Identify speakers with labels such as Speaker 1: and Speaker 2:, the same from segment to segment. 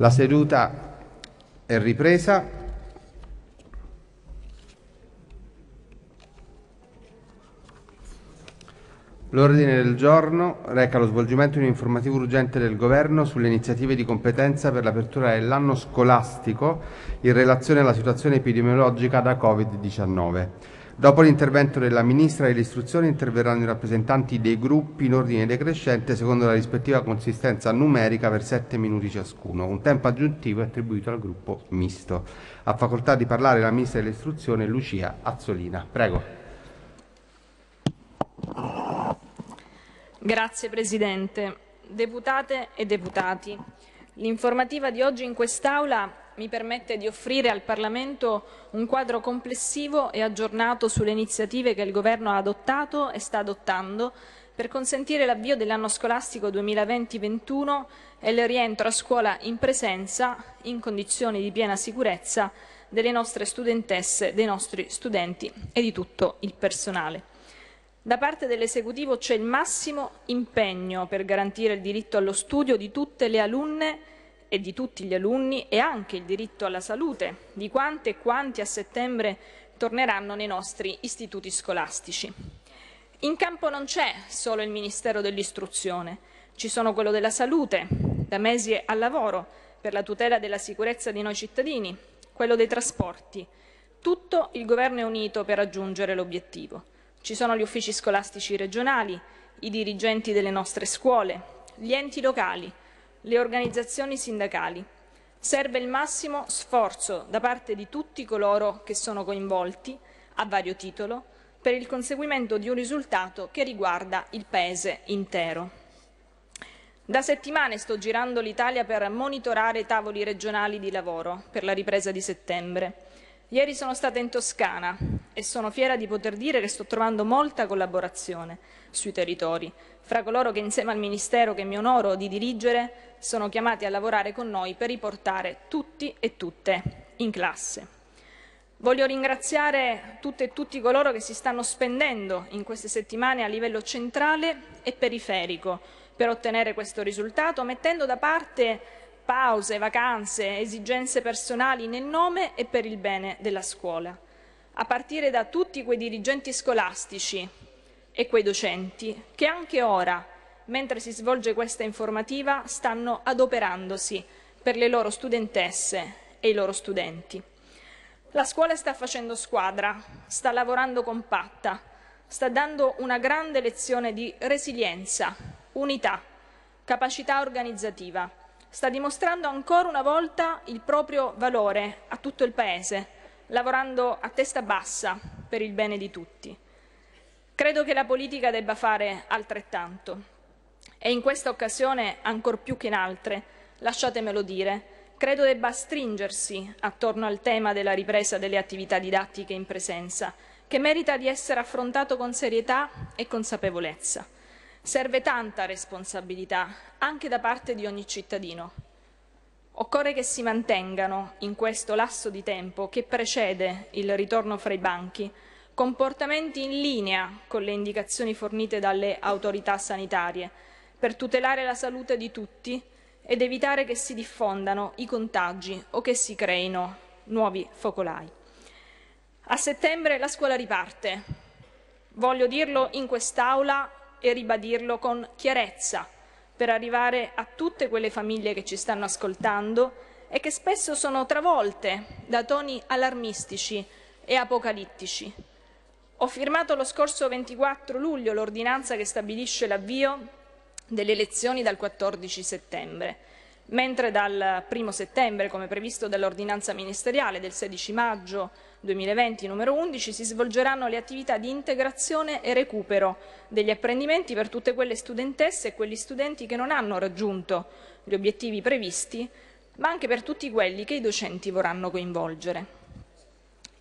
Speaker 1: La seduta è ripresa. L'ordine del giorno reca lo svolgimento di un informativo urgente del Governo sulle iniziative di competenza per l'apertura dell'anno scolastico in relazione alla situazione epidemiologica da Covid-19. Dopo l'intervento della Ministra dell'Istruzione interverranno i rappresentanti dei gruppi in ordine decrescente secondo la rispettiva consistenza numerica per 7 minuti ciascuno. Un tempo aggiuntivo è attribuito al gruppo misto. Ha facoltà di parlare la Ministra dell'Istruzione Lucia Azzolina. Prego.
Speaker 2: Grazie Presidente. Deputate e deputati, l'informativa di oggi in quest'Aula mi permette di offrire al Parlamento un quadro complessivo e aggiornato sulle iniziative che il Governo ha adottato e sta adottando per consentire l'avvio dell'anno scolastico 2020-21 e il rientro a scuola in presenza, in condizioni di piena sicurezza, delle nostre studentesse, dei nostri studenti e di tutto il personale. Da parte dell'esecutivo c'è il massimo impegno per garantire il diritto allo studio di tutte le alunne e di tutti gli alunni e anche il diritto alla salute di quante e quanti a settembre torneranno nei nostri istituti scolastici. In campo non c'è solo il Ministero dell'Istruzione, ci sono quello della salute, da mesi al lavoro per la tutela della sicurezza di noi cittadini, quello dei trasporti. Tutto il Governo è unito per raggiungere l'obiettivo. Ci sono gli uffici scolastici regionali, i dirigenti delle nostre scuole, gli enti locali, le organizzazioni sindacali. Serve il massimo sforzo da parte di tutti coloro che sono coinvolti, a vario titolo, per il conseguimento di un risultato che riguarda il Paese intero. Da settimane sto girando l'Italia per monitorare i tavoli regionali di lavoro per la ripresa di settembre. Ieri sono stata in Toscana e sono fiera di poter dire che sto trovando molta collaborazione sui territori, fra coloro che insieme al Ministero che mi onoro di dirigere sono chiamati a lavorare con noi per riportare tutti e tutte in classe. Voglio ringraziare tutte e tutti coloro che si stanno spendendo in queste settimane a livello centrale e periferico per ottenere questo risultato, mettendo da parte pause, vacanze, esigenze personali nel nome e per il bene della scuola, a partire da tutti quei dirigenti scolastici e quei docenti che anche ora mentre si svolge questa informativa, stanno adoperandosi per le loro studentesse e i loro studenti. La scuola sta facendo squadra, sta lavorando compatta, sta dando una grande lezione di resilienza, unità, capacità organizzativa. Sta dimostrando ancora una volta il proprio valore a tutto il Paese, lavorando a testa bassa per il bene di tutti. Credo che la politica debba fare altrettanto. E in questa occasione, ancor più che in altre, lasciatemelo dire, credo debba stringersi attorno al tema della ripresa delle attività didattiche in presenza, che merita di essere affrontato con serietà e consapevolezza. Serve tanta responsabilità, anche da parte di ogni cittadino. Occorre che si mantengano, in questo lasso di tempo che precede il ritorno fra i banchi, comportamenti in linea con le indicazioni fornite dalle autorità sanitarie, per tutelare la salute di tutti ed evitare che si diffondano i contagi o che si creino nuovi focolai. A settembre la scuola riparte. Voglio dirlo in quest'Aula e ribadirlo con chiarezza per arrivare a tutte quelle famiglie che ci stanno ascoltando e che spesso sono travolte da toni allarmistici e apocalittici. Ho firmato lo scorso 24 luglio l'ordinanza che stabilisce l'avvio delle elezioni dal 14 settembre, mentre dal 1 settembre, come previsto dall'ordinanza ministeriale del 16 maggio 2020 numero 11, si svolgeranno le attività di integrazione e recupero degli apprendimenti per tutte quelle studentesse e quegli studenti che non hanno raggiunto gli obiettivi previsti, ma anche per tutti quelli che i docenti vorranno coinvolgere.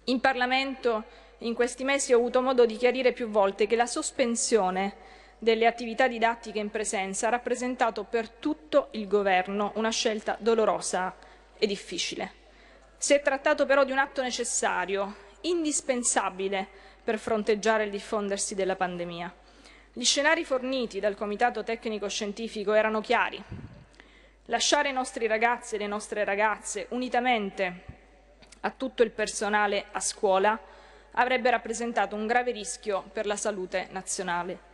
Speaker 2: In Parlamento in questi mesi ho avuto modo di chiarire più volte che la sospensione delle attività didattiche in presenza ha rappresentato per tutto il Governo una scelta dolorosa e difficile. Si è trattato però di un atto necessario, indispensabile per fronteggiare il diffondersi della pandemia. Gli scenari forniti dal Comitato Tecnico Scientifico erano chiari. Lasciare i nostri ragazzi e le nostre ragazze unitamente a tutto il personale a scuola avrebbe rappresentato un grave rischio per la salute nazionale.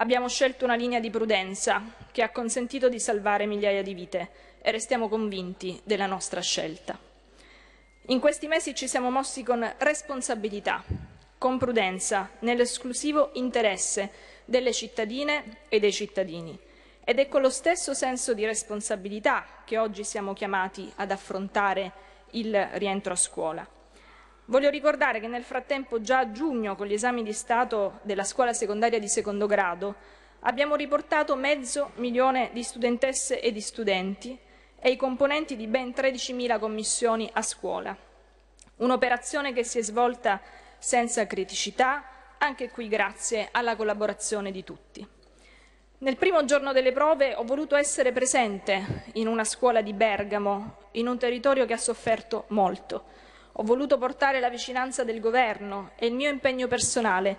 Speaker 2: Abbiamo scelto una linea di prudenza che ha consentito di salvare migliaia di vite e restiamo convinti della nostra scelta. In questi mesi ci siamo mossi con responsabilità, con prudenza, nell'esclusivo interesse delle cittadine e dei cittadini. Ed è con ecco lo stesso senso di responsabilità che oggi siamo chiamati ad affrontare il rientro a scuola. Voglio ricordare che nel frattempo già a giugno con gli esami di Stato della scuola secondaria di secondo grado abbiamo riportato mezzo milione di studentesse e di studenti e i componenti di ben 13.000 commissioni a scuola. Un'operazione che si è svolta senza criticità, anche qui grazie alla collaborazione di tutti. Nel primo giorno delle prove ho voluto essere presente in una scuola di Bergamo, in un territorio che ha sofferto molto ho voluto portare la vicinanza del governo e il mio impegno personale,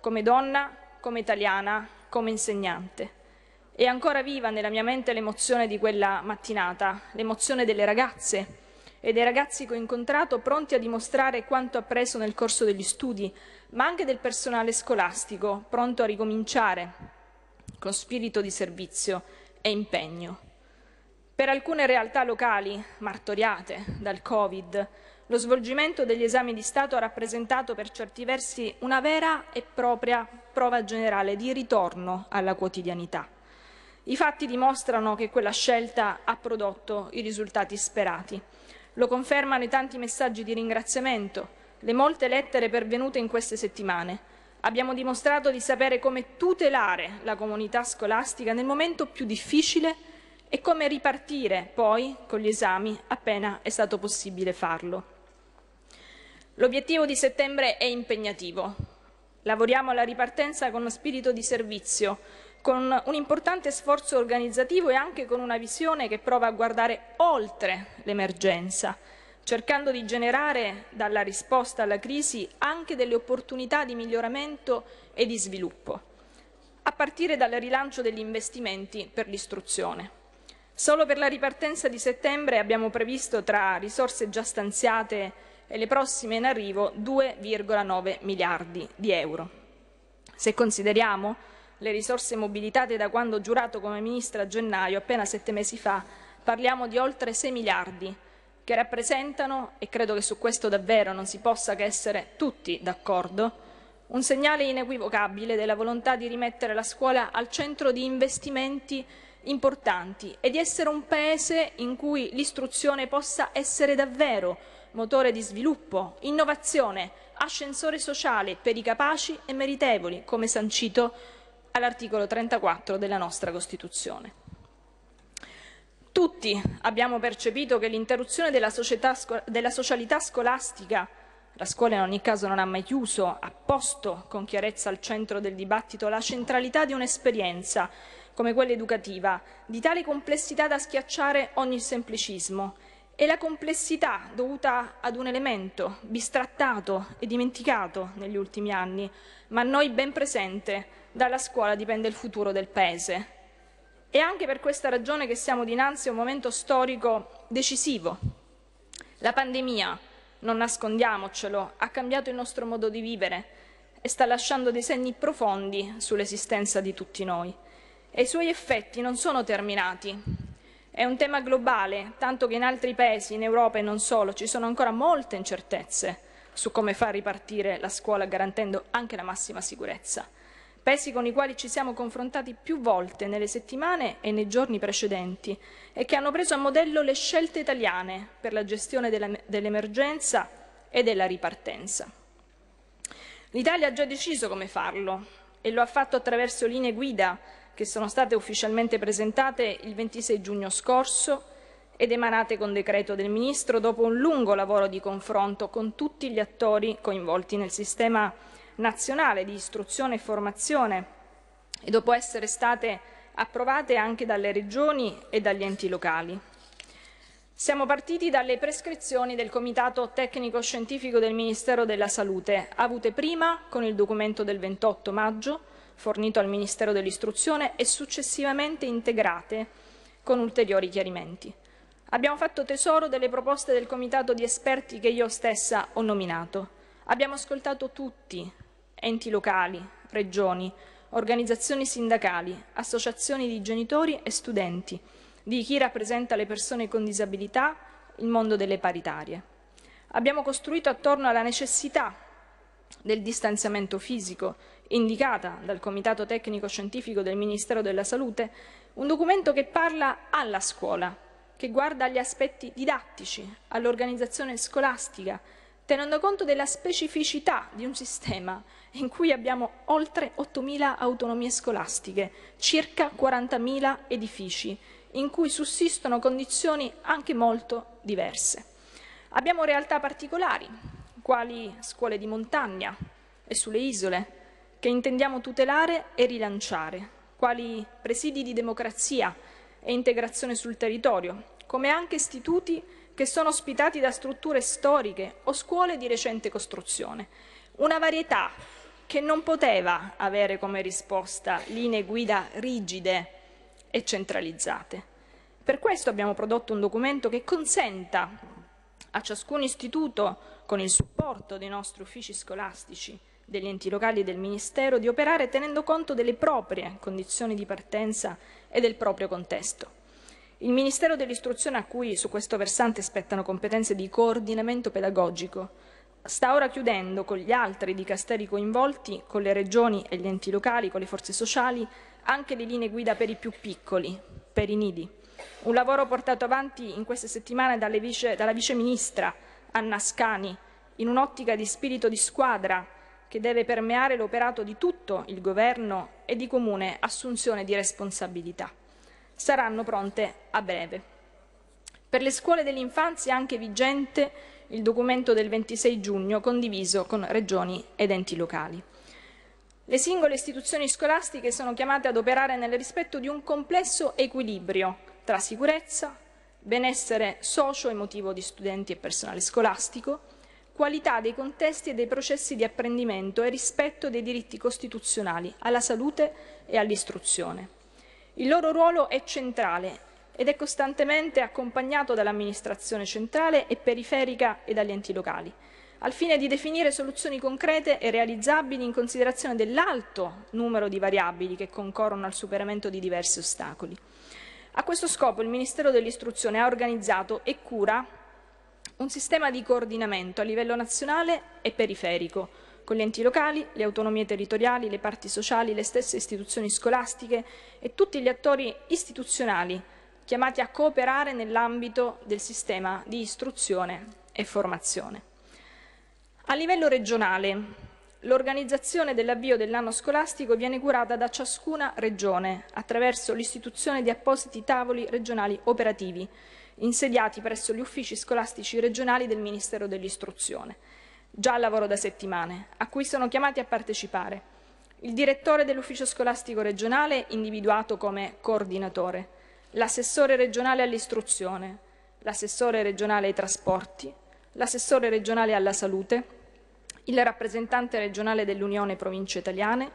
Speaker 2: come donna, come italiana, come insegnante. È ancora viva nella mia mente l'emozione di quella mattinata, l'emozione delle ragazze e dei ragazzi che ho incontrato pronti a dimostrare quanto appreso nel corso degli studi, ma anche del personale scolastico, pronto a ricominciare con spirito di servizio e impegno. Per alcune realtà locali, martoriate dal Covid, lo svolgimento degli esami di Stato ha rappresentato per certi versi una vera e propria prova generale di ritorno alla quotidianità. I fatti dimostrano che quella scelta ha prodotto i risultati sperati. Lo confermano i tanti messaggi di ringraziamento, le molte lettere pervenute in queste settimane, abbiamo dimostrato di sapere come tutelare la comunità scolastica nel momento più difficile e come ripartire poi con gli esami appena è stato possibile farlo. L'obiettivo di settembre è impegnativo. Lavoriamo alla ripartenza con uno spirito di servizio, con un importante sforzo organizzativo e anche con una visione che prova a guardare oltre l'emergenza, cercando di generare dalla risposta alla crisi anche delle opportunità di miglioramento e di sviluppo, a partire dal rilancio degli investimenti per l'istruzione. Solo per la ripartenza di settembre abbiamo previsto tra risorse già stanziate e le prossime in arrivo 2,9 miliardi di euro. Se consideriamo le risorse mobilitate da quando giurato come Ministro a gennaio, appena sette mesi fa, parliamo di oltre 6 miliardi, che rappresentano, e credo che su questo davvero non si possa che essere tutti d'accordo, un segnale inequivocabile della volontà di rimettere la scuola al centro di investimenti importanti e di essere un paese in cui l'istruzione possa essere davvero motore di sviluppo, innovazione, ascensore sociale per i capaci e meritevoli, come sancito all'articolo 34 della nostra Costituzione. Tutti abbiamo percepito che l'interruzione della, della, socialità scolastica, la scuola in ogni caso non ha mai chiuso, ha posto con chiarezza al centro del dibattito la centralità di un'esperienza come quella educativa, di tale complessità da schiacciare ogni semplicismo e la complessità dovuta ad un elemento bistrattato e dimenticato negli ultimi anni, ma a noi ben presente, dalla scuola dipende il futuro del Paese. È anche per questa ragione che siamo dinanzi a un momento storico decisivo. La pandemia, non nascondiamocelo, ha cambiato il nostro modo di vivere e sta lasciando dei segni profondi sull'esistenza di tutti noi. E i suoi effetti non sono terminati, è un tema globale, tanto che in altri paesi, in Europa e non solo, ci sono ancora molte incertezze su come far ripartire la scuola garantendo anche la massima sicurezza. Paesi con i quali ci siamo confrontati più volte nelle settimane e nei giorni precedenti e che hanno preso a modello le scelte italiane per la gestione dell'emergenza e della ripartenza. L'Italia ha già deciso come farlo e lo ha fatto attraverso linee guida che sono state ufficialmente presentate il 26 giugno scorso ed emanate con decreto del Ministro dopo un lungo lavoro di confronto con tutti gli attori coinvolti nel sistema nazionale di istruzione e formazione e dopo essere state approvate anche dalle regioni e dagli enti locali. Siamo partiti dalle prescrizioni del Comitato Tecnico Scientifico del Ministero della Salute, avute prima con il documento del 28 maggio fornito al Ministero dell'Istruzione e successivamente integrate con ulteriori chiarimenti. Abbiamo fatto tesoro delle proposte del comitato di esperti che io stessa ho nominato. Abbiamo ascoltato tutti, enti locali, regioni, organizzazioni sindacali, associazioni di genitori e studenti, di chi rappresenta le persone con disabilità, il mondo delle paritarie. Abbiamo costruito attorno alla necessità del distanziamento fisico, indicata dal Comitato Tecnico Scientifico del Ministero della Salute, un documento che parla alla scuola, che guarda agli aspetti didattici, all'organizzazione scolastica, tenendo conto della specificità di un sistema in cui abbiamo oltre 8.000 autonomie scolastiche, circa 40.000 edifici, in cui sussistono condizioni anche molto diverse. Abbiamo realtà particolari, quali scuole di montagna e sulle isole, che intendiamo tutelare e rilanciare, quali presidi di democrazia e integrazione sul territorio, come anche istituti che sono ospitati da strutture storiche o scuole di recente costruzione. Una varietà che non poteva avere come risposta linee guida rigide e centralizzate. Per questo abbiamo prodotto un documento che consenta a ciascun istituto, con il supporto dei nostri uffici scolastici, degli enti locali e del Ministero di operare tenendo conto delle proprie condizioni di partenza e del proprio contesto. Il Ministero dell'Istruzione, a cui su questo versante spettano competenze di coordinamento pedagogico, sta ora chiudendo con gli altri dicasteri coinvolti, con le regioni e gli enti locali, con le forze sociali, anche le linee guida per i più piccoli, per i nidi. Un lavoro portato avanti in queste settimane vice, dalla viceministra Anna Scani, in un'ottica di spirito di squadra che deve permeare l'operato di tutto il governo e di comune assunzione di responsabilità. Saranno pronte a breve. Per le scuole dell'infanzia è anche vigente il documento del 26 giugno condiviso con regioni ed enti locali. Le singole istituzioni scolastiche sono chiamate ad operare nel rispetto di un complesso equilibrio tra sicurezza, benessere socio-emotivo di studenti e personale scolastico, qualità dei contesti e dei processi di apprendimento e rispetto dei diritti costituzionali alla salute e all'istruzione. Il loro ruolo è centrale ed è costantemente accompagnato dall'amministrazione centrale e periferica e dagli enti locali, al fine di definire soluzioni concrete e realizzabili in considerazione dell'alto numero di variabili che concorrono al superamento di diversi ostacoli. A questo scopo il Ministero dell'Istruzione ha organizzato e cura un sistema di coordinamento a livello nazionale e periferico, con gli enti locali, le autonomie territoriali, le parti sociali, le stesse istituzioni scolastiche e tutti gli attori istituzionali chiamati a cooperare nell'ambito del sistema di istruzione e formazione. A livello regionale, l'organizzazione dell'avvio dell'anno scolastico viene curata da ciascuna regione attraverso l'istituzione di appositi tavoli regionali operativi insediati presso gli uffici scolastici regionali del Ministero dell'Istruzione, già al lavoro da settimane, a cui sono chiamati a partecipare il direttore dell'ufficio scolastico regionale, individuato come coordinatore, l'assessore regionale all'istruzione, l'assessore regionale ai trasporti, l'assessore regionale alla salute, il rappresentante regionale dell'Unione Province Italiane,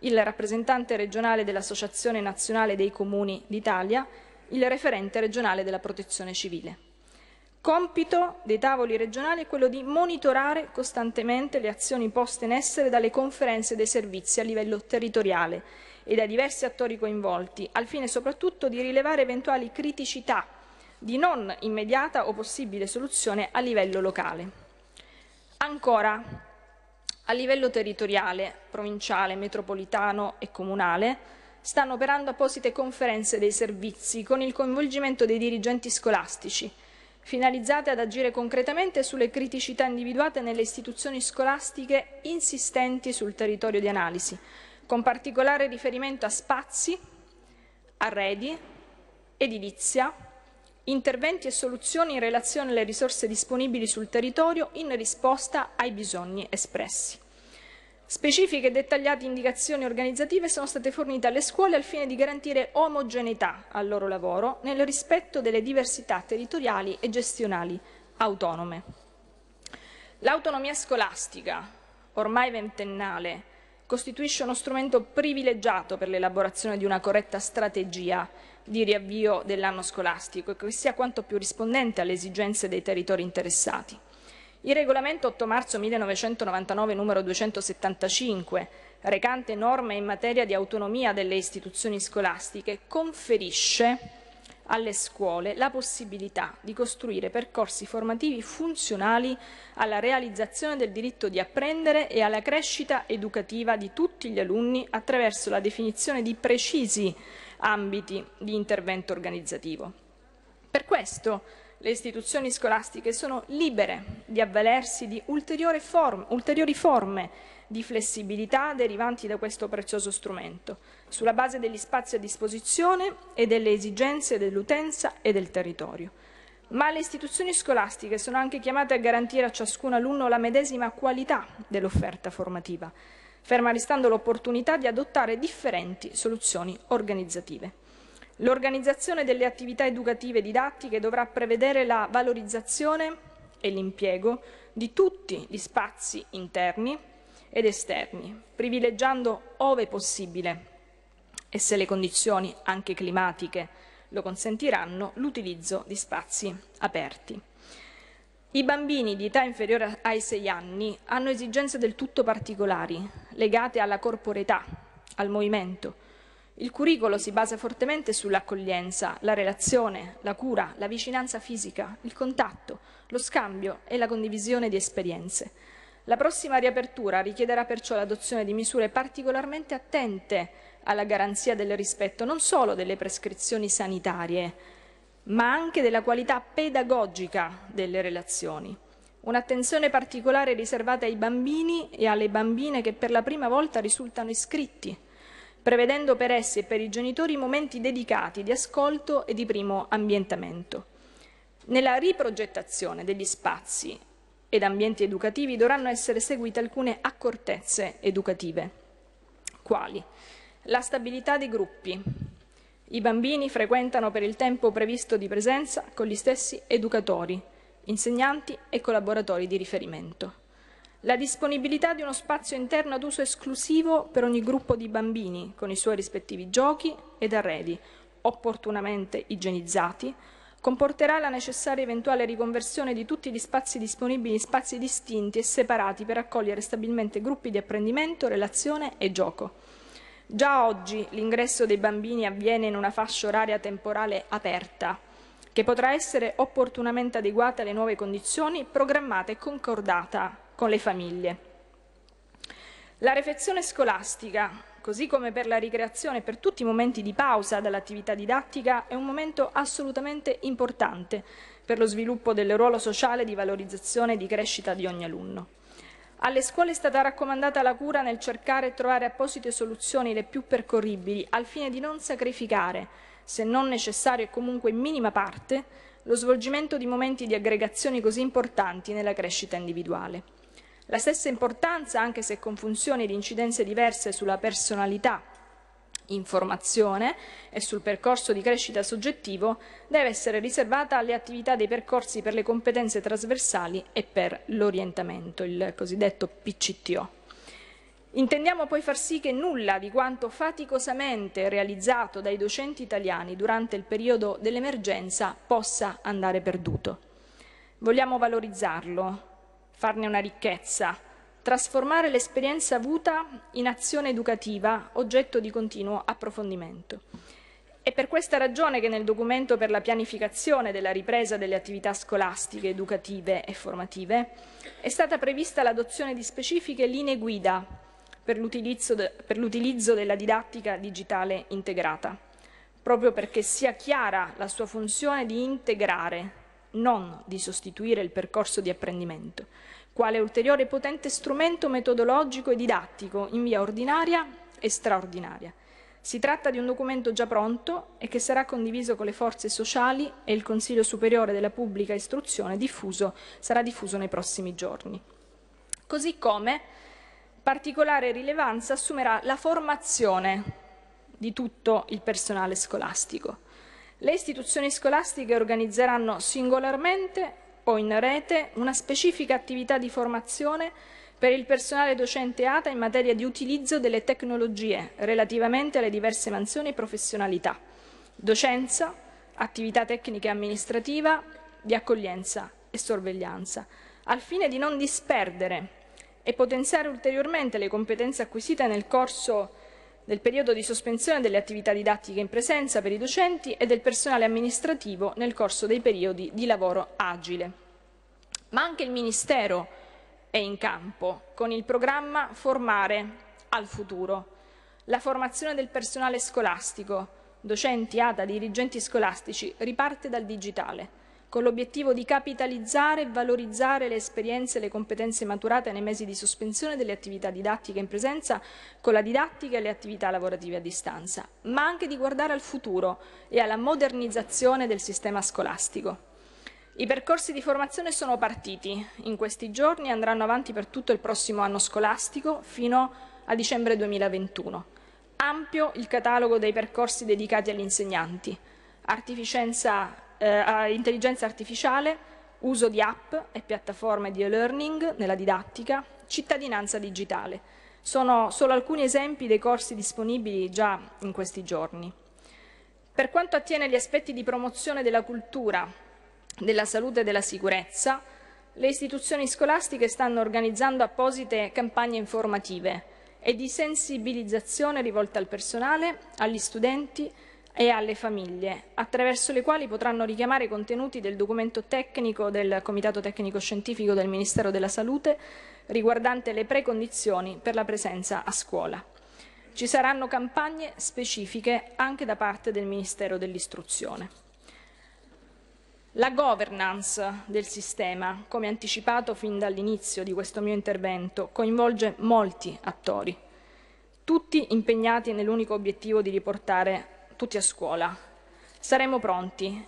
Speaker 2: il rappresentante regionale dell'Associazione Nazionale dei Comuni d'Italia il referente regionale della protezione civile. Compito dei tavoli regionali è quello di monitorare costantemente le azioni poste in essere dalle conferenze dei servizi a livello territoriale e dai diversi attori coinvolti, al fine soprattutto di rilevare eventuali criticità di non immediata o possibile soluzione a livello locale. Ancora, a livello territoriale, provinciale, metropolitano e comunale, stanno operando apposite conferenze dei servizi con il coinvolgimento dei dirigenti scolastici, finalizzate ad agire concretamente sulle criticità individuate nelle istituzioni scolastiche insistenti sul territorio di analisi, con particolare riferimento a spazi, arredi, edilizia, interventi e soluzioni in relazione alle risorse disponibili sul territorio in risposta ai bisogni espressi. Specifiche e dettagliate indicazioni organizzative sono state fornite alle scuole al fine di garantire omogeneità al loro lavoro nel rispetto delle diversità territoriali e gestionali autonome. L'autonomia scolastica, ormai ventennale, costituisce uno strumento privilegiato per l'elaborazione di una corretta strategia di riavvio dell'anno scolastico e che sia quanto più rispondente alle esigenze dei territori interessati. Il regolamento 8 marzo 1999 numero 275, recante norme in materia di autonomia delle istituzioni scolastiche, conferisce alle scuole la possibilità di costruire percorsi formativi funzionali alla realizzazione del diritto di apprendere e alla crescita educativa di tutti gli alunni attraverso la definizione di precisi ambiti di intervento organizzativo. Per questo le istituzioni scolastiche sono libere di avvalersi di ulteriori forme, ulteriori forme di flessibilità derivanti da questo prezioso strumento, sulla base degli spazi a disposizione e delle esigenze dell'utenza e del territorio. Ma le istituzioni scolastiche sono anche chiamate a garantire a ciascun alunno la medesima qualità dell'offerta formativa, ferma restando l'opportunità di adottare differenti soluzioni organizzative. L'organizzazione delle attività educative didattiche dovrà prevedere la valorizzazione e l'impiego di tutti gli spazi interni ed esterni, privilegiando ove possibile e se le condizioni anche climatiche lo consentiranno, l'utilizzo di spazi aperti. I bambini di età inferiore ai 6 anni hanno esigenze del tutto particolari, legate alla corporeità, al movimento, il curriculum si basa fortemente sull'accoglienza, la relazione, la cura, la vicinanza fisica, il contatto, lo scambio e la condivisione di esperienze. La prossima riapertura richiederà perciò l'adozione di misure particolarmente attente alla garanzia del rispetto non solo delle prescrizioni sanitarie, ma anche della qualità pedagogica delle relazioni. Un'attenzione particolare riservata ai bambini e alle bambine che per la prima volta risultano iscritti prevedendo per essi e per i genitori momenti dedicati di ascolto e di primo ambientamento. Nella riprogettazione degli spazi ed ambienti educativi dovranno essere seguite alcune accortezze educative, quali la stabilità dei gruppi. I bambini frequentano per il tempo previsto di presenza con gli stessi educatori, insegnanti e collaboratori di riferimento la disponibilità di uno spazio interno ad uso esclusivo per ogni gruppo di bambini, con i suoi rispettivi giochi ed arredi, opportunamente igienizzati, comporterà la necessaria eventuale riconversione di tutti gli spazi disponibili in spazi distinti e separati per accogliere stabilmente gruppi di apprendimento, relazione e gioco. Già oggi l'ingresso dei bambini avviene in una fascia oraria temporale aperta, che potrà essere opportunamente adeguata alle nuove condizioni, programmata e concordata con le famiglie. La refezione scolastica, così come per la ricreazione e per tutti i momenti di pausa dall'attività didattica, è un momento assolutamente importante per lo sviluppo del ruolo sociale di valorizzazione e di crescita di ogni alunno. Alle scuole è stata raccomandata la cura nel cercare e trovare apposite soluzioni le più percorribili al fine di non sacrificare, se non necessario e comunque in minima parte, lo svolgimento di momenti di aggregazioni così importanti nella crescita individuale. La stessa importanza, anche se con funzioni ed incidenze diverse sulla personalità, informazione e sul percorso di crescita soggettivo, deve essere riservata alle attività dei percorsi per le competenze trasversali e per l'orientamento, il cosiddetto PCTO. Intendiamo poi far sì che nulla di quanto faticosamente realizzato dai docenti italiani durante il periodo dell'emergenza possa andare perduto. Vogliamo valorizzarlo, farne una ricchezza, trasformare l'esperienza avuta in azione educativa, oggetto di continuo approfondimento. È per questa ragione che nel documento per la pianificazione della ripresa delle attività scolastiche, educative e formative è stata prevista l'adozione di specifiche linee guida per l'utilizzo, de della didattica digitale integrata, proprio perché sia chiara la sua funzione di integrare, non di sostituire il percorso di apprendimento quale ulteriore potente strumento metodologico e didattico in via ordinaria e straordinaria. Si tratta di un documento già pronto e che sarà condiviso con le forze sociali e il Consiglio Superiore della Pubblica Istruzione diffuso, sarà diffuso nei prossimi giorni. Così come particolare rilevanza assumerà la formazione di tutto il personale scolastico. Le istituzioni scolastiche organizzeranno singolarmente o in rete una specifica attività di formazione per il personale docente ATA in materia di utilizzo delle tecnologie relativamente alle diverse mansioni e professionalità, docenza, attività tecnica e amministrativa, di accoglienza e sorveglianza, al fine di non disperdere e potenziare ulteriormente le competenze acquisite nel corso del periodo di sospensione delle attività didattiche in presenza per i docenti e del personale amministrativo nel corso dei periodi di lavoro agile. Ma anche il Ministero è in campo con il programma Formare al futuro, la formazione del personale scolastico, docenti, ATA, dirigenti scolastici, riparte dal digitale con l'obiettivo di capitalizzare e valorizzare le esperienze e le competenze maturate nei mesi di sospensione delle attività didattiche in presenza con la didattica e le attività lavorative a distanza, ma anche di guardare al futuro e alla modernizzazione del sistema scolastico. I percorsi di formazione sono partiti in questi giorni e andranno avanti per tutto il prossimo anno scolastico fino a dicembre 2021. Ampio il catalogo dei percorsi dedicati agli insegnanti, artificenza eh, intelligenza artificiale, uso di app e piattaforme di e-learning nella didattica, cittadinanza digitale. Sono solo alcuni esempi dei corsi disponibili già in questi giorni. Per quanto attiene agli aspetti di promozione della cultura, della salute e della sicurezza, le istituzioni scolastiche stanno organizzando apposite campagne informative e di sensibilizzazione rivolte al personale, agli studenti, e alle famiglie, attraverso le quali potranno richiamare i contenuti del documento tecnico del Comitato Tecnico Scientifico del Ministero della Salute riguardante le precondizioni per la presenza a scuola. Ci saranno campagne specifiche anche da parte del Ministero dell'Istruzione. La governance del sistema, come anticipato fin dall'inizio di questo mio intervento, coinvolge molti attori, tutti impegnati nell'unico obiettivo di riportare tutti a scuola. Saremo pronti.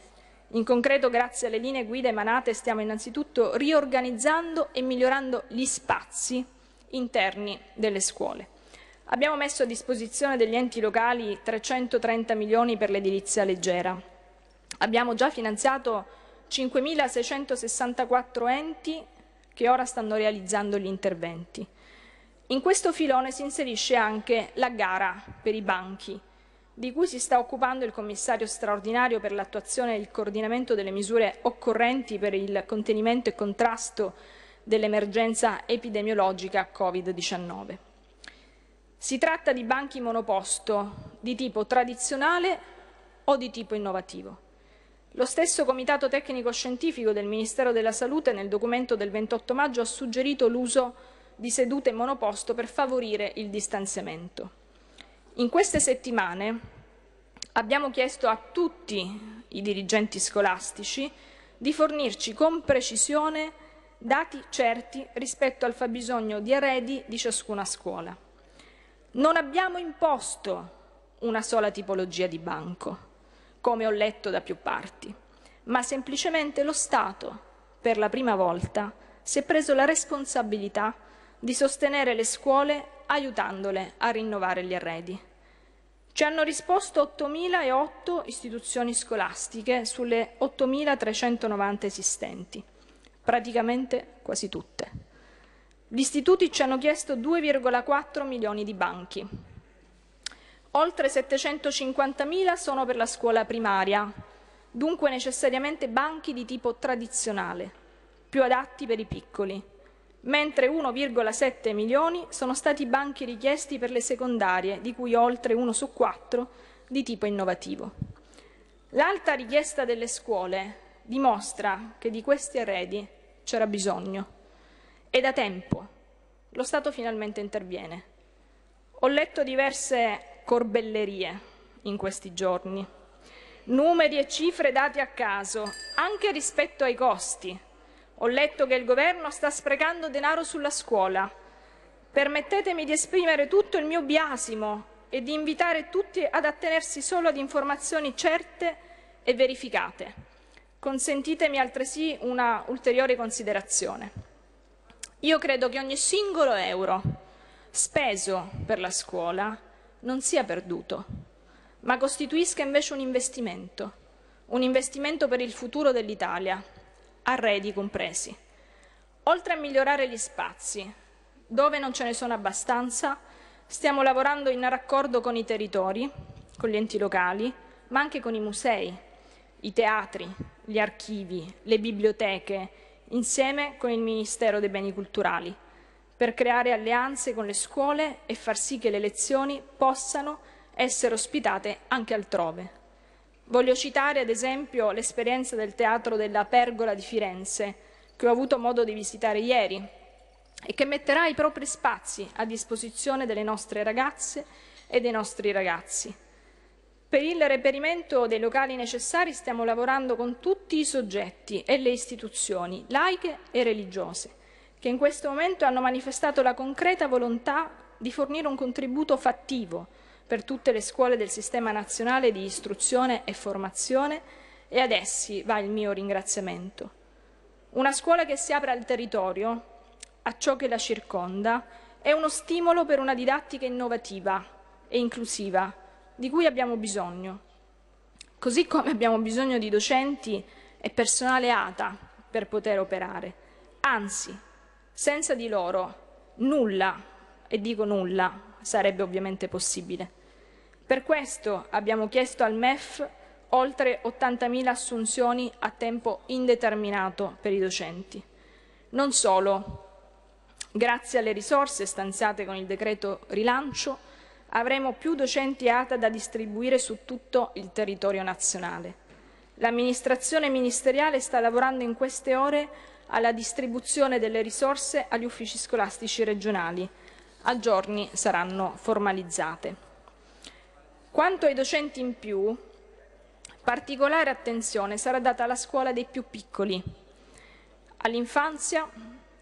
Speaker 2: In concreto, grazie alle linee guida emanate, stiamo innanzitutto riorganizzando e migliorando gli spazi interni delle scuole. Abbiamo messo a disposizione degli enti locali 330 milioni per l'edilizia leggera. Abbiamo già finanziato 5.664 enti che ora stanno realizzando gli interventi. In questo filone si inserisce anche la gara per i banchi di cui si sta occupando il commissario straordinario per l'attuazione e il coordinamento delle misure occorrenti per il contenimento e contrasto dell'emergenza epidemiologica Covid-19. Si tratta di banchi monoposto di tipo tradizionale o di tipo innovativo. Lo stesso Comitato Tecnico Scientifico del Ministero della Salute nel documento del 28 maggio ha suggerito l'uso di sedute monoposto per favorire il distanziamento. In queste settimane abbiamo chiesto a tutti i dirigenti scolastici di fornirci con precisione dati certi rispetto al fabbisogno di eredi di ciascuna scuola. Non abbiamo imposto una sola tipologia di banco, come ho letto da più parti, ma semplicemente lo Stato, per la prima volta, si è preso la responsabilità di sostenere le scuole aiutandole a rinnovare gli arredi. Ci hanno risposto 8.008 istituzioni scolastiche sulle 8.390 esistenti, praticamente quasi tutte. Gli istituti ci hanno chiesto 2,4 milioni di banchi. Oltre 750.000 sono per la scuola primaria, dunque necessariamente banchi di tipo tradizionale, più adatti per i piccoli mentre 1,7 milioni sono stati i banchi richiesti per le secondarie, di cui oltre 1 su 4 di tipo innovativo. L'alta richiesta delle scuole dimostra che di questi arredi c'era bisogno e da tempo lo Stato finalmente interviene. Ho letto diverse corbellerie in questi giorni, numeri e cifre dati a caso, anche rispetto ai costi ho letto che il governo sta sprecando denaro sulla scuola. Permettetemi di esprimere tutto il mio biasimo e di invitare tutti ad attenersi solo ad informazioni certe e verificate. Consentitemi altresì una ulteriore considerazione. Io credo che ogni singolo euro speso per la scuola non sia perduto, ma costituisca invece un investimento, un investimento per il futuro dell'Italia, arredi compresi. Oltre a migliorare gli spazi, dove non ce ne sono abbastanza, stiamo lavorando in raccordo con i territori, con gli enti locali, ma anche con i musei, i teatri, gli archivi, le biblioteche, insieme con il Ministero dei Beni Culturali, per creare alleanze con le scuole e far sì che le lezioni possano essere ospitate anche altrove. Voglio citare ad esempio l'esperienza del Teatro della Pergola di Firenze, che ho avuto modo di visitare ieri, e che metterà i propri spazi a disposizione delle nostre ragazze e dei nostri ragazzi. Per il reperimento dei locali necessari stiamo lavorando con tutti i soggetti e le istituzioni, laiche e religiose, che in questo momento hanno manifestato la concreta volontà di fornire un contributo fattivo per tutte le scuole del Sistema Nazionale di Istruzione e Formazione e ad essi va il mio ringraziamento. Una scuola che si apre al territorio, a ciò che la circonda, è uno stimolo per una didattica innovativa e inclusiva, di cui abbiamo bisogno. Così come abbiamo bisogno di docenti e personale ATA per poter operare. Anzi, senza di loro nulla, e dico nulla, sarebbe ovviamente possibile. Per questo abbiamo chiesto al MEF oltre 80.000 assunzioni a tempo indeterminato per i docenti. Non solo, grazie alle risorse stanziate con il decreto rilancio, avremo più docenti ATA da distribuire su tutto il territorio nazionale. L'amministrazione ministeriale sta lavorando in queste ore alla distribuzione delle risorse agli uffici scolastici regionali, a giorni saranno formalizzate. Quanto ai docenti in più, particolare attenzione sarà data alla scuola dei più piccoli, all'infanzia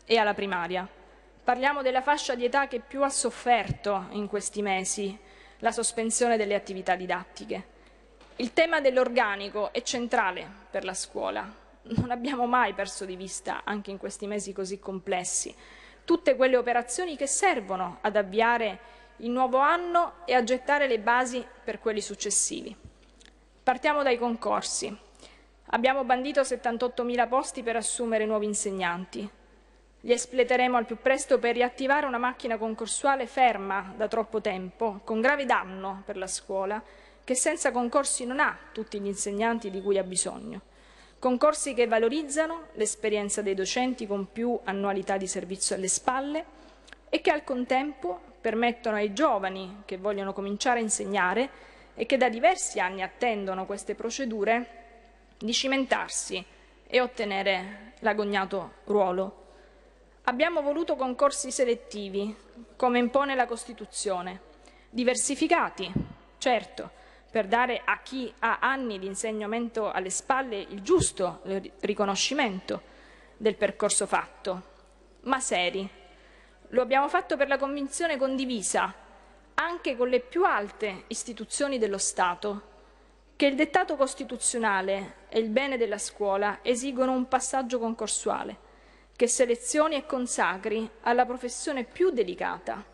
Speaker 2: e alla primaria. Parliamo della fascia di età che più ha sofferto in questi mesi la sospensione delle attività didattiche. Il tema dell'organico è centrale per la scuola. Non abbiamo mai perso di vista, anche in questi mesi così complessi, tutte quelle operazioni che servono ad avviare il nuovo anno e a gettare le basi per quelli successivi. Partiamo dai concorsi. Abbiamo bandito 78.000 posti per assumere nuovi insegnanti. Li espleteremo al più presto per riattivare una macchina concorsuale ferma da troppo tempo, con grave danno per la scuola, che senza concorsi non ha tutti gli insegnanti di cui ha bisogno. Concorsi che valorizzano l'esperienza dei docenti con più annualità di servizio alle spalle e che al contempo permettono ai giovani che vogliono cominciare a insegnare e che da diversi anni attendono queste procedure di cimentarsi e ottenere l'agognato ruolo. Abbiamo voluto concorsi selettivi, come impone la Costituzione, diversificati, certo, per dare a chi ha anni di insegnamento alle spalle il giusto riconoscimento del percorso fatto, ma seri. Lo abbiamo fatto per la convinzione condivisa, anche con le più alte istituzioni dello Stato, che il dettato costituzionale e il bene della scuola esigono un passaggio concorsuale, che selezioni e consacri alla professione più delicata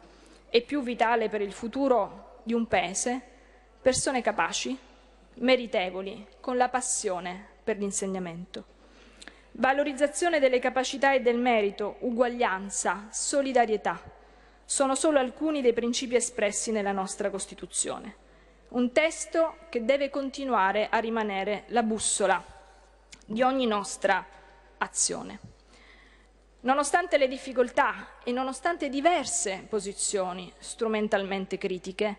Speaker 2: e più vitale per il futuro di un Paese, persone capaci, meritevoli, con la passione per l'insegnamento. Valorizzazione delle capacità e del merito, uguaglianza, solidarietà sono solo alcuni dei principi espressi nella nostra Costituzione. Un testo che deve continuare a rimanere la bussola di ogni nostra azione. Nonostante le difficoltà e nonostante diverse posizioni strumentalmente critiche,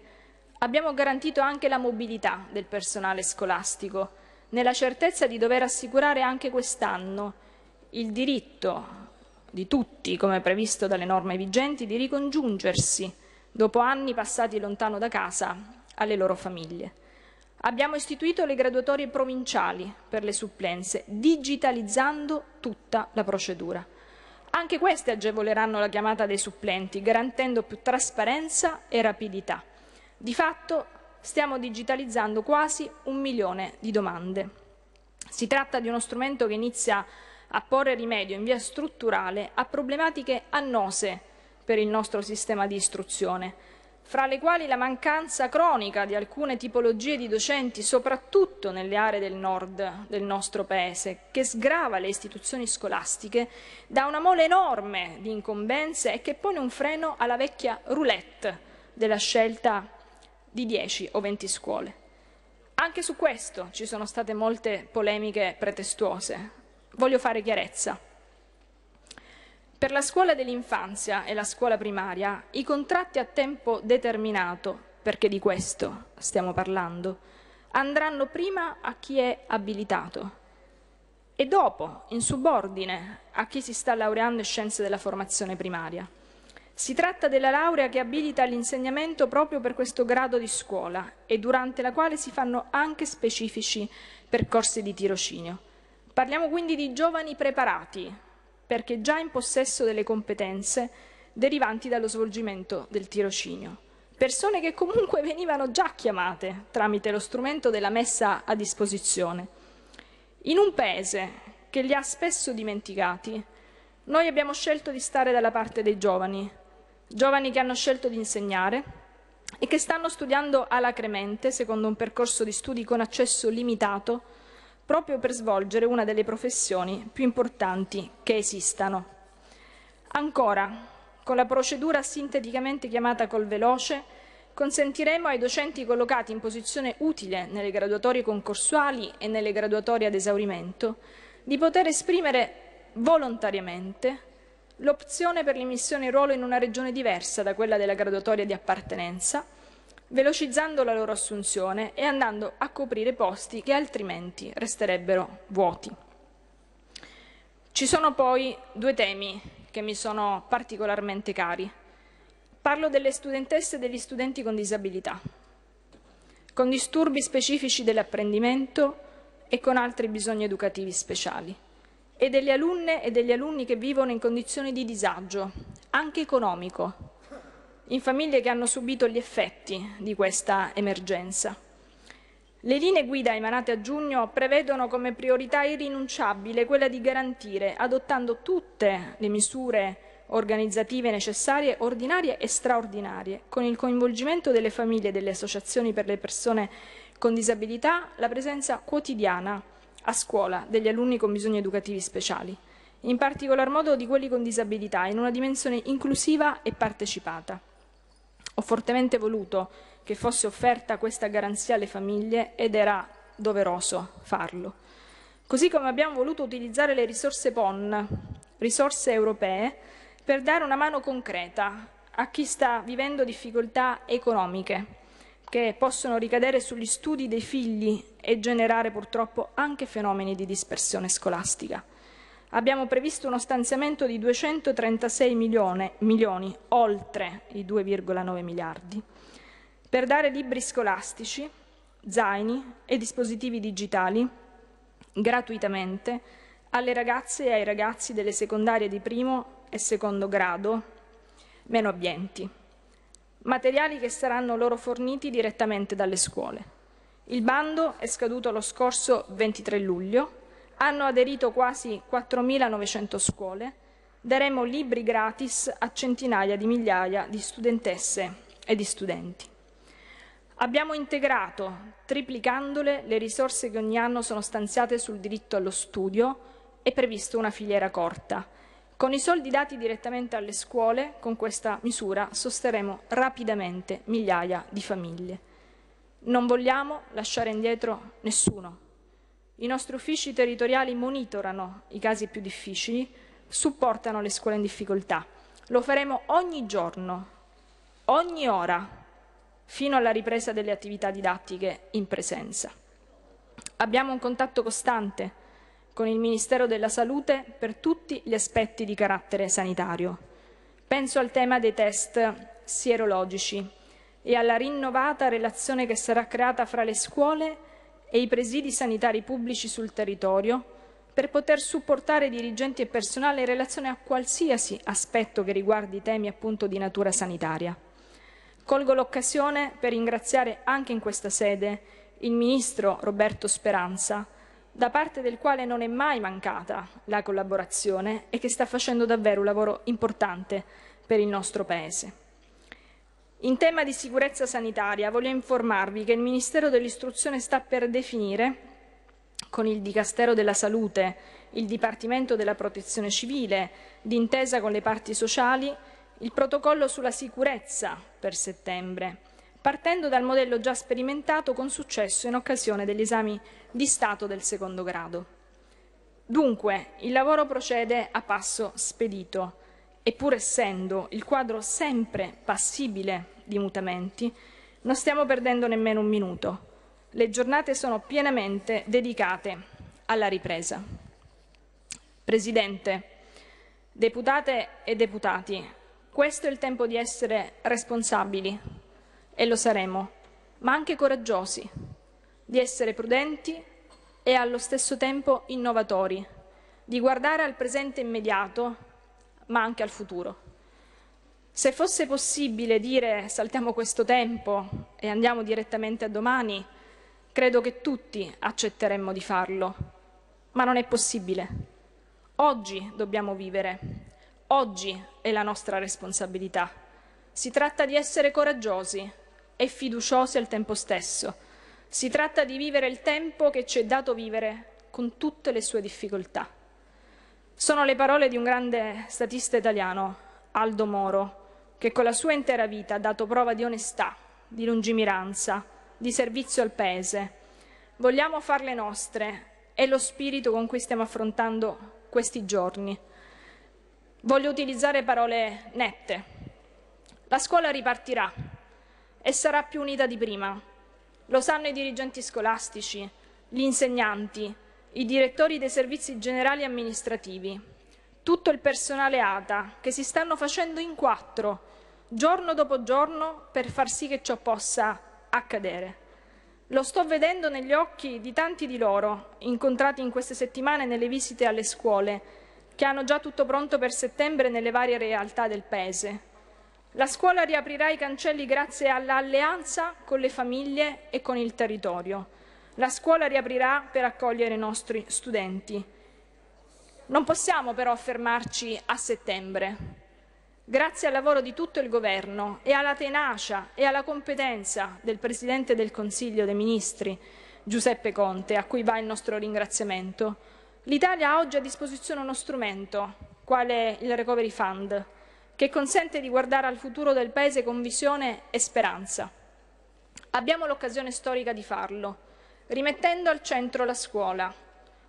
Speaker 2: Abbiamo garantito anche la mobilità del personale scolastico, nella certezza di dover assicurare anche quest'anno il diritto di tutti, come previsto dalle norme vigenti, di ricongiungersi dopo anni passati lontano da casa alle loro famiglie. Abbiamo istituito le graduatorie provinciali per le supplenze, digitalizzando tutta la procedura. Anche queste agevoleranno la chiamata dei supplenti, garantendo più trasparenza e rapidità. Di fatto stiamo digitalizzando quasi un milione di domande. Si tratta di uno strumento che inizia a porre rimedio in via strutturale a problematiche annose per il nostro sistema di istruzione, fra le quali la mancanza cronica di alcune tipologie di docenti, soprattutto nelle aree del nord del nostro Paese, che sgrava le istituzioni scolastiche da una mole enorme di incombenze e che pone un freno alla vecchia roulette della scelta di 10 o 20 scuole. Anche su questo ci sono state molte polemiche pretestuose. Voglio fare chiarezza. Per la scuola dell'infanzia e la scuola primaria, i contratti a tempo determinato, perché di questo stiamo parlando, andranno prima a chi è abilitato e dopo, in subordine, a chi si sta laureando in scienze della formazione primaria. Si tratta della laurea che abilita l'insegnamento proprio per questo grado di scuola e durante la quale si fanno anche specifici percorsi di tirocinio. Parliamo quindi di giovani preparati, perché già in possesso delle competenze derivanti dallo svolgimento del tirocinio. Persone che comunque venivano già chiamate tramite lo strumento della messa a disposizione. In un paese che li ha spesso dimenticati, noi abbiamo scelto di stare dalla parte dei giovani, giovani che hanno scelto di insegnare e che stanno studiando alacremente, secondo un percorso di studi con accesso limitato, proprio per svolgere una delle professioni più importanti che esistano. Ancora, con la procedura sinteticamente chiamata col veloce, consentiremo ai docenti collocati in posizione utile nelle graduatorie concorsuali e nelle graduatorie ad esaurimento di poter esprimere volontariamente l'opzione per l'immissione in ruolo in una regione diversa da quella della graduatoria di appartenenza, velocizzando la loro assunzione e andando a coprire posti che altrimenti resterebbero vuoti. Ci sono poi due temi che mi sono particolarmente cari. Parlo delle studentesse e degli studenti con disabilità, con disturbi specifici dell'apprendimento e con altri bisogni educativi speciali e delle alunne e degli alunni che vivono in condizioni di disagio, anche economico, in famiglie che hanno subito gli effetti di questa emergenza. Le linee guida emanate a giugno prevedono come priorità irrinunciabile quella di garantire, adottando tutte le misure organizzative necessarie, ordinarie e straordinarie, con il coinvolgimento delle famiglie e delle associazioni per le persone con disabilità, la presenza quotidiana a scuola degli alunni con bisogni educativi speciali, in particolar modo di quelli con disabilità, in una dimensione inclusiva e partecipata. Ho fortemente voluto che fosse offerta questa garanzia alle famiglie ed era doveroso farlo. Così come abbiamo voluto utilizzare le risorse PON, risorse europee, per dare una mano concreta a chi sta vivendo difficoltà economiche, che possono ricadere sugli studi dei figli e generare purtroppo anche fenomeni di dispersione scolastica. Abbiamo previsto uno stanziamento di 236 milioni, milioni oltre i 2,9 miliardi, per dare libri scolastici, zaini e dispositivi digitali gratuitamente alle ragazze e ai ragazzi delle secondarie di primo e secondo grado meno abbienti materiali che saranno loro forniti direttamente dalle scuole. Il bando è scaduto lo scorso 23 luglio, hanno aderito quasi 4.900 scuole, daremo libri gratis a centinaia di migliaia di studentesse e di studenti. Abbiamo integrato, triplicandole, le risorse che ogni anno sono stanziate sul diritto allo studio, e previsto una filiera corta, con i soldi dati direttamente alle scuole, con questa misura sosterremo rapidamente migliaia di famiglie. Non vogliamo lasciare indietro nessuno. I nostri uffici territoriali monitorano i casi più difficili, supportano le scuole in difficoltà. Lo faremo ogni giorno, ogni ora, fino alla ripresa delle attività didattiche in presenza. Abbiamo un contatto costante con il Ministero della Salute per tutti gli aspetti di carattere sanitario. Penso al tema dei test sierologici e alla rinnovata relazione che sarà creata fra le scuole e i presidi sanitari pubblici sul territorio per poter supportare dirigenti e personale in relazione a qualsiasi aspetto che riguardi temi appunto di natura sanitaria. Colgo l'occasione per ringraziare anche in questa sede il Ministro Roberto Speranza da parte del quale non è mai mancata la collaborazione e che sta facendo davvero un lavoro importante per il nostro Paese. In tema di sicurezza sanitaria voglio informarvi che il Ministero dell'Istruzione sta per definire con il Dicastero della Salute, il Dipartimento della Protezione Civile, d'intesa con le parti sociali, il protocollo sulla sicurezza per settembre partendo dal modello già sperimentato con successo in occasione degli esami di Stato del secondo grado. Dunque, il lavoro procede a passo spedito e pur essendo il quadro sempre passibile di mutamenti, non stiamo perdendo nemmeno un minuto. Le giornate sono pienamente dedicate alla ripresa. Presidente, deputate e deputati, questo è il tempo di essere responsabili e lo saremo, ma anche coraggiosi, di essere prudenti e allo stesso tempo innovatori, di guardare al presente immediato, ma anche al futuro. Se fosse possibile dire saltiamo questo tempo e andiamo direttamente a domani, credo che tutti accetteremmo di farlo, ma non è possibile. Oggi dobbiamo vivere, oggi è la nostra responsabilità. Si tratta di essere coraggiosi, e fiduciose al tempo stesso. Si tratta di vivere il tempo che ci è dato vivere con tutte le sue difficoltà. Sono le parole di un grande statista italiano, Aldo Moro, che con la sua intera vita ha dato prova di onestà, di lungimiranza, di servizio al Paese. Vogliamo farle nostre, è lo spirito con cui stiamo affrontando questi giorni. Voglio utilizzare parole nette. La scuola ripartirà, e sarà più unita di prima. Lo sanno i dirigenti scolastici, gli insegnanti, i direttori dei servizi generali amministrativi, tutto il personale ATA che si stanno facendo in quattro, giorno dopo giorno, per far sì che ciò possa accadere. Lo sto vedendo negli occhi di tanti di loro, incontrati in queste settimane nelle visite alle scuole, che hanno già tutto pronto per settembre nelle varie realtà del Paese. La scuola riaprirà i cancelli grazie all'alleanza con le famiglie e con il territorio. La scuola riaprirà per accogliere i nostri studenti. Non possiamo però fermarci a settembre. Grazie al lavoro di tutto il Governo e alla tenacia e alla competenza del Presidente del Consiglio dei Ministri, Giuseppe Conte, a cui va il nostro ringraziamento, l'Italia ha oggi a disposizione uno strumento, quale il Recovery Fund, che consente di guardare al futuro del Paese con visione e speranza. Abbiamo l'occasione storica di farlo, rimettendo al centro la scuola,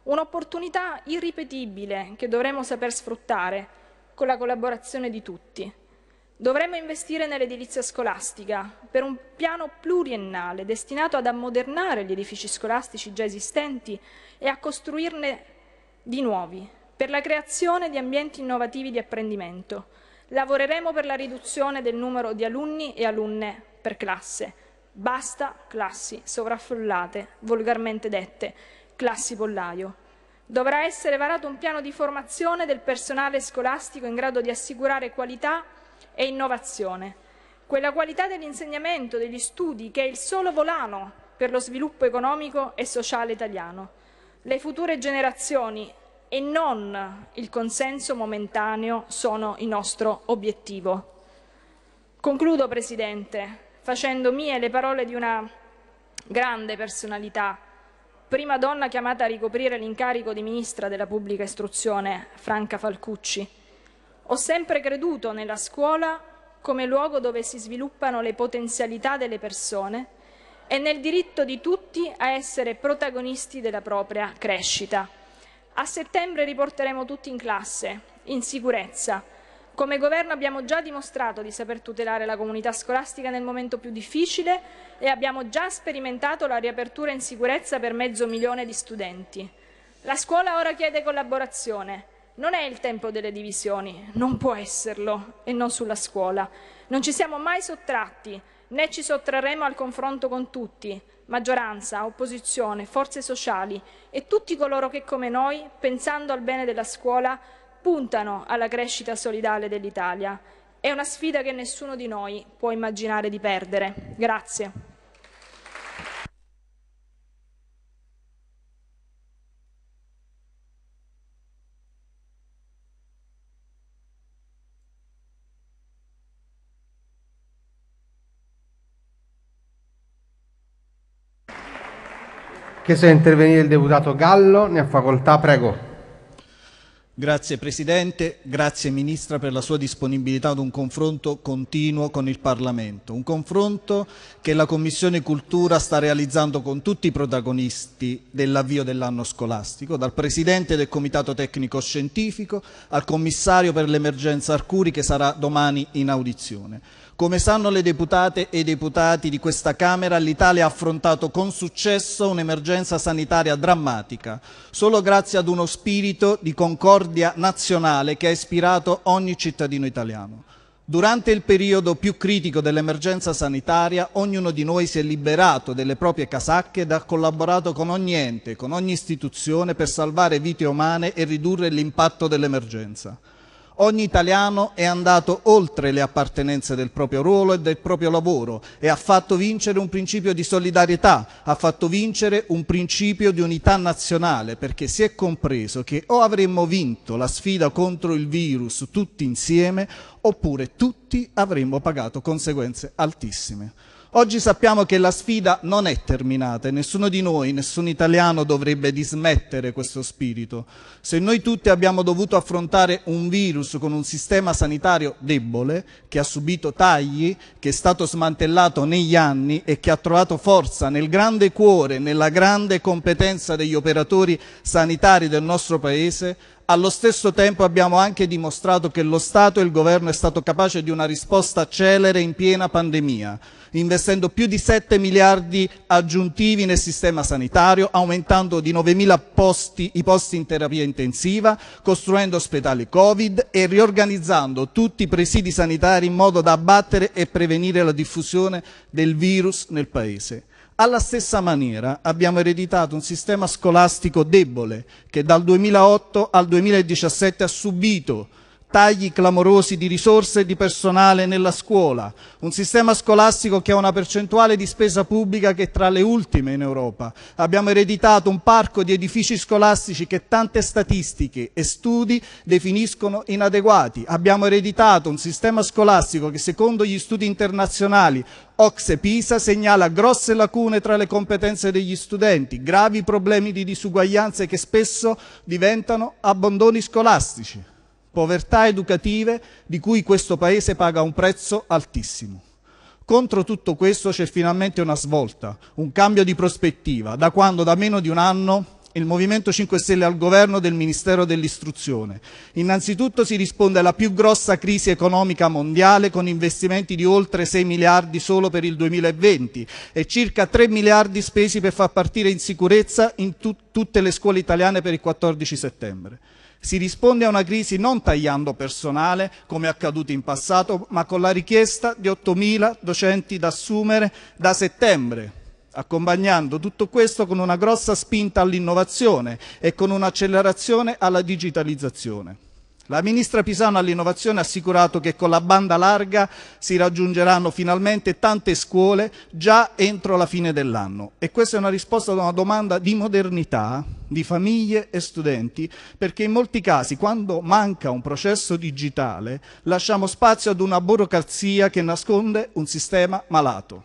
Speaker 2: un'opportunità irripetibile che dovremo saper sfruttare con la collaborazione di tutti. Dovremmo investire nell'edilizia scolastica per un piano pluriennale destinato ad ammodernare gli edifici scolastici già esistenti e a costruirne di nuovi, per la creazione di ambienti innovativi di apprendimento, Lavoreremo per la riduzione del numero di alunni e alunne per classe. Basta classi sovraffollate, volgarmente dette, classi pollaio. Dovrà essere varato un piano di formazione del personale scolastico in grado di assicurare qualità e innovazione. Quella qualità dell'insegnamento, degli studi, che è il solo volano per lo sviluppo economico e sociale italiano. Le future generazioni e non il consenso momentaneo sono il nostro obiettivo. Concludo, Presidente, facendo mie le parole di una grande personalità, prima donna chiamata a ricoprire l'incarico di Ministra della Pubblica Istruzione, Franca Falcucci. Ho sempre creduto nella scuola come luogo dove si sviluppano le potenzialità delle persone e nel diritto di tutti a essere protagonisti della propria crescita. A settembre riporteremo tutti in classe, in sicurezza. Come governo abbiamo già dimostrato di saper tutelare la comunità scolastica nel momento più difficile e abbiamo già sperimentato la riapertura in sicurezza per mezzo milione di studenti. La scuola ora chiede collaborazione. Non è il tempo delle divisioni, non può esserlo, e non sulla scuola. Non ci siamo mai sottratti, né ci sottrarremo al confronto con tutti maggioranza, opposizione, forze sociali e tutti coloro che come noi, pensando al bene della scuola, puntano alla crescita solidale dell'Italia. È una sfida che nessuno di noi può immaginare di perdere. Grazie.
Speaker 1: Chiesto di intervenire il deputato Gallo, ne ha facoltà, prego.
Speaker 3: Grazie Presidente, grazie Ministra per la sua disponibilità ad un confronto continuo con il Parlamento, un confronto che la Commissione Cultura sta realizzando con tutti i protagonisti dell'avvio dell'anno scolastico, dal Presidente del Comitato Tecnico Scientifico al Commissario per l'Emergenza Arcuri che sarà domani in audizione. Come sanno le deputate e i deputati di questa Camera, l'Italia ha affrontato con successo un'emergenza sanitaria drammatica, solo grazie ad uno spirito di concordia nazionale che ha ispirato ogni cittadino italiano. Durante il periodo più critico dell'emergenza sanitaria, ognuno di noi si è liberato delle proprie casacche ed ha collaborato con ogni ente, con ogni istituzione per salvare vite umane e ridurre l'impatto dell'emergenza. Ogni italiano è andato oltre le appartenenze del proprio ruolo e del proprio lavoro e ha fatto vincere un principio di solidarietà, ha fatto vincere un principio di unità nazionale perché si è compreso che o avremmo vinto la sfida contro il virus tutti insieme oppure tutti avremmo pagato conseguenze altissime. Oggi sappiamo che la sfida non è terminata e nessuno di noi, nessun italiano dovrebbe dismettere questo spirito. Se noi tutti abbiamo dovuto affrontare un virus con un sistema sanitario debole, che ha subito tagli, che è stato smantellato negli anni e che ha trovato forza nel grande cuore, nella grande competenza degli operatori sanitari del nostro Paese, allo stesso tempo abbiamo anche dimostrato che lo Stato e il Governo è stato capace di una risposta celere in piena pandemia, investendo più di 7 miliardi aggiuntivi nel sistema sanitario, aumentando di 9 mila posti, i posti in terapia intensiva, costruendo ospedali Covid e riorganizzando tutti i presidi sanitari in modo da abbattere e prevenire la diffusione del virus nel Paese. Alla stessa maniera abbiamo ereditato un sistema scolastico debole che dal 2008 al 2017 ha subito tagli clamorosi di risorse e di personale nella scuola, un sistema scolastico che ha una percentuale di spesa pubblica che è tra le ultime in Europa. Abbiamo ereditato un parco di edifici scolastici che tante statistiche e studi definiscono inadeguati. Abbiamo ereditato un sistema scolastico che secondo gli studi internazionali Ox e Pisa segnala grosse lacune tra le competenze degli studenti, gravi problemi di disuguaglianze che spesso diventano abbandoni scolastici povertà educative di cui questo Paese paga un prezzo altissimo. Contro tutto questo c'è finalmente una svolta, un cambio di prospettiva, da quando da meno di un anno il Movimento 5 Stelle al governo del Ministero dell'Istruzione. Innanzitutto si risponde alla più grossa crisi economica mondiale con investimenti di oltre 6 miliardi solo per il 2020 e circa 3 miliardi spesi per far partire in sicurezza in tut tutte le scuole italiane per il 14 settembre. Si risponde a una crisi non tagliando personale, come è accaduto in passato, ma con la richiesta di 8.000 docenti da assumere da settembre, accompagnando tutto questo con una grossa spinta all'innovazione e con un'accelerazione alla digitalizzazione. La ministra Pisano all'innovazione ha assicurato che con la banda larga si raggiungeranno finalmente tante scuole già entro la fine dell'anno e questa è una risposta ad una domanda di modernità di famiglie e studenti perché in molti casi quando manca un processo digitale lasciamo spazio ad una burocrazia che nasconde un sistema malato.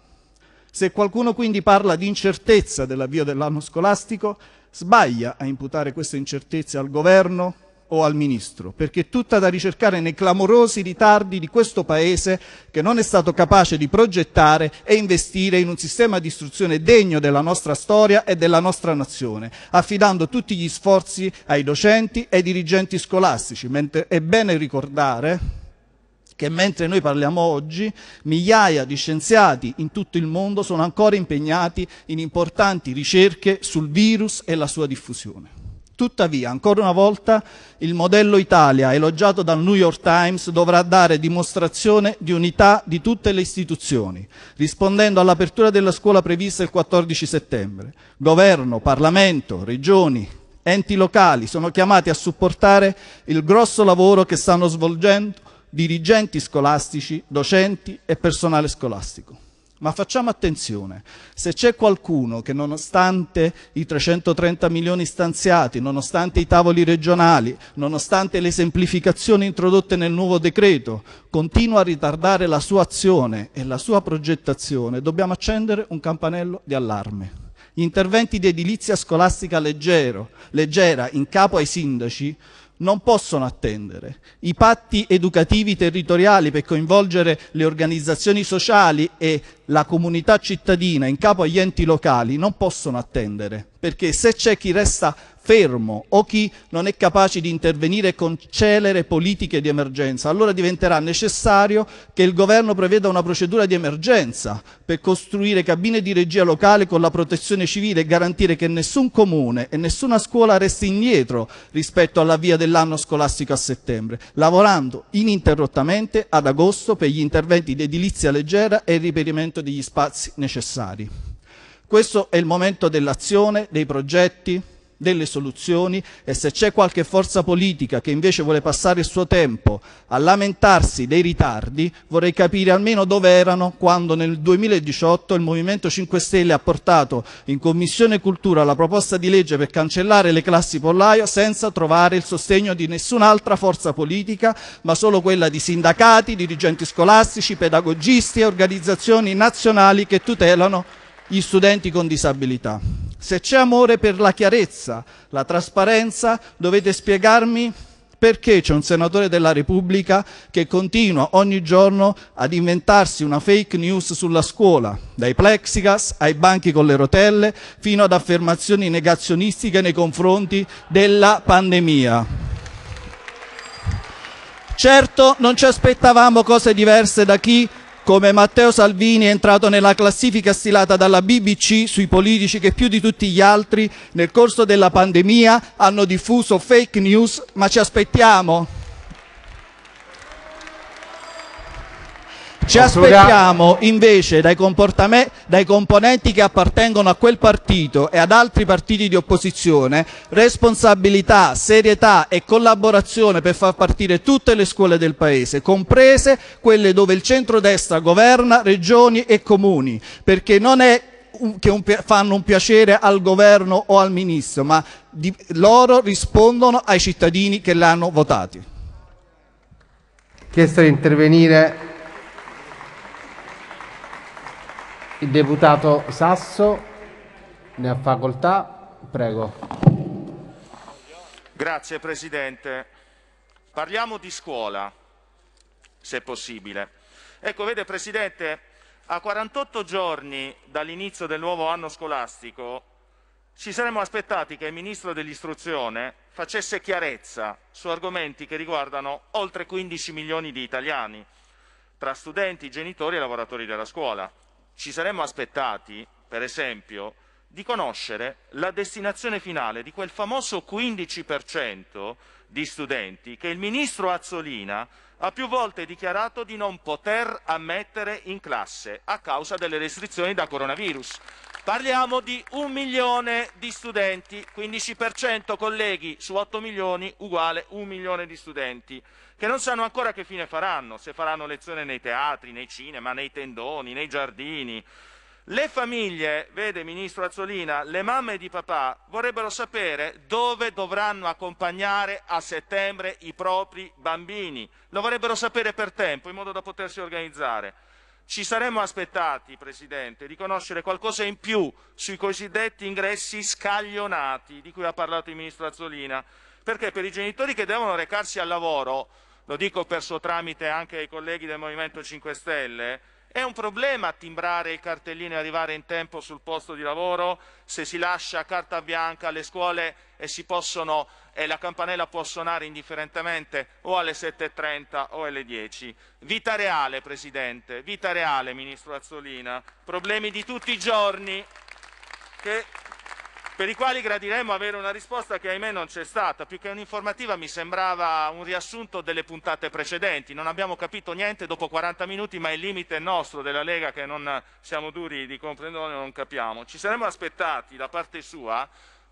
Speaker 3: Se qualcuno quindi parla di incertezza dell'avvio dell'anno scolastico sbaglia a imputare queste incertezze al governo, o al ministro, perché è tutta da ricercare nei clamorosi ritardi di questo Paese che non è stato capace di progettare e investire in un sistema di istruzione degno della nostra storia e della nostra nazione, affidando tutti gli sforzi ai docenti e ai dirigenti scolastici. Mentre è bene ricordare che mentre noi parliamo oggi, migliaia di scienziati in tutto il mondo sono ancora impegnati in importanti ricerche sul virus e la sua diffusione. Tuttavia, ancora una volta, il modello Italia, elogiato dal New York Times, dovrà dare dimostrazione di unità di tutte le istituzioni, rispondendo all'apertura della scuola prevista il 14 settembre. Governo, Parlamento, Regioni, enti locali sono chiamati a supportare il grosso lavoro che stanno svolgendo dirigenti scolastici, docenti e personale scolastico. Ma facciamo attenzione, se c'è qualcuno che nonostante i 330 milioni stanziati, nonostante i tavoli regionali, nonostante le semplificazioni introdotte nel nuovo decreto, continua a ritardare la sua azione e la sua progettazione, dobbiamo accendere un campanello di allarme. Gli interventi di edilizia scolastica leggero, leggera in capo ai sindaci non possono attendere. I patti educativi territoriali per coinvolgere le organizzazioni sociali e la comunità cittadina in capo agli enti locali non possono attendere, perché se c'è chi resta fermo o chi non è capace di intervenire con celere politiche di emergenza. Allora diventerà necessario che il governo preveda una procedura di emergenza per costruire cabine di regia locale con la protezione civile e garantire che nessun comune e nessuna scuola resti indietro rispetto alla via dell'anno scolastico a settembre, lavorando ininterrottamente ad agosto per gli interventi di edilizia leggera e il riperimento degli spazi necessari. Questo è il momento dell'azione, dei progetti, delle soluzioni e se c'è qualche forza politica che invece vuole passare il suo tempo a lamentarsi dei ritardi, vorrei capire almeno dove erano quando nel 2018 il Movimento 5 Stelle ha portato in Commissione Cultura la proposta di legge per cancellare le classi pollaio senza trovare il sostegno di nessun'altra forza politica, ma solo quella di sindacati, dirigenti scolastici, pedagogisti e organizzazioni nazionali che tutelano gli studenti con disabilità. Se c'è amore per la chiarezza, la trasparenza, dovete spiegarmi perché c'è un senatore della Repubblica che continua ogni giorno ad inventarsi una fake news sulla scuola, dai plexigas ai banchi con le rotelle, fino ad affermazioni negazionistiche nei confronti della pandemia. Certo, non ci aspettavamo cose diverse da chi come Matteo Salvini è entrato nella classifica stilata dalla BBC sui politici che più di tutti gli altri nel corso della pandemia hanno diffuso fake news, ma ci aspettiamo Ci aspettiamo invece dai, dai, componenti che appartengono a quel partito e ad altri partiti di opposizione responsabilità, serietà e collaborazione per far partire tutte le scuole del Paese, comprese quelle dove il centrodestra governa regioni e comuni, perché non è che un, fanno un piacere al governo o al ministro, ma di, loro rispondono ai cittadini che l'hanno votato. Chiesto di intervenire
Speaker 1: Il deputato Sasso ne ha facoltà, prego.
Speaker 4: Grazie Presidente. Parliamo di scuola, se possibile. Ecco, vede Presidente, a 48 giorni dall'inizio del nuovo anno scolastico ci saremmo aspettati che il Ministro dell'Istruzione facesse chiarezza su argomenti che riguardano oltre 15 milioni di italiani, tra studenti, genitori e lavoratori della scuola. Ci saremmo aspettati, per esempio, di conoscere la destinazione finale di quel famoso 15% di studenti che il ministro Azzolina ha più volte dichiarato di non poter ammettere in classe a causa delle restrizioni da coronavirus. Parliamo di un milione di studenti, 15% colleghi su 8 milioni uguale un milione di studenti, che non sanno ancora che fine faranno, se faranno lezione nei teatri, nei cinema, nei tendoni, nei giardini. Le famiglie, vede Ministro Azzolina, le mamme di papà vorrebbero sapere dove dovranno accompagnare a settembre i propri bambini. Lo vorrebbero sapere per tempo, in modo da potersi organizzare. Ci saremmo aspettati, Presidente, di conoscere qualcosa in più sui cosiddetti ingressi scaglionati di cui ha parlato il Ministro Azzolina, perché per i genitori che devono recarsi al lavoro, lo dico per suo tramite anche ai colleghi del Movimento 5 Stelle, è un problema timbrare il cartellino e arrivare in tempo sul posto di lavoro se si lascia carta bianca alle scuole e si possono e la campanella può suonare indifferentemente o alle 7.30 o alle 10. Vita reale, Presidente, vita reale, Ministro Azzolina, problemi di tutti i giorni che, per i quali gradiremmo avere una risposta che ahimè non c'è stata. Più che un'informativa mi sembrava un riassunto delle puntate precedenti. Non abbiamo capito niente dopo 40 minuti, ma il limite è nostro della Lega che non siamo duri di comprendere, non capiamo. Ci saremmo aspettati da parte sua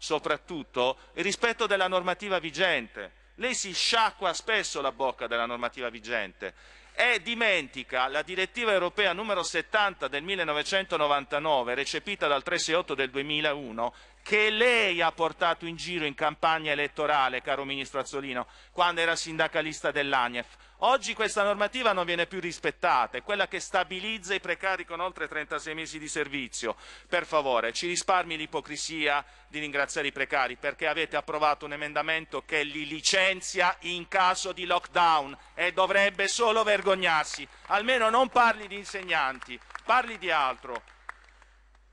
Speaker 4: soprattutto il rispetto della normativa vigente. Lei si sciacqua spesso la bocca della normativa vigente e dimentica la direttiva europea numero 70 del 1999, recepita dal 368 del 2001, che lei ha portato in giro in campagna elettorale, caro ministro Azzolino, quando era sindacalista dell'ANEF. Oggi questa normativa non viene più rispettata, è quella che stabilizza i precari con oltre 36 mesi di servizio. Per favore, ci risparmi l'ipocrisia di ringraziare i precari perché avete approvato un emendamento che li licenzia in caso di lockdown e dovrebbe solo vergognarsi. Almeno non parli di insegnanti, parli di altro.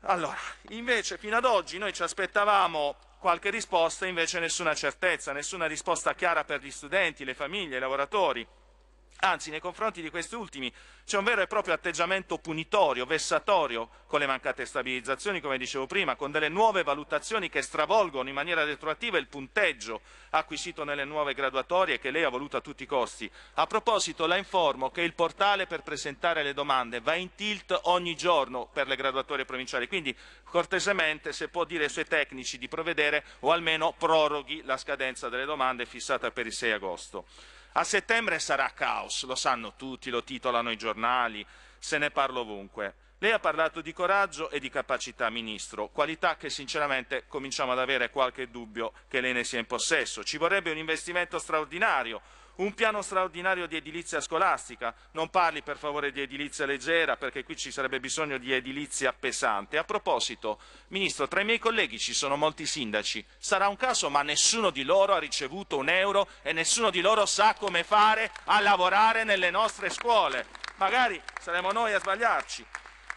Speaker 4: Allora, invece fino ad oggi noi ci aspettavamo qualche risposta, invece nessuna certezza, nessuna risposta chiara per gli studenti, le famiglie, i lavoratori. Anzi, nei confronti di questi ultimi c'è un vero e proprio atteggiamento punitorio, vessatorio, con le mancate stabilizzazioni, come dicevo prima, con delle nuove valutazioni che stravolgono in maniera retroattiva il punteggio acquisito nelle nuove graduatorie che lei ha voluto a tutti i costi. A proposito, la informo che il portale per presentare le domande va in tilt ogni giorno per le graduatorie provinciali, quindi cortesemente se può dire ai suoi tecnici di provvedere o almeno proroghi la scadenza delle domande fissata per il 6 agosto. A settembre sarà caos, lo sanno tutti, lo titolano i giornali, se ne parlo ovunque. Lei ha parlato di coraggio e di capacità, Ministro, qualità che sinceramente cominciamo ad avere qualche dubbio che lei ne sia in possesso. Ci vorrebbe un investimento straordinario, un piano straordinario di edilizia scolastica, non parli per favore di edilizia leggera perché qui ci sarebbe bisogno di edilizia pesante. A proposito, Ministro, tra i miei colleghi ci sono molti sindaci, sarà un caso ma nessuno di loro ha ricevuto un euro e nessuno di loro sa come fare a lavorare nelle nostre scuole. Magari saremo noi a sbagliarci.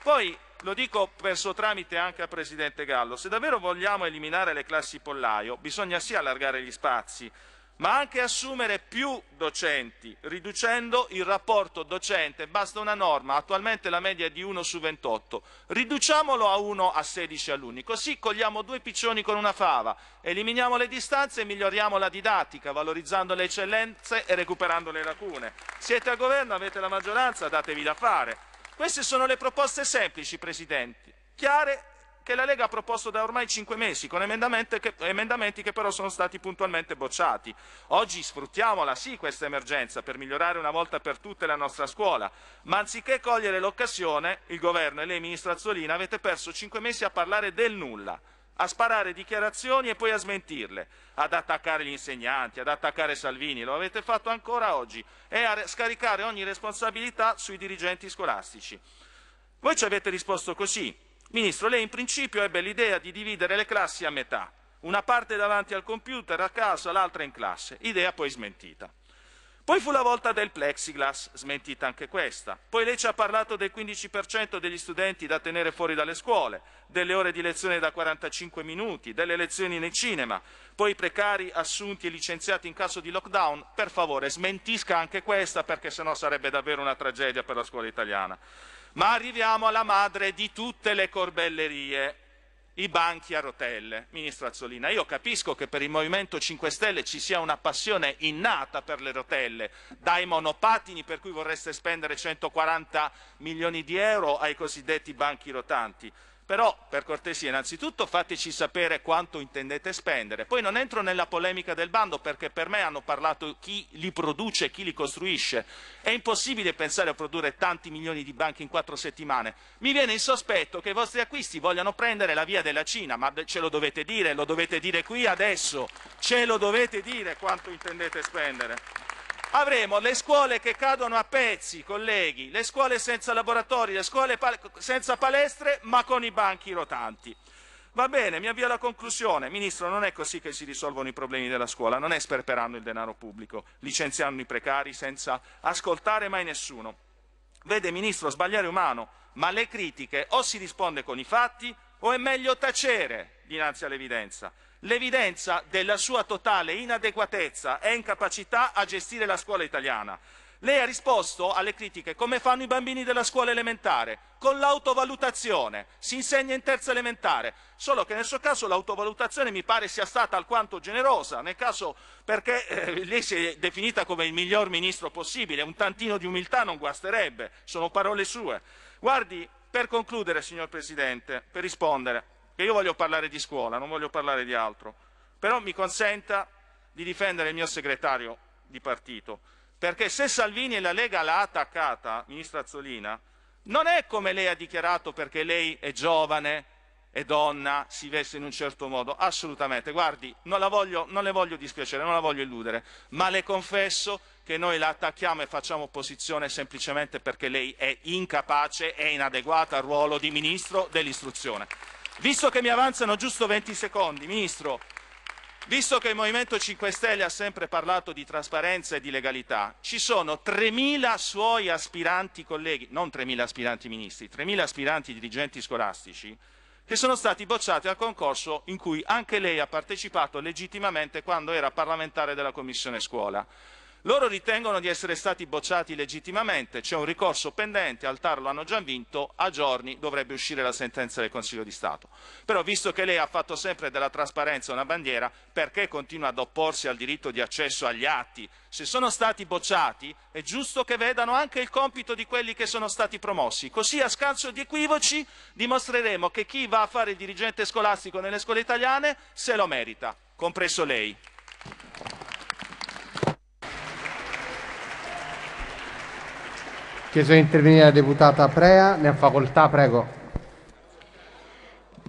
Speaker 4: Poi, lo dico per suo tramite anche al Presidente Gallo, se davvero vogliamo eliminare le classi pollaio bisogna sì allargare gli spazi, ma anche assumere più docenti, riducendo il rapporto docente. Basta una norma, attualmente la media è di 1 su 28, riduciamolo a 1 a 16 alunni, così cogliamo due piccioni con una fava, eliminiamo le distanze e miglioriamo la didattica, valorizzando le eccellenze e recuperando le lacune. Siete al governo, avete la maggioranza, datevi da fare. Queste sono le proposte semplici, Presidenti, chiare che la Lega ha proposto da ormai cinque mesi, con emendamenti che, emendamenti che, però sono stati puntualmente bocciati. Oggi sfruttiamola sì questa emergenza per migliorare una volta per tutte la nostra scuola, ma anziché cogliere l'occasione, il Governo e lei, Ministro Azzolina, avete perso cinque mesi a parlare del nulla a sparare dichiarazioni e poi a smentirle, ad attaccare gli insegnanti, ad attaccare Salvini, lo avete fatto ancora oggi, e a scaricare ogni responsabilità sui dirigenti scolastici. Voi ci avete risposto così, Ministro, lei in principio ebbe l'idea di dividere le classi a metà, una parte davanti al computer a casa, l'altra in classe, idea poi smentita. Poi fu la volta del plexiglass, smentita anche questa. Poi lei ci ha parlato del 15% degli studenti da tenere fuori dalle scuole, delle ore di lezione da 45 minuti, delle lezioni nei cinema, poi precari assunti e licenziati in caso di lockdown. Per favore, smentisca anche questa perché sennò sarebbe davvero una tragedia per la scuola italiana. Ma arriviamo alla madre di tutte le corbellerie, i banchi a rotelle. Ministro Azzolina, io capisco che per il Movimento 5 Stelle ci sia una passione innata per le rotelle, dai monopattini per cui vorreste spendere 140 milioni di euro ai cosiddetti banchi rotanti. Però, per cortesia, innanzitutto fateci sapere quanto intendete spendere. Poi non entro nella polemica del bando perché per me hanno parlato chi li produce e chi li costruisce. È impossibile pensare a produrre tanti milioni di banchi in quattro settimane. Mi viene il sospetto che i vostri acquisti vogliano prendere la via della Cina, ma ce lo dovete dire, lo dovete dire qui adesso, ce lo dovete dire quanto intendete spendere avremo le scuole che cadono a pezzi, colleghi, le scuole senza laboratori, le scuole pal senza palestre ma con i banchi rotanti. Va bene, mi avvio alla conclusione. Ministro, non è così che si risolvono i problemi della scuola, non è sperperando il denaro pubblico, licenziando i precari senza ascoltare mai nessuno. Vede, Ministro, sbagliare umano, ma le critiche o si risponde con i fatti o è meglio tacere dinanzi all'evidenza l'evidenza della sua totale inadeguatezza e incapacità a gestire la scuola italiana. Lei ha risposto alle critiche come fanno i bambini della scuola elementare, con l'autovalutazione, si insegna in terza elementare, solo che nel suo caso l'autovalutazione mi pare sia stata alquanto generosa, nel caso perché eh, lei si è definita come il miglior ministro possibile, un tantino di umiltà non guasterebbe, sono parole sue. Guardi, per concludere, signor Presidente, per rispondere, che io voglio parlare di scuola, non voglio parlare di altro, però mi consenta di difendere il mio segretario di partito, perché se Salvini e la Lega l'ha attaccata, ministra Azzolina, non è come lei ha dichiarato perché lei è giovane, è donna, si veste in un certo modo, assolutamente, guardi, non, voglio, non le voglio dispiacere, non la voglio illudere, ma le confesso che noi la attacchiamo e facciamo opposizione semplicemente perché lei è incapace e inadeguata al ruolo di Ministro dell'Istruzione. Visto che mi avanzano giusto 20 secondi, Ministro, visto che il Movimento 5 Stelle ha sempre parlato di trasparenza e di legalità, ci sono 3.000 suoi aspiranti colleghi, non 3.000 aspiranti ministri, 3.000 aspiranti dirigenti scolastici, che sono stati bocciati al concorso in cui anche lei ha partecipato legittimamente quando era parlamentare della Commissione Scuola. Loro ritengono di essere stati bocciati legittimamente, c'è un ricorso pendente, al TAR lo hanno già vinto, a giorni dovrebbe uscire la sentenza del Consiglio di Stato. Però visto che lei ha fatto sempre della trasparenza una bandiera, perché continua ad opporsi al diritto di accesso agli atti? Se sono stati bocciati è giusto che vedano anche il compito di quelli che sono stati promossi. Così a scanso di equivoci dimostreremo che chi va a fare il dirigente scolastico nelle scuole italiane se lo merita, compreso lei.
Speaker 1: Chiesto di intervenire la deputata Prea, ne ha facoltà, prego.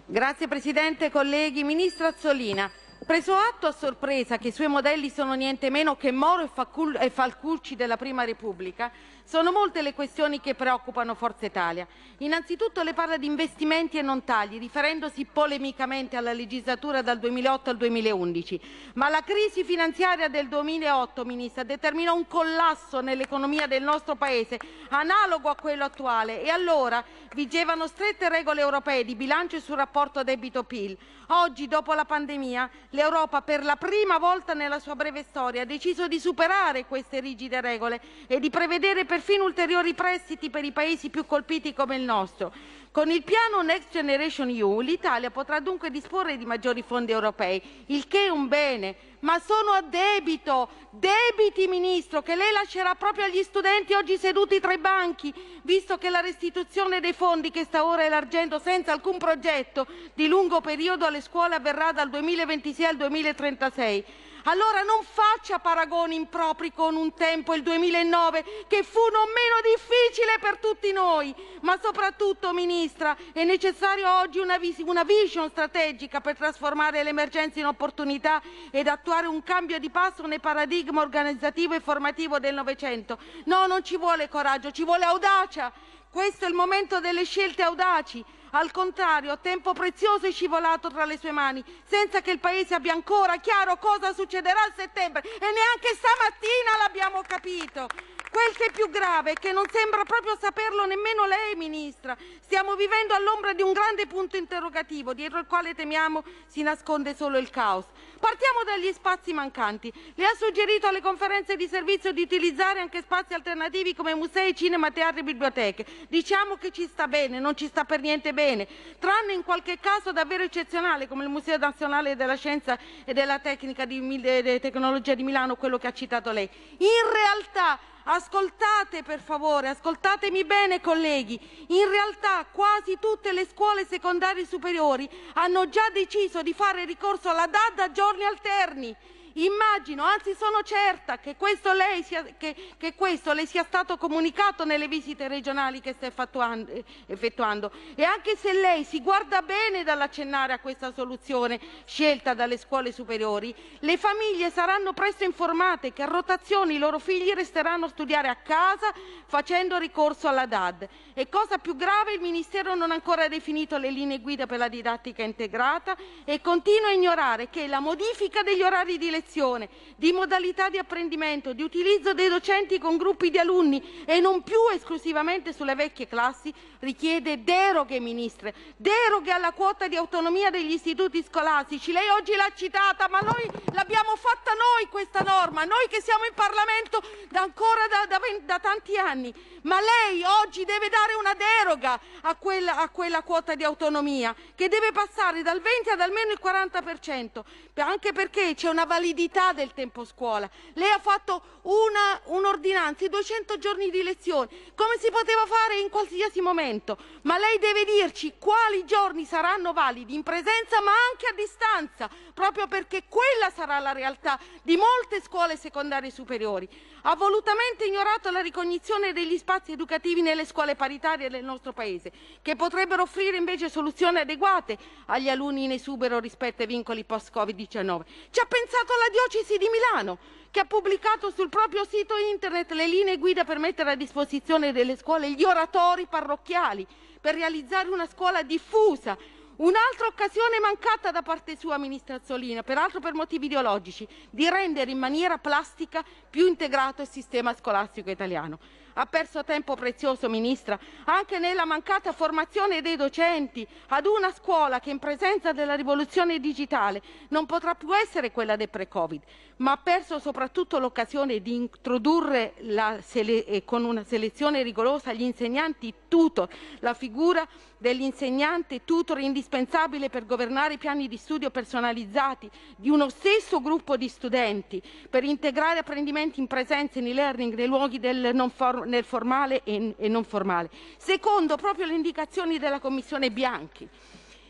Speaker 5: Grazie Presidente, colleghi. Ministra Azzolina, preso atto a sorpresa che i suoi modelli sono niente meno che Moro e, Falcul e Falcucci della Prima Repubblica, sono molte le questioni che preoccupano Forza Italia. Innanzitutto le parla di investimenti e non tagli, riferendosi polemicamente alla legislatura dal 2008 al 2011. Ma la crisi finanziaria del 2008, Ministra, determinò un collasso nell'economia del nostro Paese, analogo a quello attuale. E allora vigevano strette regole europee di bilancio sul rapporto debito-PIL. Oggi, dopo la pandemia, l'Europa per la prima volta nella sua breve storia ha deciso di superare queste rigide regole e di prevedere per perfino ulteriori prestiti per i paesi più colpiti come il nostro. Con il piano Next Generation EU l'Italia potrà dunque disporre di maggiori fondi europei, il che è un bene, ma sono a debito, debiti Ministro, che lei lascerà proprio agli studenti oggi seduti tra i banchi, visto che la restituzione dei fondi che sta ora elargendo senza alcun progetto di lungo periodo alle scuole avverrà dal 2026 al 2036. Allora non faccia paragoni impropri con un tempo, il 2009, che fu non meno difficile per tutti noi. Ma soprattutto, Ministra, è necessaria oggi una, vis una vision strategica per trasformare l'emergenza in opportunità ed attuare un cambio di passo nel paradigma organizzativo e formativo del Novecento. No, non ci vuole coraggio, ci vuole audacia questo è il momento delle scelte audaci, al contrario, tempo prezioso è scivolato tra le sue mani, senza che il Paese abbia ancora chiaro cosa succederà a settembre e neanche stamattina l'abbiamo capito. Quel che è più grave è che non sembra proprio saperlo nemmeno lei, Ministra. Stiamo vivendo all'ombra di un grande punto interrogativo, dietro il quale temiamo si nasconde solo il caos. Partiamo dagli spazi mancanti. Lei ha suggerito alle conferenze di servizio di utilizzare anche spazi alternativi come musei, cinema, teatri e biblioteche. Diciamo che ci sta bene, non ci sta per niente bene, tranne in qualche caso davvero eccezionale come il Museo Nazionale della Scienza e della Tecnica di, Tecnologia di Milano, quello che ha citato lei. In realtà Ascoltate per favore, ascoltatemi bene colleghi, in realtà quasi tutte le scuole secondarie superiori hanno già deciso di fare ricorso alla DAD a giorni alterni Immagino, anzi sono certa, che questo, sia, che, che questo, le sia stato comunicato nelle visite regionali che sta effettuando e anche se lei si guarda bene dall'accennare a questa soluzione scelta dalle scuole superiori, le famiglie saranno presto informate che a rotazione i loro figli resteranno a studiare a casa facendo ricorso alla DAD. E cosa più grave, il Ministero non ha ancora definito le linee guida per la didattica integrata e continua a ignorare che la modifica degli orari di lezione selezione, di modalità di apprendimento, di utilizzo dei docenti con gruppi di alunni e non più esclusivamente sulle vecchie classi, richiede deroghe, Ministre, deroghe alla quota di autonomia degli istituti scolastici. Lei oggi l'ha citata, ma noi l'abbiamo fatta noi questa norma, noi che siamo in Parlamento da ancora da, da, da, tanti anni. Ma lei oggi deve dare una deroga a quella, a quella quota di autonomia che deve passare dal 20 ad almeno il 40%, anche perché c'è una validità rigidità del tempo scuola. Lei ha fatto un'ordinanza, un i 200 giorni di lezione, come si poteva fare in qualsiasi momento, ma lei deve dirci quali giorni saranno validi in presenza ma anche a distanza, proprio perché quella sarà la realtà di molte scuole secondarie superiori. Ha volutamente ignorato la ricognizione degli spazi educativi nelle scuole paritarie del nostro Paese, che potrebbero offrire invece soluzioni adeguate agli alunni in esubero rispetto ai vincoli post-Covid-19. Ci ha pensato la la Diocesi di Milano, che ha pubblicato sul proprio sito internet le linee guida per mettere a disposizione delle scuole gli oratori parrocchiali, per realizzare una scuola diffusa. Un'altra occasione mancata da parte sua, Ministra Azzolina, peraltro per motivi ideologici, di rendere in maniera plastica più integrato il sistema scolastico italiano ha perso tempo prezioso, Ministra, anche nella mancata formazione dei docenti ad una scuola che in presenza della rivoluzione digitale non potrà più essere quella del pre-Covid ma ha perso soprattutto l'occasione di introdurre eh, con una selezione rigorosa gli insegnanti tutor, la figura dell'insegnante tutor indispensabile per governare i piani di studio personalizzati di uno stesso gruppo di studenti, per integrare apprendimenti in presenza e in e-learning nei luoghi for nel formale e, e non formale, secondo proprio le indicazioni della Commissione Bianchi.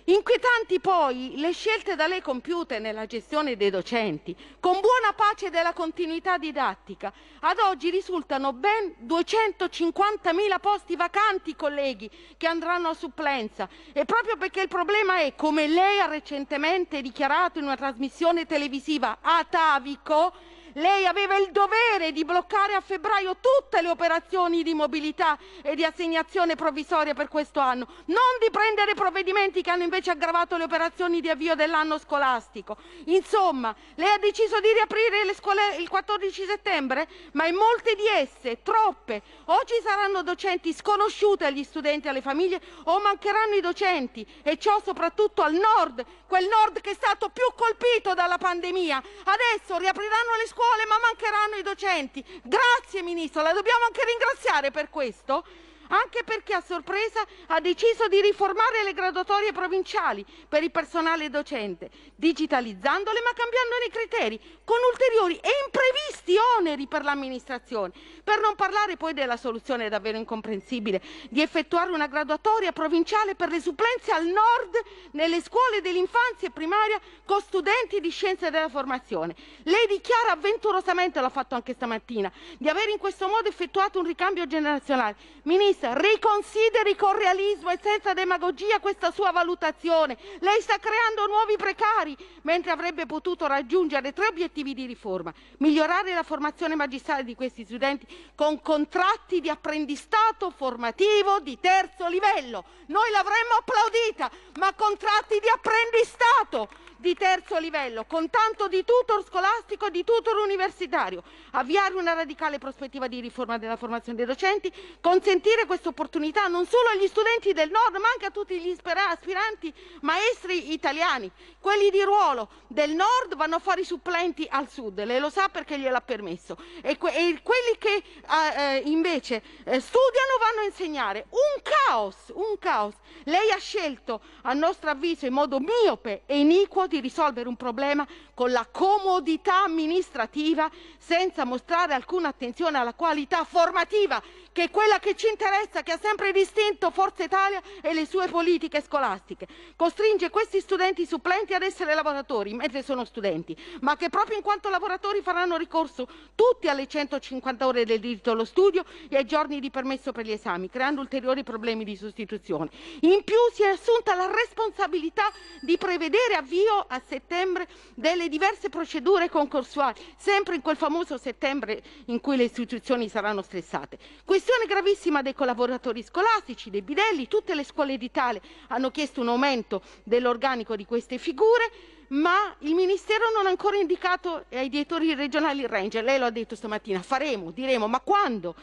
Speaker 5: Inquietanti poi le scelte da lei compiute nella gestione dei docenti, con buona pace della continuità didattica. Ad oggi risultano ben 250.000 posti vacanti, colleghi, che andranno a supplenza. E proprio perché il problema è, come lei ha recentemente dichiarato in una trasmissione televisiva, atavico, lei aveva il dovere di bloccare a febbraio tutte le operazioni di mobilità e di assegnazione provvisoria per questo anno, non di prendere provvedimenti che hanno invece aggravato le operazioni di avvio dell'anno scolastico. Insomma, lei ha deciso di riaprire le scuole il 14 settembre, ma in molte di esse, troppe, o ci saranno docenti sconosciuti agli studenti e alle famiglie o mancheranno i docenti e ciò soprattutto al nord quel nord che è stato più colpito dalla pandemia. Adesso riapriranno le scuole ma mancheranno i docenti. Grazie Ministro, la dobbiamo anche ringraziare per questo anche perché a sorpresa ha deciso di riformare le graduatorie provinciali per il personale docente, digitalizzandole ma cambiandone i criteri, con ulteriori e imprevisti oneri per l'amministrazione. Per non parlare poi della soluzione davvero incomprensibile di effettuare una graduatoria provinciale per le supplenze al nord nelle scuole dell'infanzia e primaria con studenti di scienze della formazione. Lei dichiara avventurosamente, l'ha fatto anche stamattina, di aver in questo modo effettuato un ricambio generazionale. Ministra, riconsideri con realismo e senza demagogia questa sua valutazione. Lei sta creando nuovi precari, mentre avrebbe potuto raggiungere tre obiettivi di riforma. Migliorare la formazione magistrale di questi studenti con contratti di apprendistato formativo di terzo livello. Noi l'avremmo applaudita, ma contratti di apprendistato di terzo livello, con tanto di tutor scolastico e di tutor universitario, avviare una radicale prospettiva di riforma della formazione dei docenti, consentire questa opportunità non solo agli studenti del nord, ma anche a tutti gli aspiranti maestri italiani. Quelli di ruolo del nord vanno a fare i supplenti al sud, lei lo sa perché gliel'ha permesso, e, que e quelli che ah, eh, invece eh, studiano vanno a insegnare. Un caos, un caos. Lei ha scelto, a nostro avviso, in modo miope e iniquo, tutti risolvere un problema con la comodità amministrativa senza mostrare alcuna attenzione alla qualità formativa, che è quella che ci interessa, che ha sempre distinto Forza Italia e le sue politiche scolastiche. Costringe questi studenti supplenti ad essere lavoratori mentre sono studenti, ma che proprio in quanto lavoratori faranno ricorso tutti alle 150 ore del diritto allo studio e ai giorni di permesso per gli esami, creando ulteriori problemi di sostituzione. In più si è assunta la responsabilità di prevedere avvio a settembre delle diverse procedure concorsuali, sempre in quel famoso settembre in cui le istituzioni saranno stressate. Questione gravissima dei collaboratori scolastici, dei bidelli, tutte le scuole d'Italia hanno chiesto un aumento dell'organico di queste figure, ma il Ministero non ha ancora indicato ai direttori regionali il ranger, lei lo ha detto stamattina, faremo, diremo, ma quando?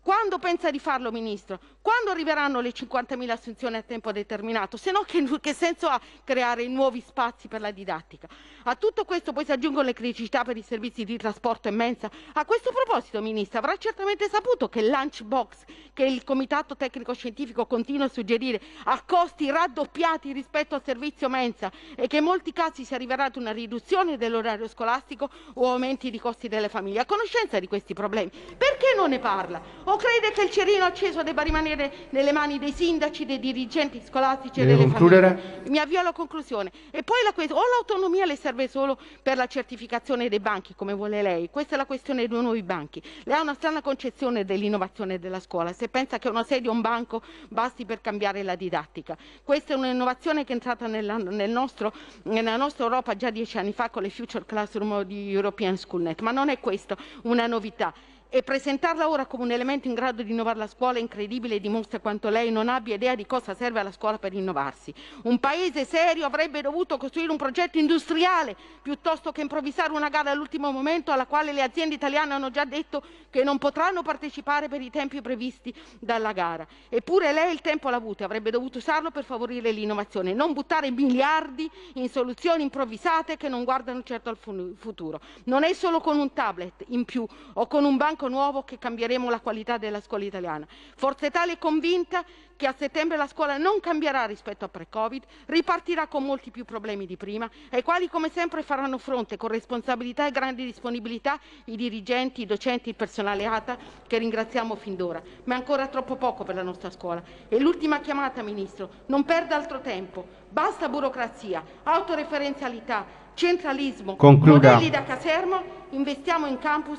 Speaker 5: Quando pensa di farlo, Ministro? Quando arriveranno le 50.000 assunzioni a tempo determinato? Se no che, che, senso ha creare nuovi spazi per la didattica? A tutto questo poi si aggiungono le criticità per i servizi di trasporto e mensa. A questo proposito, Ministro, avrà certamente saputo che il lunchbox che il Comitato Tecnico Scientifico continua a suggerire ha costi raddoppiati rispetto al servizio mensa e che in molti casi si arriverà ad una riduzione dell'orario scolastico o aumenti di costi delle famiglie. A conoscenza di questi problemi, perché non ne parla? O crede che il cerino acceso debba rimanere nelle mani dei sindaci, dei dirigenti scolastici e delle concludere? famiglie? Mi avvio alla conclusione. E poi la o l'autonomia le serve solo per la certificazione dei banchi, come vuole lei. Questa è la questione dei nuovi banchi. Lei ha una strana concezione dell'innovazione della scuola, se pensa che una sedia o un banco basti per cambiare la didattica. Questa è un'innovazione che è entrata nella, nel nostro, nella nostra Europa già dieci anni fa con le Future Classroom di European SchoolNet, ma non è questa una novità e presentarla ora come un elemento in grado di innovare la scuola è incredibile e dimostra quanto lei non abbia idea di cosa serve alla scuola per innovarsi. Un paese serio avrebbe dovuto costruire un progetto industriale piuttosto che improvvisare una gara all'ultimo momento alla quale le aziende italiane hanno già detto che non potranno partecipare per i tempi previsti dalla gara. Eppure lei il tempo l'ha avuto e avrebbe dovuto usarlo per favorire l'innovazione, non buttare miliardi in soluzioni improvvisate che non guardano certo al futuro. Non è solo con un tablet in più o con un banco organico nuovo che cambieremo la qualità della scuola italiana. Forza Italia è convinta che a settembre la scuola non cambierà rispetto a pre-Covid, ripartirà con molti più problemi di prima, ai quali come sempre faranno fronte con responsabilità e grande disponibilità i dirigenti, i docenti, il personale ATA, che ringraziamo fin d'ora, ma è ancora troppo poco per la nostra scuola. E l'ultima chiamata, Ministro, non perda altro tempo, basta burocrazia, autoreferenzialità, centralismo, Concluda. modelli da caserma, investiamo in campus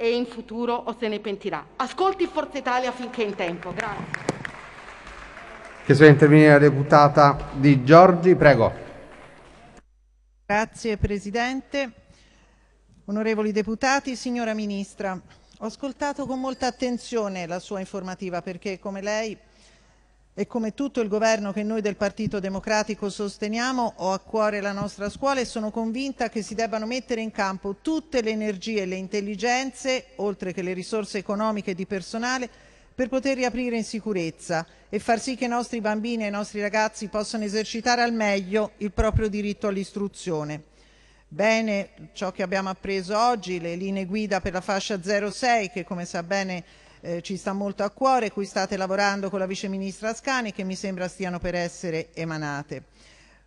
Speaker 5: e in futuro o se ne pentirà. Ascolti Forza Italia finché in tempo. Grazie.
Speaker 1: Chiesto di intervenire la deputata Di Giorgi, prego.
Speaker 5: Grazie Presidente.
Speaker 6: Onorevoli deputati, signora Ministra, ho ascoltato con molta attenzione la sua informativa perché, come lei, e come tutto il governo che noi del Partito Democratico sosteniamo ho a cuore la nostra scuola e sono convinta che si debbano mettere in campo tutte le energie e le intelligenze, oltre che le risorse economiche e di personale, per poter riaprire in sicurezza e far sì che i nostri bambini e i nostri ragazzi possano esercitare al meglio il proprio diritto all'istruzione bene ciò che abbiamo appreso oggi, le linee guida per la fascia 06 che come sa bene eh, ci sta molto a cuore, cui state lavorando con la Vice Ministra Ascani, che mi sembra stiano per essere emanate.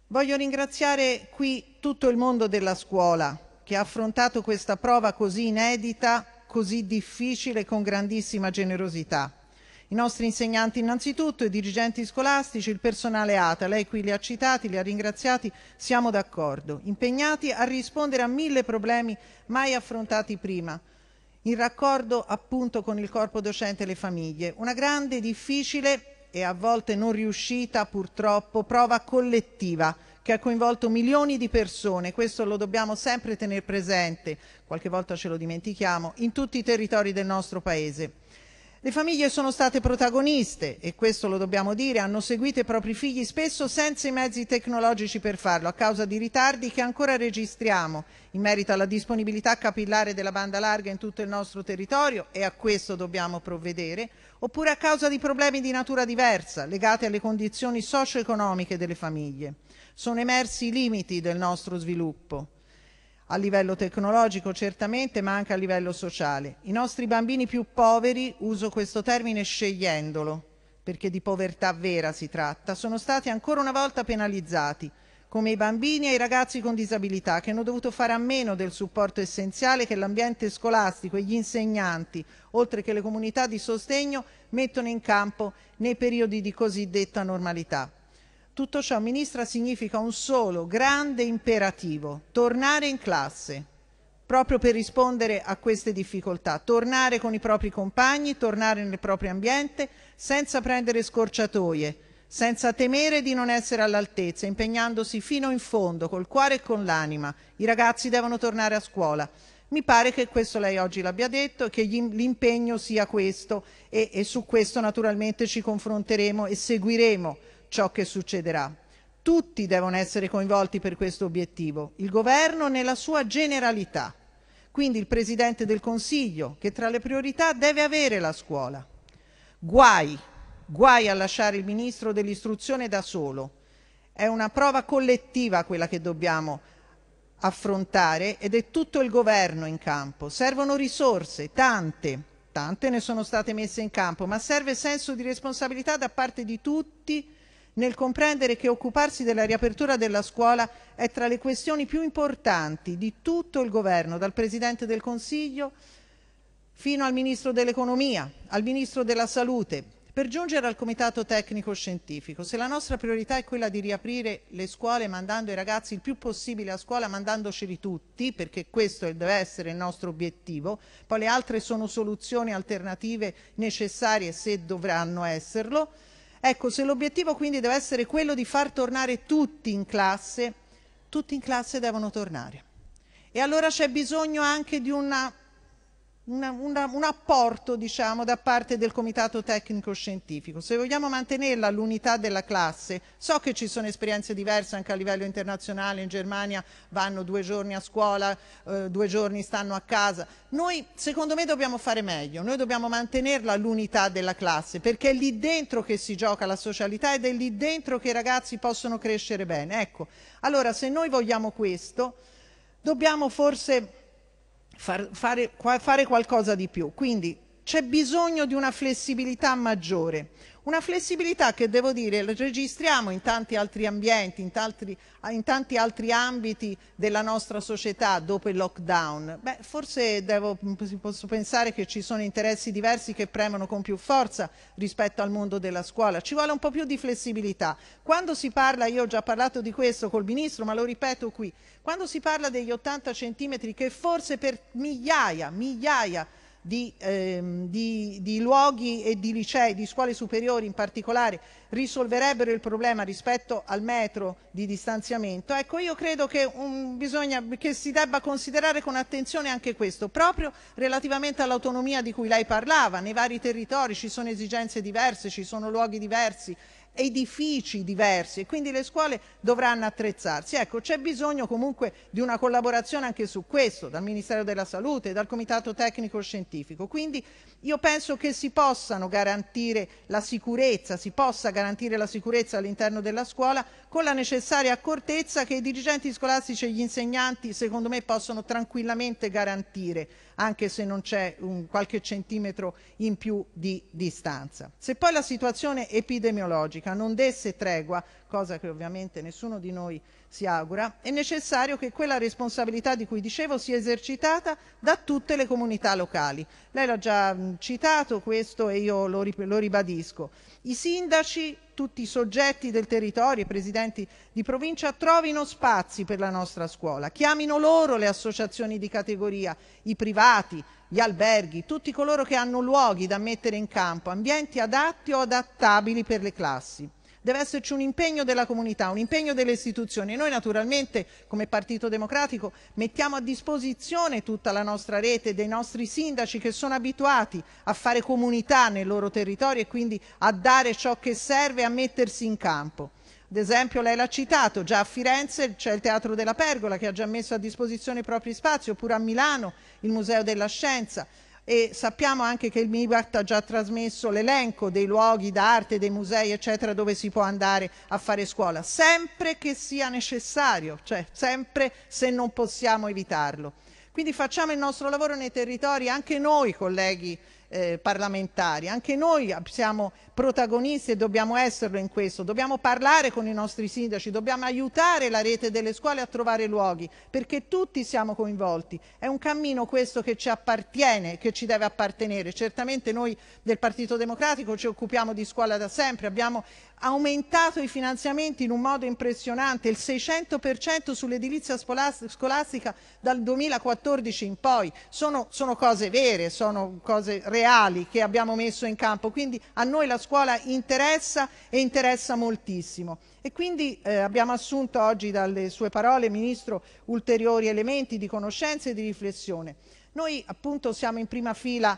Speaker 6: Voglio ringraziare qui tutto il mondo della scuola, che ha affrontato questa prova così inedita, così difficile, con grandissima generosità. I nostri insegnanti innanzitutto, i dirigenti scolastici, il personale ATA, lei qui li ha citati, li ha ringraziati, siamo d'accordo, impegnati a rispondere a mille problemi mai affrontati prima, in raccordo appunto con il corpo docente e le famiglie. Una grande, difficile e a volte non riuscita purtroppo prova collettiva che ha coinvolto milioni di persone, questo lo dobbiamo sempre tenere presente, qualche volta ce lo dimentichiamo, in tutti i territori del nostro Paese. Le famiglie sono state protagoniste e questo lo dobbiamo dire, hanno seguito i propri figli spesso senza i mezzi tecnologici per farlo, a causa di ritardi che ancora registriamo in merito alla disponibilità capillare della banda larga in tutto il nostro territorio e a questo dobbiamo provvedere, oppure a causa di problemi di natura diversa legati alle condizioni socio-economiche delle famiglie. Sono emersi i limiti del nostro sviluppo a livello tecnologico certamente, ma anche a livello sociale. I nostri bambini più poveri, uso questo termine scegliendolo, perché di povertà vera si tratta, sono stati ancora una volta penalizzati, come i bambini e i ragazzi con disabilità, che hanno dovuto fare a meno del supporto essenziale che l'ambiente scolastico e gli insegnanti, oltre che le comunità di sostegno, mettono in campo nei periodi di cosiddetta normalità. Tutto ciò, Ministra, significa un solo grande imperativo, tornare in classe, proprio per rispondere a queste difficoltà, tornare con i propri compagni, tornare nel proprio ambiente, senza prendere scorciatoie, senza temere di non essere all'altezza, impegnandosi fino in fondo, col cuore e con l'anima. I ragazzi devono tornare a scuola. Mi pare che questo lei oggi l'abbia detto e che l'impegno sia questo e, e, su questo naturalmente ci confronteremo e seguiremo ciò che succederà. Tutti devono essere coinvolti per questo obiettivo, il governo nella sua generalità, quindi il Presidente del Consiglio, che tra le priorità deve avere la scuola. Guai, guai a lasciare il Ministro dell'Istruzione da solo. È una prova collettiva quella che dobbiamo affrontare ed è tutto il governo in campo. Servono risorse, tante, tante ne sono state messe in campo, ma serve senso di responsabilità da parte di tutti nel comprendere che occuparsi della riapertura della scuola è tra le questioni più importanti di tutto il governo, dal Presidente del Consiglio fino al Ministro dell'Economia, al Ministro della Salute, per giungere al Comitato Tecnico Scientifico. Se la nostra priorità è quella di riaprire le scuole mandando i ragazzi il più possibile a scuola, mandandoceli tutti, perché questo deve essere il nostro obiettivo, poi le altre sono soluzioni alternative necessarie se dovranno esserlo, Ecco, se l'obiettivo quindi deve essere quello di far tornare tutti in classe, tutti in classe devono tornare. E allora c'è bisogno anche di una una, una, un apporto diciamo, da parte del comitato tecnico scientifico. Se vogliamo mantenerla l'unità della classe, so che ci sono esperienze diverse anche a livello internazionale, in Germania vanno due giorni a scuola, eh, due giorni stanno a casa, noi secondo me dobbiamo fare meglio, noi dobbiamo mantenerla l'unità della classe perché è lì dentro che si gioca la socialità ed è lì dentro che i ragazzi possono crescere bene. Ecco, allora se noi vogliamo questo dobbiamo forse far, fare, fare qualcosa di più. Quindi c'è bisogno di una flessibilità maggiore, una flessibilità che devo dire registriamo in tanti altri ambienti, in tanti, in tanti altri ambiti della nostra società dopo il lockdown. Beh, forse devo, mm, posso pensare che ci sono interessi diversi che premono con più forza rispetto al mondo della scuola. Ci vuole un po' più di flessibilità. Quando si parla, io ho già parlato di questo col Ministro, ma lo ripeto qui, quando si parla degli 80 centimetri che forse per migliaia, migliaia di, ehm, di, di luoghi e di licei, di scuole superiori in particolare, risolverebbero il problema rispetto al metro di distanziamento, ecco io credo che, un, bisogna, che si debba considerare con attenzione anche questo, proprio relativamente all'autonomia di cui lei parlava, nei vari territori ci sono esigenze diverse, ci sono luoghi diversi edifici diversi e quindi le scuole dovranno attrezzarsi. Ecco, c'è bisogno comunque di una collaborazione anche su questo, dal Ministero della Salute, dal Comitato Tecnico Scientifico. Quindi io penso che si possano garantire la sicurezza, si possa garantire la sicurezza all'interno della scuola con la necessaria accortezza che i dirigenti scolastici e gli insegnanti secondo me possono tranquillamente garantire anche se non c'è qualche centimetro in più di distanza. Se poi la situazione epidemiologica non desse tregua, cosa che ovviamente nessuno di noi si augura, è necessario che quella responsabilità di cui dicevo sia esercitata da tutte le comunità locali. Lei l'ha già citato questo e io lo, ri- lo ribadisco. I sindaci, tutti i soggetti del territorio, i presidenti di provincia, trovino spazi per la nostra scuola, chiamino loro le associazioni di categoria, i privati, gli alberghi, tutti coloro che hanno luoghi da mettere in campo, ambienti adatti o adattabili per le classi. Deve esserci un impegno della comunità, un impegno delle istituzioni. E noi naturalmente come Partito Democratico mettiamo a disposizione tutta la nostra rete dei nostri sindaci che sono abituati a fare comunità nel loro territorio e quindi a dare ciò che serve a mettersi in campo. Ad esempio, lei l'ha citato, già a Firenze c'è il Teatro della Pergola che ha già messo a disposizione i propri spazi, oppure a Milano il Museo della Scienza e sappiamo anche che il MIBACT ha già trasmesso l'elenco dei luoghi d'arte, dei musei, eccetera, dove si può andare a fare scuola, sempre che sia necessario, cioè sempre se non possiamo evitarlo. Quindi facciamo il nostro lavoro nei territori, anche noi colleghi eh, parlamentari. Anche noi siamo protagonisti e dobbiamo esserlo in questo, dobbiamo parlare con i nostri sindaci, dobbiamo aiutare la rete delle scuole a trovare luoghi, perché tutti siamo coinvolti. È un cammino questo che ci appartiene, che ci deve appartenere. Certamente noi del Partito Democratico ci occupiamo di scuola da sempre, abbiamo aumentato i finanziamenti in un modo impressionante, il 600% sull'edilizia scolastica dal 2014 in poi. Sono, sono, cose vere, sono cose reali che abbiamo messo in campo, quindi a noi la scuola interessa e interessa moltissimo. E quindi eh, abbiamo assunto oggi dalle sue parole, Ministro, ulteriori elementi di conoscenza e di riflessione. Noi appunto siamo in prima fila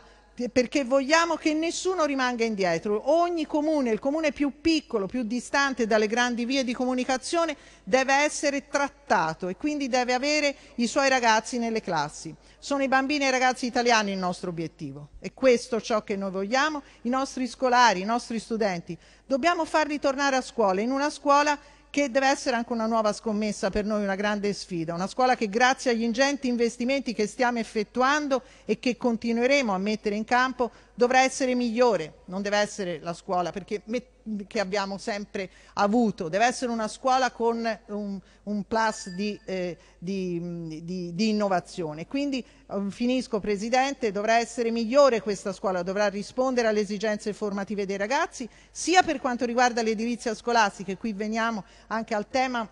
Speaker 6: perché vogliamo che nessuno rimanga indietro. Ogni comune, il comune più piccolo, più distante dalle grandi vie di comunicazione, deve essere trattato e quindi deve avere i suoi ragazzi nelle classi. Sono i bambini e i ragazzi italiani il nostro obiettivo. È questo ciò che noi vogliamo, i nostri scolari, i nostri studenti. Dobbiamo farli tornare a scuola, in una scuola che deve essere anche una nuova scommessa per noi, una grande sfida. Una scuola che grazie agli ingenti investimenti che stiamo effettuando e che continueremo a mettere in campo dovrà essere migliore, non deve essere la scuola, perché che abbiamo sempre avuto, deve essere una scuola con un, un plus di, eh, di, di, di, innovazione. Quindi um, finisco Presidente, dovrà essere migliore questa scuola, dovrà rispondere alle esigenze formative dei ragazzi, sia per quanto riguarda l'edilizia scolastica, e qui veniamo anche al tema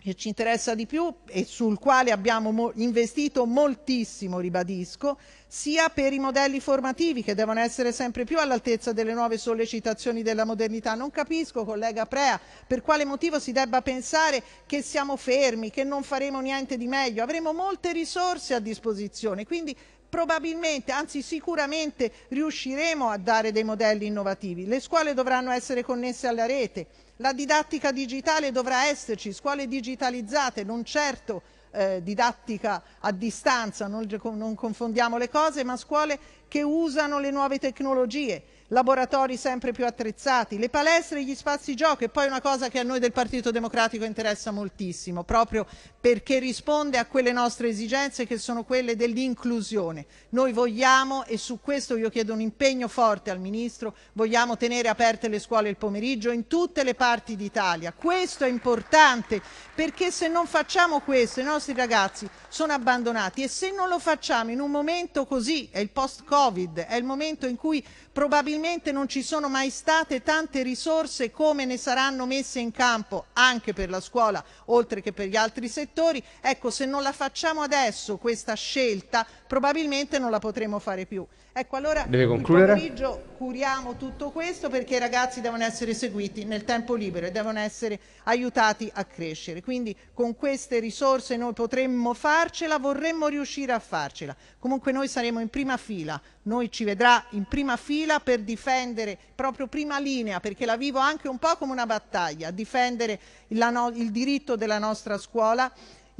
Speaker 6: che ci interessa di più e sul quale abbiamo mo investito moltissimo, ribadisco, sia per i modelli formativi che devono essere sempre più all'altezza delle nuove sollecitazioni della modernità. Non capisco, collega Prea, per quale motivo si debba pensare che siamo fermi, che non faremo niente di meglio. Avremo molte risorse a disposizione, quindi probabilmente, anzi sicuramente, riusciremo a dare dei modelli innovativi. Le scuole dovranno essere connesse alla rete la didattica digitale dovrà esserci, scuole digitalizzate, non certo eh, didattica a distanza, non, non confondiamo le cose, ma scuole che usano le nuove tecnologie, laboratori sempre più attrezzati, le palestre e gli spazi gioco e poi una cosa che a noi del Partito Democratico interessa moltissimo, proprio perché risponde a quelle nostre esigenze che sono quelle dell'inclusione. Noi vogliamo, e su questo io chiedo un impegno forte al Ministro, vogliamo tenere aperte le scuole il pomeriggio in tutte le parti d'Italia. Questo è importante perché se non facciamo questo i nostri ragazzi sono abbandonati e se non lo facciamo in un momento così, è il post-Covid, è il momento in cui probabilmente non ci sono mai state tante risorse come ne saranno messe in campo anche per la scuola oltre che per gli altri settori, settori, ecco se non la facciamo adesso questa scelta probabilmente non la potremo fare più. Ecco, allora Deve concludere. pomeriggio curiamo tutto questo perché i ragazzi devono essere seguiti nel tempo libero e devono essere aiutati a crescere. Quindi con queste risorse noi potremmo farcela, vorremmo riuscire a farcela. Comunque noi saremo in prima fila, noi ci vedrà in prima fila per difendere proprio prima linea, perché la vivo anche un po' come una battaglia, difendere il, no il diritto della nostra scuola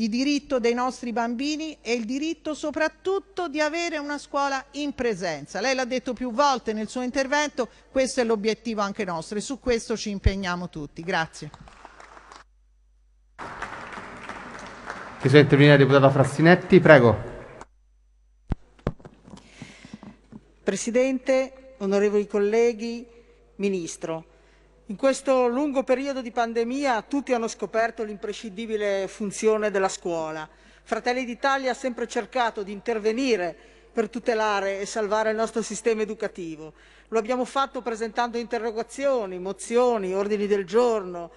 Speaker 6: il diritto dei nostri bambini e il diritto soprattutto di avere una scuola in presenza. Lei l'ha detto più volte nel suo intervento, questo è l'obiettivo anche nostro e su questo ci impegniamo tutti. Grazie.
Speaker 1: Chiedo la deputata Frassinetti, prego.
Speaker 7: Presidente, onorevoli colleghi, Ministro, in questo lungo periodo di pandemia tutti hanno scoperto l'imprescindibile funzione della scuola. Fratelli d'Italia ha sempre cercato di intervenire per tutelare e salvare il nostro sistema educativo. Lo abbiamo fatto presentando interrogazioni, mozioni, ordini del giorno,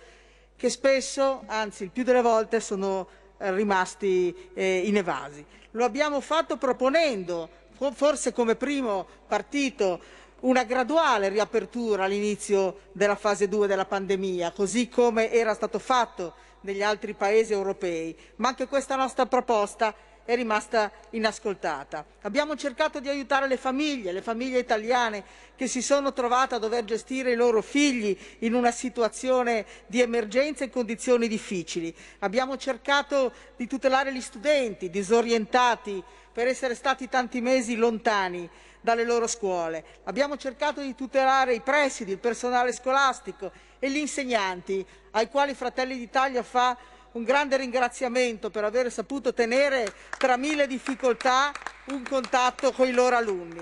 Speaker 7: che spesso, anzi il più delle volte, sono eh, rimasti eh, inevasi. Lo abbiamo fatto proponendo, forse come primo partito una graduale riapertura all'inizio della fase 2 della pandemia, così come era stato fatto negli altri paesi europei, ma anche questa nostra proposta è rimasta inascoltata. Abbiamo cercato di aiutare le famiglie, le famiglie italiane che si sono trovate a dover gestire i loro figli in una situazione di emergenza e condizioni difficili. Abbiamo cercato di tutelare gli studenti disorientati per essere stati tanti mesi lontani dalle loro scuole. Abbiamo cercato di tutelare i presidi, il personale scolastico e gli insegnanti, ai quali Fratelli d'Italia fa un grande ringraziamento per aver saputo tenere tra mille difficoltà un contatto con i loro alunni.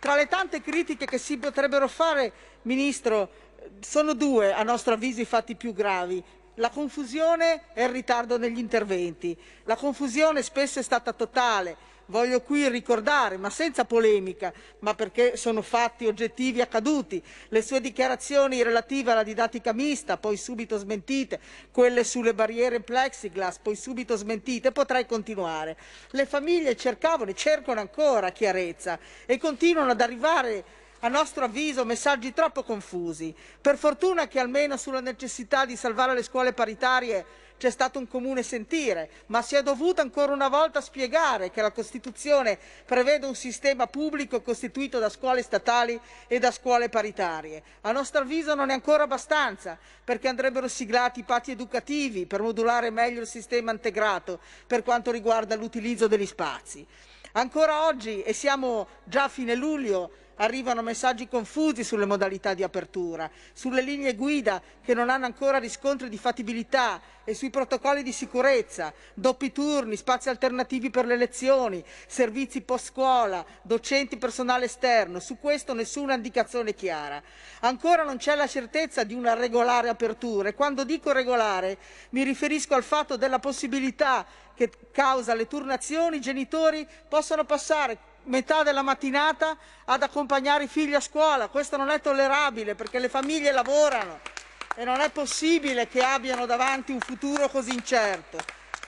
Speaker 7: Tra le tante critiche che si potrebbero fare, Ministro, sono due, a nostro avviso, i fatti più gravi. La confusione e il ritardo negli interventi. La confusione spesso è stata totale voglio qui ricordare, ma senza polemica, ma perché sono fatti oggettivi accaduti, le sue dichiarazioni relative alla didattica mista, poi subito smentite, quelle sulle barriere plexiglass, poi subito smentite, potrei continuare. Le famiglie cercavano e cercano ancora chiarezza e continuano ad arrivare a nostro avviso messaggi troppo confusi. Per fortuna che almeno sulla necessità di salvare le scuole paritarie c'è stato un comune sentire, ma si è dovuto ancora una volta spiegare che la Costituzione prevede un sistema pubblico costituito da scuole statali e da scuole paritarie. A nostro avviso non è ancora abbastanza, perché andrebbero siglati patti educativi per modulare meglio il sistema integrato per quanto riguarda l'utilizzo degli spazi. Ancora oggi, e siamo già a fine luglio, arrivano messaggi confusi sulle modalità di apertura, sulle linee guida che non hanno ancora riscontri di fattibilità e sui protocolli di sicurezza, doppi turni, spazi alternativi per le lezioni, servizi post scuola, docenti personale esterno. Su questo nessuna indicazione chiara. Ancora non c'è la certezza di una regolare apertura e quando dico regolare mi riferisco al fatto della possibilità che causa le turnazioni i genitori possono passare metà della mattinata ad accompagnare i figli a scuola. Questo non è tollerabile perché le famiglie lavorano e non è possibile che abbiano davanti un futuro così incerto.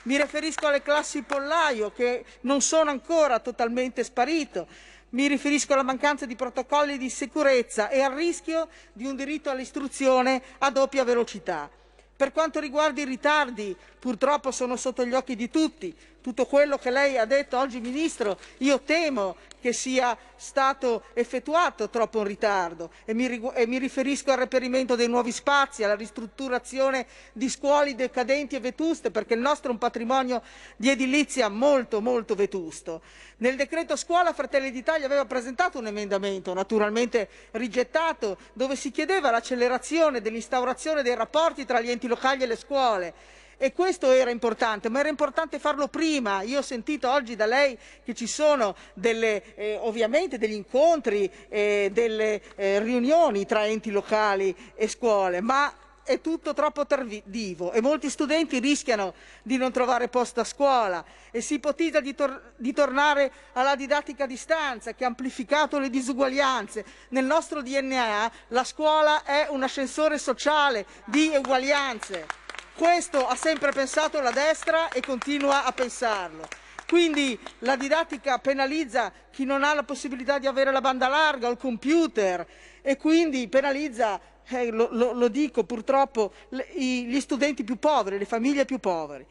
Speaker 7: Mi riferisco alle classi pollaio che non sono ancora totalmente sparite. Mi riferisco alla mancanza di protocolli di sicurezza e al rischio di un diritto all'istruzione a doppia velocità. Per quanto riguarda i ritardi, purtroppo sono sotto gli occhi di tutti tutto quello che lei ha detto oggi, Ministro, io temo che sia stato effettuato troppo in ritardo e mi, e mi riferisco al reperimento dei nuovi spazi, alla ristrutturazione di scuole decadenti e vetuste, perché il nostro è un patrimonio di edilizia molto molto vetusto. Nel decreto scuola Fratelli d'Italia aveva presentato un emendamento, naturalmente rigettato, dove si chiedeva l'accelerazione dell'instaurazione dei rapporti tra gli enti locali e le scuole e questo era importante, ma era importante farlo prima. Io ho sentito oggi da lei che ci sono delle, eh, ovviamente degli incontri, eh, delle eh, riunioni tra enti locali e scuole, ma è tutto troppo tardivo e molti studenti rischiano di non trovare posto a scuola e si ipotizza di, tor di, tornare alla didattica a distanza che ha amplificato le disuguaglianze. Nel nostro DNA la scuola è un ascensore sociale di uguaglianze. Questo ha sempre pensato la destra e continua a pensarlo. Quindi la didattica penalizza chi non ha la possibilità di avere la banda larga o il computer e quindi penalizza, eh, lo, lo, lo, dico purtroppo, gli studenti più poveri, le famiglie più povere.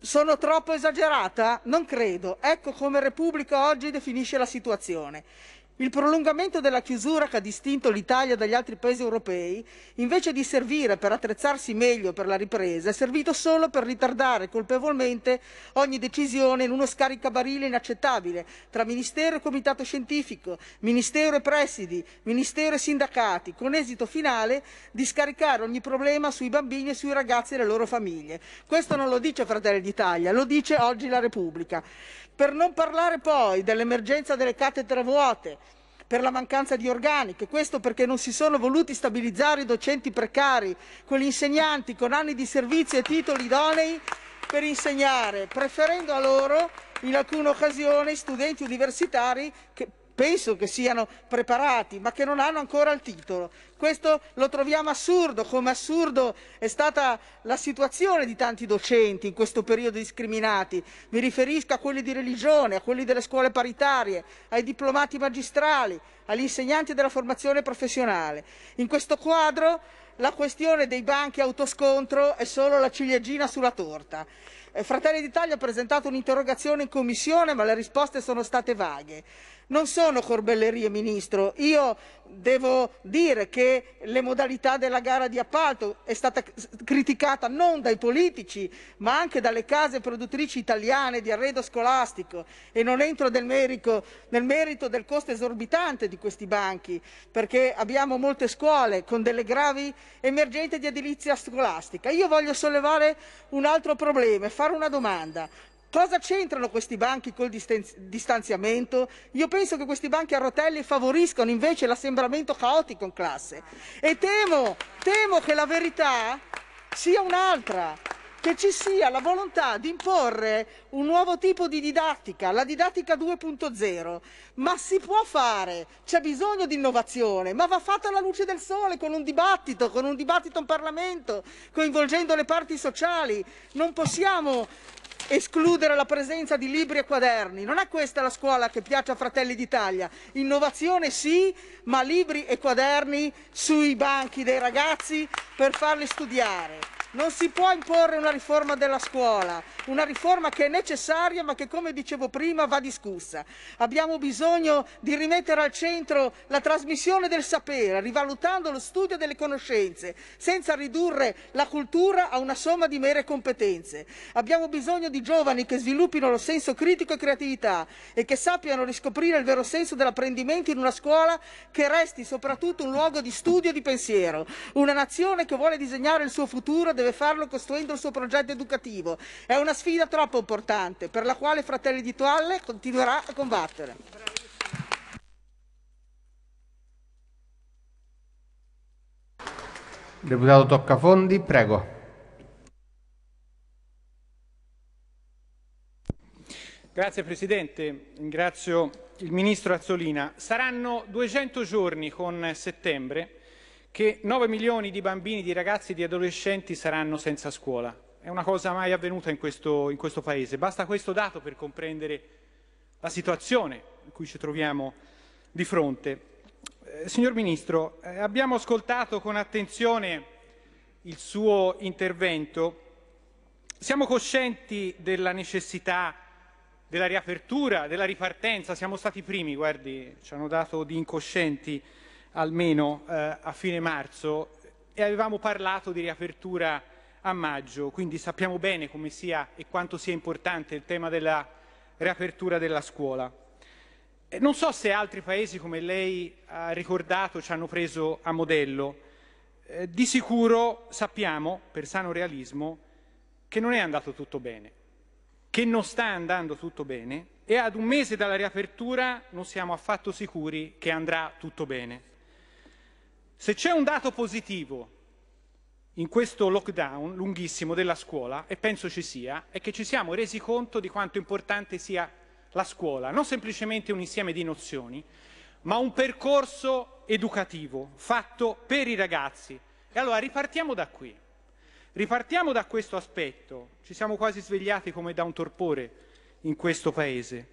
Speaker 7: Sono troppo esagerata? Non credo. Ecco come Repubblica oggi definisce la situazione. Il prolungamento della chiusura che ha distinto l'Italia dagli altri paesi europei, invece di servire per attrezzarsi meglio per la ripresa, è servito solo per ritardare colpevolmente ogni decisione in uno scaricabarile inaccettabile tra Ministero e Comitato Scientifico, Ministero e Presidi, Ministero e Sindacati, con esito finale di scaricare ogni problema sui bambini e sui ragazzi e le loro famiglie. Questo non lo dice Fratelli d'Italia, lo dice oggi la Repubblica. Per non parlare poi dell'emergenza delle cattedre vuote, per la mancanza di organiche, questo perché non si sono voluti stabilizzare i docenti precari, quegli insegnanti con anni di servizio e titoli idonei per insegnare, preferendo a loro in alcune occasioni studenti universitari che penso che siano preparati, ma che non hanno ancora il titolo. Questo lo troviamo assurdo, come assurdo è stata la situazione di tanti docenti in questo periodo discriminati. Mi riferisco a quelli di religione, a quelli delle scuole paritarie, ai diplomati magistrali, agli insegnanti della formazione professionale. In questo quadro la questione dei banchi autoscontro è solo la ciliegina sulla torta. Eh, Fratelli d'Italia ha presentato un'interrogazione in commissione, ma le risposte sono state vaghe. Non sono corbellerie, Ministro. Io devo dire che le modalità della gara di appalto è stata criticata non dai politici, ma anche dalle case produttrici italiane di arredo scolastico e non entro nel merito, nel merito del costo esorbitante di questi banchi, perché abbiamo molte scuole con delle gravi emergenze di edilizia scolastica. Io voglio sollevare un altro problema e fare una domanda. Cosa c'entrano questi banchi col distanziamento? Io penso che questi banchi a rotelle favoriscono invece l'assembramento caotico in classe e temo, temo che la verità sia un'altra, che ci sia la volontà di imporre un nuovo tipo di didattica, la didattica 2.0, ma si può fare, c'è bisogno di innovazione, ma va fatta alla luce del sole, con un dibattito, con un dibattito in Parlamento, coinvolgendo le parti sociali. Non possiamo escludere la presenza di libri e quaderni. Non è questa la scuola che piace a Fratelli d'Italia. Innovazione sì, ma libri e quaderni sui banchi dei ragazzi per farli studiare. Non si può imporre una riforma della scuola, una riforma che è necessaria ma che, come dicevo prima, va discussa. Abbiamo bisogno di rimettere al centro la trasmissione del sapere, rivalutando lo studio delle conoscenze, senza ridurre la cultura a una somma di mere competenze. Abbiamo bisogno di giovani che sviluppino lo senso critico e creatività e che sappiano riscoprire il vero senso dell'apprendimento in una scuola che resti soprattutto un luogo di studio e di pensiero, una nazione che vuole disegnare il suo futuro deve farlo costruendo il suo progetto educativo. È una sfida troppo importante per la quale Fratelli di Toalle continuerà a combattere.
Speaker 1: Deputato Toccafondi, prego.
Speaker 8: Grazie Presidente, ringrazio il Ministro Azzolina. Saranno 200 giorni con settembre che 9 milioni di bambini, di ragazzi, e di adolescenti saranno senza scuola. È una cosa mai avvenuta in questo, in questo Paese. Basta questo dato per comprendere la situazione in cui ci troviamo di fronte. Eh, signor Ministro, eh, abbiamo ascoltato con attenzione il suo intervento. Siamo coscienti della necessità della riapertura, della ripartenza. Siamo stati i primi, guardi, ci hanno dato di incoscienti almeno eh, a fine marzo e avevamo parlato di riapertura a maggio, quindi sappiamo bene come sia e quanto sia importante il tema della riapertura della scuola. E eh, non so se altri paesi, come lei ha ricordato, ci hanno preso a modello. Eh, di sicuro sappiamo, per sano realismo, che non è andato tutto bene, che non sta andando tutto bene e ad un mese dalla riapertura non siamo affatto sicuri che andrà tutto bene. Se c'è un dato positivo in questo lockdown lunghissimo della scuola, e penso ci sia, è che ci siamo resi conto di quanto importante sia la scuola, non semplicemente un insieme di nozioni, ma un percorso educativo fatto per i ragazzi. E allora ripartiamo da qui, ripartiamo da questo aspetto, ci siamo quasi svegliati come da un torpore in questo Paese.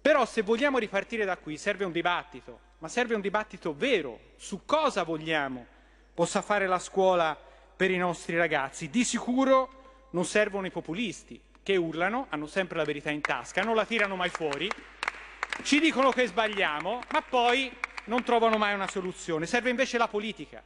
Speaker 8: Però se vogliamo ripartire da qui serve un dibattito, ma serve un dibattito vero su cosa vogliamo possa fare la scuola per i nostri ragazzi. Di sicuro non servono i populisti che urlano, hanno sempre la verità in tasca, non la tirano mai fuori, ci dicono che sbagliamo, ma poi non trovano mai una soluzione. Serve invece la politica,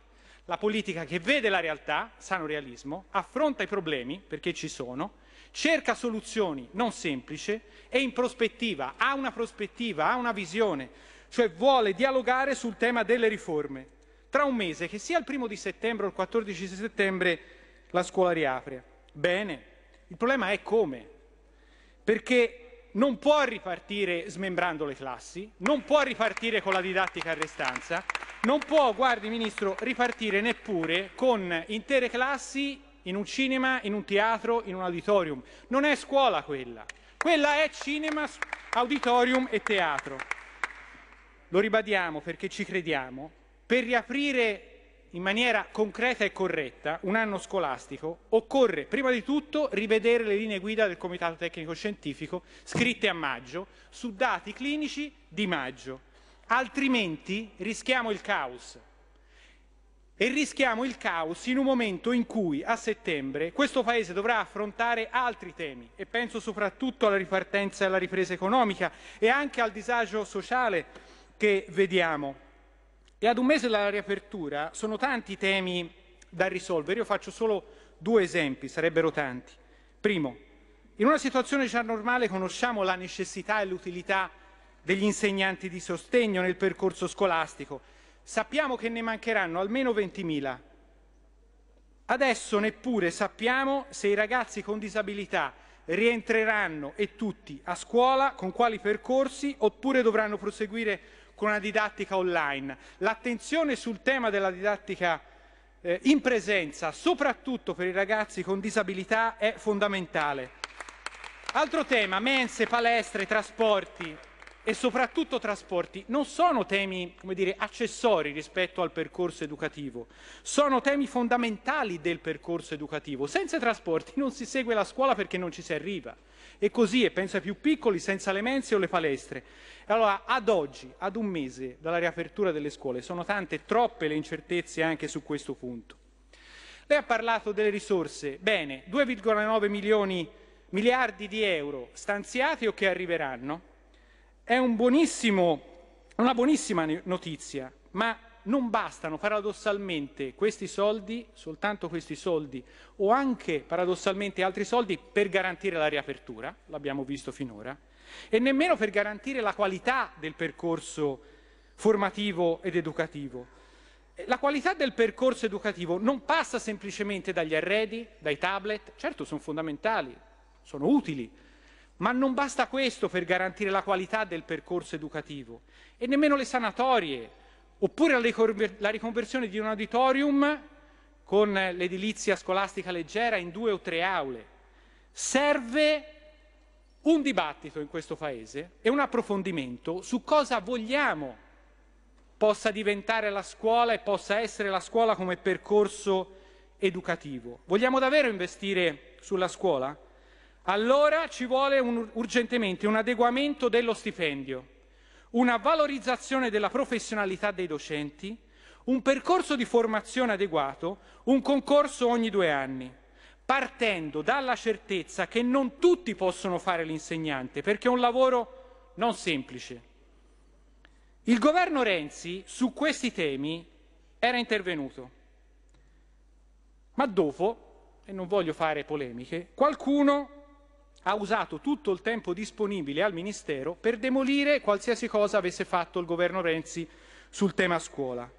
Speaker 8: la politica che vede la realtà, sano realismo, affronta i problemi perché ci sono, cerca soluzioni non semplici e in prospettiva, ha una prospettiva, ha una visione cioè vuole dialogare sul tema delle riforme. Tra un mese, che sia il primo di settembre o il 14 settembre, la scuola riapre. Bene, il problema è come. Perché non può ripartire smembrando le classi, non può ripartire con la didattica a restanza, non può, guardi Ministro, ripartire neppure con intere classi in un cinema, in un teatro, in un auditorium. Non è scuola quella. Quella è cinema, auditorium e teatro lo ribadiamo perché ci crediamo, per riaprire in maniera concreta e corretta un anno scolastico occorre prima di tutto rivedere le linee guida del Comitato Tecnico Scientifico scritte a maggio su dati clinici di maggio, altrimenti rischiamo il caos. E rischiamo il caos in un momento in cui a settembre questo Paese dovrà affrontare altri temi e penso soprattutto alla ripartenza e alla ripresa economica e anche al disagio sociale che vediamo. E ad un mese dalla riapertura sono tanti i temi da risolvere. Io faccio solo due esempi, sarebbero tanti. Primo, in una situazione già normale conosciamo la necessità e l'utilità degli insegnanti di sostegno nel percorso scolastico. Sappiamo che ne mancheranno almeno 20.000. Adesso neppure sappiamo se i ragazzi con disabilità rientreranno e tutti a scuola, con quali percorsi, oppure dovranno proseguire con una didattica online. L'attenzione sul tema della didattica eh, in presenza, soprattutto per i ragazzi con disabilità, è fondamentale. Altro tema, mense, palestre, trasporti e soprattutto trasporti non sono temi dire, accessori rispetto al percorso educativo, sono temi fondamentali del percorso educativo. Senza i trasporti non si segue la scuola perché non ci si arriva. E così, e penso ai più piccoli, senza le mense o le palestre. Allora, ad oggi, ad un mese dalla riapertura delle scuole, sono tante, troppe le incertezze anche su questo punto. Lei ha parlato delle risorse. Bene, 2,9 miliardi di euro stanziati o che arriveranno è un una buonissima notizia, ma non bastano paradossalmente questi soldi, soltanto questi soldi, o anche paradossalmente altri soldi per garantire la riapertura, l'abbiamo visto finora, e nemmeno per garantire la qualità del percorso formativo ed educativo. La qualità del percorso educativo non passa semplicemente dagli arredi, dai tablet, certo sono fondamentali, sono utili, ma non basta questo per garantire la qualità del percorso educativo e nemmeno le sanatorie, oppure la riconversione di un auditorium con l'edilizia scolastica leggera in due o tre aule. Serve un dibattito in questo Paese e un approfondimento su cosa vogliamo possa diventare la scuola e possa essere la scuola come percorso educativo. Vogliamo davvero investire sulla scuola? Allora ci vuole un, urgentemente un adeguamento dello stipendio, una valorizzazione della professionalità dei docenti, un percorso di formazione adeguato, un concorso ogni due anni, partendo dalla certezza che non tutti possono fare l'insegnante, perché è un lavoro non semplice. Il governo Renzi su questi temi era intervenuto, ma dopo, e non voglio fare polemiche, qualcuno ha usato tutto il tempo disponibile al Ministero per demolire qualsiasi cosa avesse fatto il governo Renzi sul tema scuola.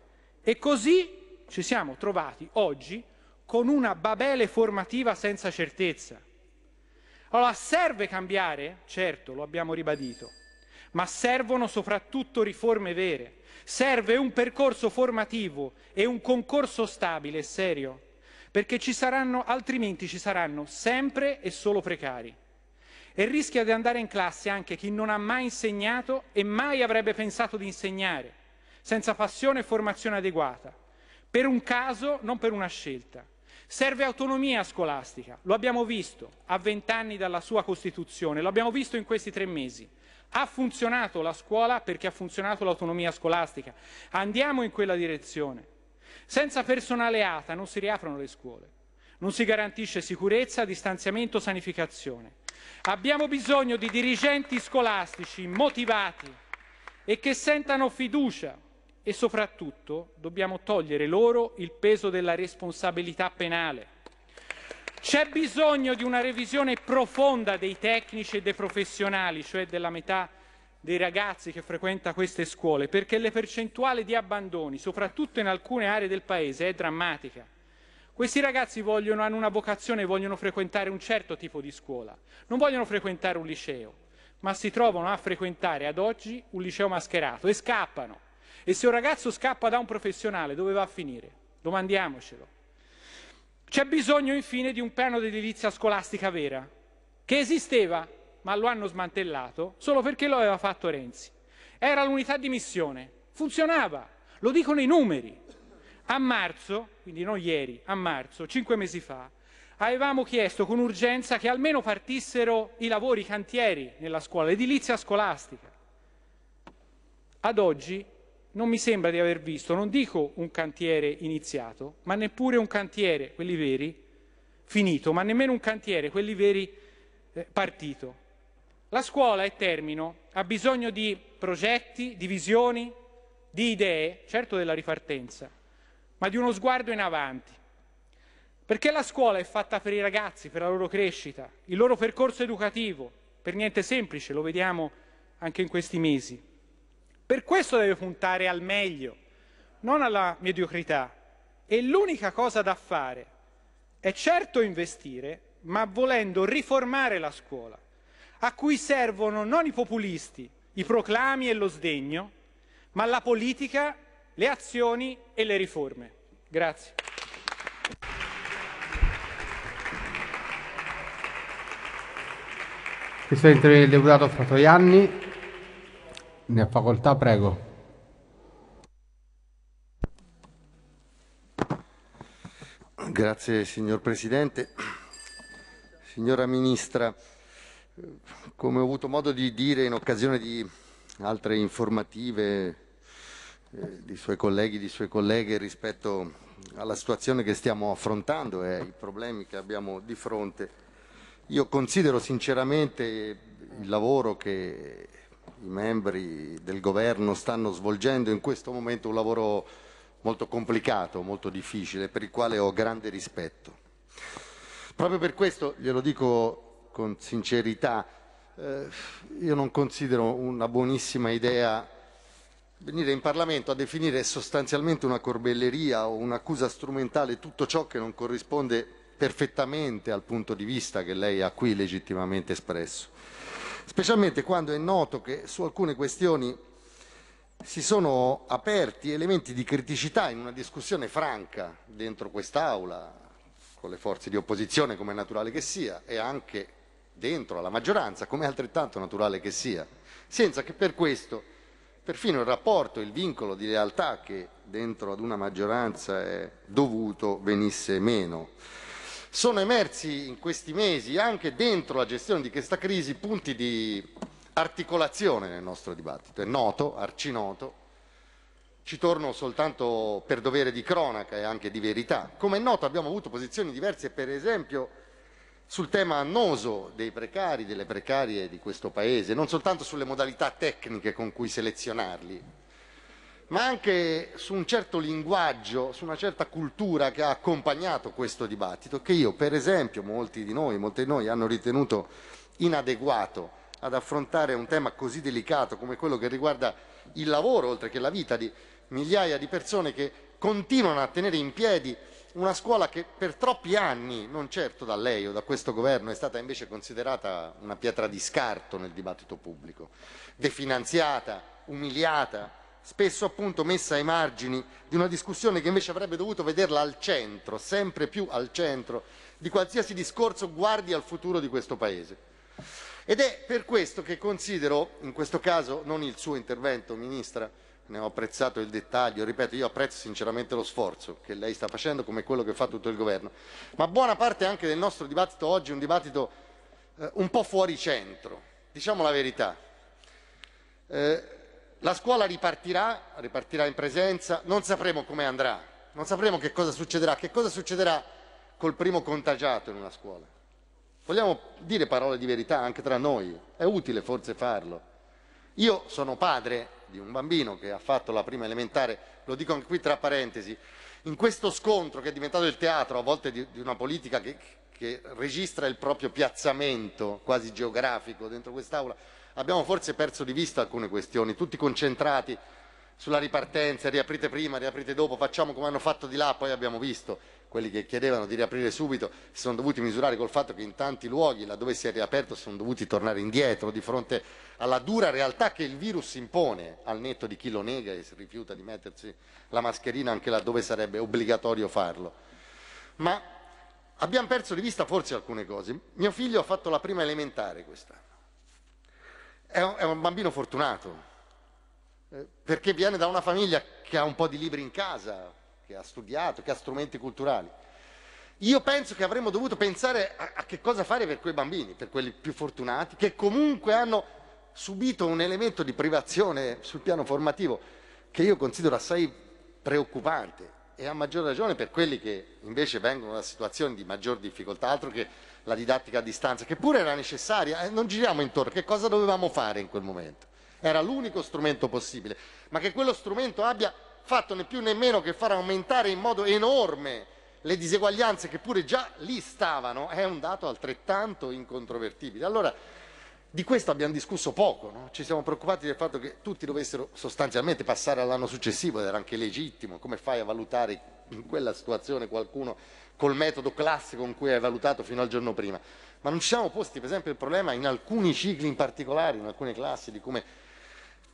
Speaker 8: E così ci siamo trovati oggi con una babele formativa senza certezza. Allora serve cambiare? Certo, lo abbiamo ribadito, ma servono soprattutto riforme vere. Serve un percorso formativo e un concorso stabile e serio, perché ci saranno, altrimenti ci saranno sempre e solo precari e rischia di andare in classe anche chi non ha mai insegnato e mai avrebbe pensato di insegnare, senza passione e formazione adeguata, per un caso, non per una scelta. Serve autonomia scolastica, lo abbiamo visto a vent'anni dalla sua Costituzione, lo abbiamo visto in questi tre mesi. Ha funzionato la scuola perché ha funzionato l'autonomia scolastica. Andiamo in quella direzione. Senza personale ATA non si riaprono le scuole, non si garantisce sicurezza, distanziamento, sanificazione. Abbiamo bisogno di dirigenti scolastici motivati e che sentano fiducia e soprattutto dobbiamo togliere loro il peso della responsabilità penale. C'è bisogno di una revisione profonda dei tecnici e dei professionali, cioè della metà dei ragazzi che frequenta queste scuole, perché le percentuali di abbandoni, soprattutto in alcune aree del Paese, è drammatica. Questi ragazzi vogliono, hanno una vocazione, vogliono frequentare un certo tipo di scuola, non vogliono frequentare un liceo, ma si trovano a frequentare ad oggi un liceo mascherato e scappano. E se un ragazzo scappa da un professionale, dove va a finire? Domandiamocelo. C'è bisogno infine di un piano di edilizia scolastica vera, che esisteva, ma lo hanno smantellato solo perché lo aveva fatto Renzi. Era l'unità di missione, funzionava, lo dicono i numeri, a marzo, quindi non ieri, a marzo, cinque mesi fa, avevamo chiesto con urgenza che almeno partissero i lavori i cantieri nella scuola, l'edilizia scolastica. Ad oggi non mi sembra di aver visto, non dico un cantiere iniziato, ma neppure un cantiere, quelli veri, finito, ma nemmeno un cantiere, quelli veri, eh, partito. La scuola, e termino, ha bisogno di progetti, di visioni, di idee, certo della ripartenza, ma di uno sguardo in avanti. Perché la scuola è fatta per i ragazzi, per la loro crescita, il loro percorso educativo, per niente semplice, lo vediamo anche in questi mesi. Per questo deve puntare al meglio, non alla mediocrità. E l'unica cosa da fare è certo investire, ma volendo riformare la scuola, a cui servono non i populisti, i proclami e lo sdegno, ma la politica le azioni e le riforme. Grazie.
Speaker 1: Questo è intervenire il deputato Fratoianni. Ne ha facoltà, prego.
Speaker 9: Grazie signor Presidente. Signora Ministra, come ho avuto modo di dire in occasione di altre informative eh, di suoi colleghi, di sue colleghe rispetto alla situazione che stiamo affrontando e ai problemi che abbiamo di fronte. Io considero sinceramente il lavoro che i membri del governo stanno svolgendo in questo momento un lavoro molto complicato, molto difficile, per il quale ho grande rispetto. Proprio per questo, glielo dico con sincerità, eh, io non considero una buonissima idea venire in Parlamento a definire sostanzialmente una corbelleria o un'accusa strumentale tutto ciò che non corrisponde perfettamente al punto di vista che lei ha qui legittimamente espresso, specialmente quando è noto che su alcune questioni si sono aperti elementi di criticità in una discussione franca dentro quest'Aula, con le forze di opposizione come è naturale che sia e anche dentro alla maggioranza come è altrettanto naturale che sia, senza che per questo perfino il rapporto, il vincolo di lealtà che dentro ad una maggioranza è dovuto venisse meno. Sono emersi in questi mesi, anche dentro la gestione di questa crisi, punti di articolazione nel nostro dibattito. È noto, arcinoto, ci torno soltanto per dovere di cronaca e anche di verità. Come è noto abbiamo avuto posizioni diverse, per esempio, sul tema annoso dei precari, delle precarie di questo Paese, non soltanto sulle modalità tecniche con cui selezionarli, ma anche su un certo linguaggio, su una certa cultura che ha accompagnato questo dibattito, che io, per esempio, molti di noi, molti di noi hanno ritenuto inadeguato ad affrontare un tema così delicato come quello che riguarda il lavoro, oltre che la vita di migliaia di persone che continuano a tenere in piedi una scuola che per troppi anni, non certo da lei o da questo governo, è stata invece considerata una pietra di scarto nel dibattito pubblico, definanziata, umiliata, spesso appunto messa ai margini di una discussione che invece avrebbe dovuto vederla al centro, sempre più al centro, di qualsiasi discorso guardi al futuro di questo Paese. Ed è per questo che considero, in questo caso non il suo intervento, Ministra, ne ho apprezzato il dettaglio, ripeto, io apprezzo sinceramente lo sforzo che lei sta facendo come quello che fa tutto il governo, ma buona parte anche del nostro dibattito oggi è un dibattito eh, un po' fuori centro, diciamo la verità. Eh, la scuola ripartirà, ripartirà in presenza, non sapremo come andrà, non sapremo che cosa succederà, che cosa succederà col primo contagiato in una scuola. Vogliamo dire parole di verità anche tra noi, è utile forse farlo. Io sono padre di un bambino che ha fatto la prima elementare, lo dico anche qui tra parentesi, in questo scontro che è diventato il teatro a volte di, di una politica che, che registra il proprio piazzamento quasi geografico dentro quest'Aula, abbiamo forse perso di vista alcune questioni, tutti concentrati sulla ripartenza, riaprite prima, riaprite dopo, facciamo come hanno fatto di là, poi abbiamo visto quelli che chiedevano di riaprire subito si sono dovuti misurare col fatto che in tanti luoghi laddove si è riaperto sono dovuti tornare indietro di fronte alla dura realtà che il virus impone al netto di chi lo nega e si rifiuta di mettersi la mascherina anche laddove sarebbe obbligatorio farlo. Ma abbiamo perso di vista forse alcune cose. Mio figlio ha fatto la prima elementare quest'anno. è un bambino fortunato, eh, perché viene da una famiglia che ha un po' di libri in casa, che ha studiato, che ha strumenti culturali. Io penso che avremmo dovuto pensare a, a che cosa fare per quei bambini, per quelli più fortunati, che comunque hanno subito un elemento di privazione sul piano formativo che io considero assai preoccupante e a maggior ragione per quelli che invece vengono da situazioni di maggior difficoltà, altro che la didattica a distanza, che pure era necessaria, eh, non giriamo intorno, che cosa dovevamo fare in quel momento? Era l'unico strumento possibile, ma che quello strumento abbia fatto né più né meno che far aumentare in modo enorme le diseguaglianze che pure già lì stavano, è un dato altrettanto incontrovertibile. Allora, di questo abbiamo discusso poco, no? ci siamo preoccupati del fatto che tutti dovessero sostanzialmente passare all'anno successivo, ed era anche legittimo, come fai a valutare in quella situazione qualcuno col metodo classico con cui hai valutato fino al giorno prima, ma non ci siamo posti per esempio il problema in alcuni cicli in particolare, in alcune classi, di come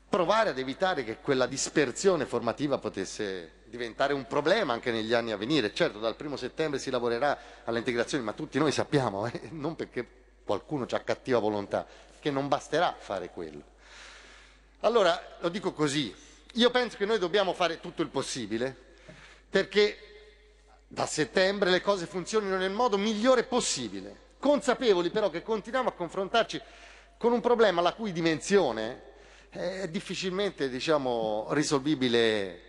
Speaker 9: provare ad evitare che quella dispersione formativa potesse diventare un problema anche negli anni a venire. Certo, dal primo settembre si lavorerà all'integrazione, ma tutti noi sappiamo, eh, non perché qualcuno ha cattiva volontà, che non basterà fare quello. Allora, lo dico così, io penso che noi dobbiamo fare tutto il possibile perché da settembre le cose funzionino nel modo migliore possibile, consapevoli però che continuiamo a confrontarci con un problema la cui dimensione è difficilmente diciamo, risolvibile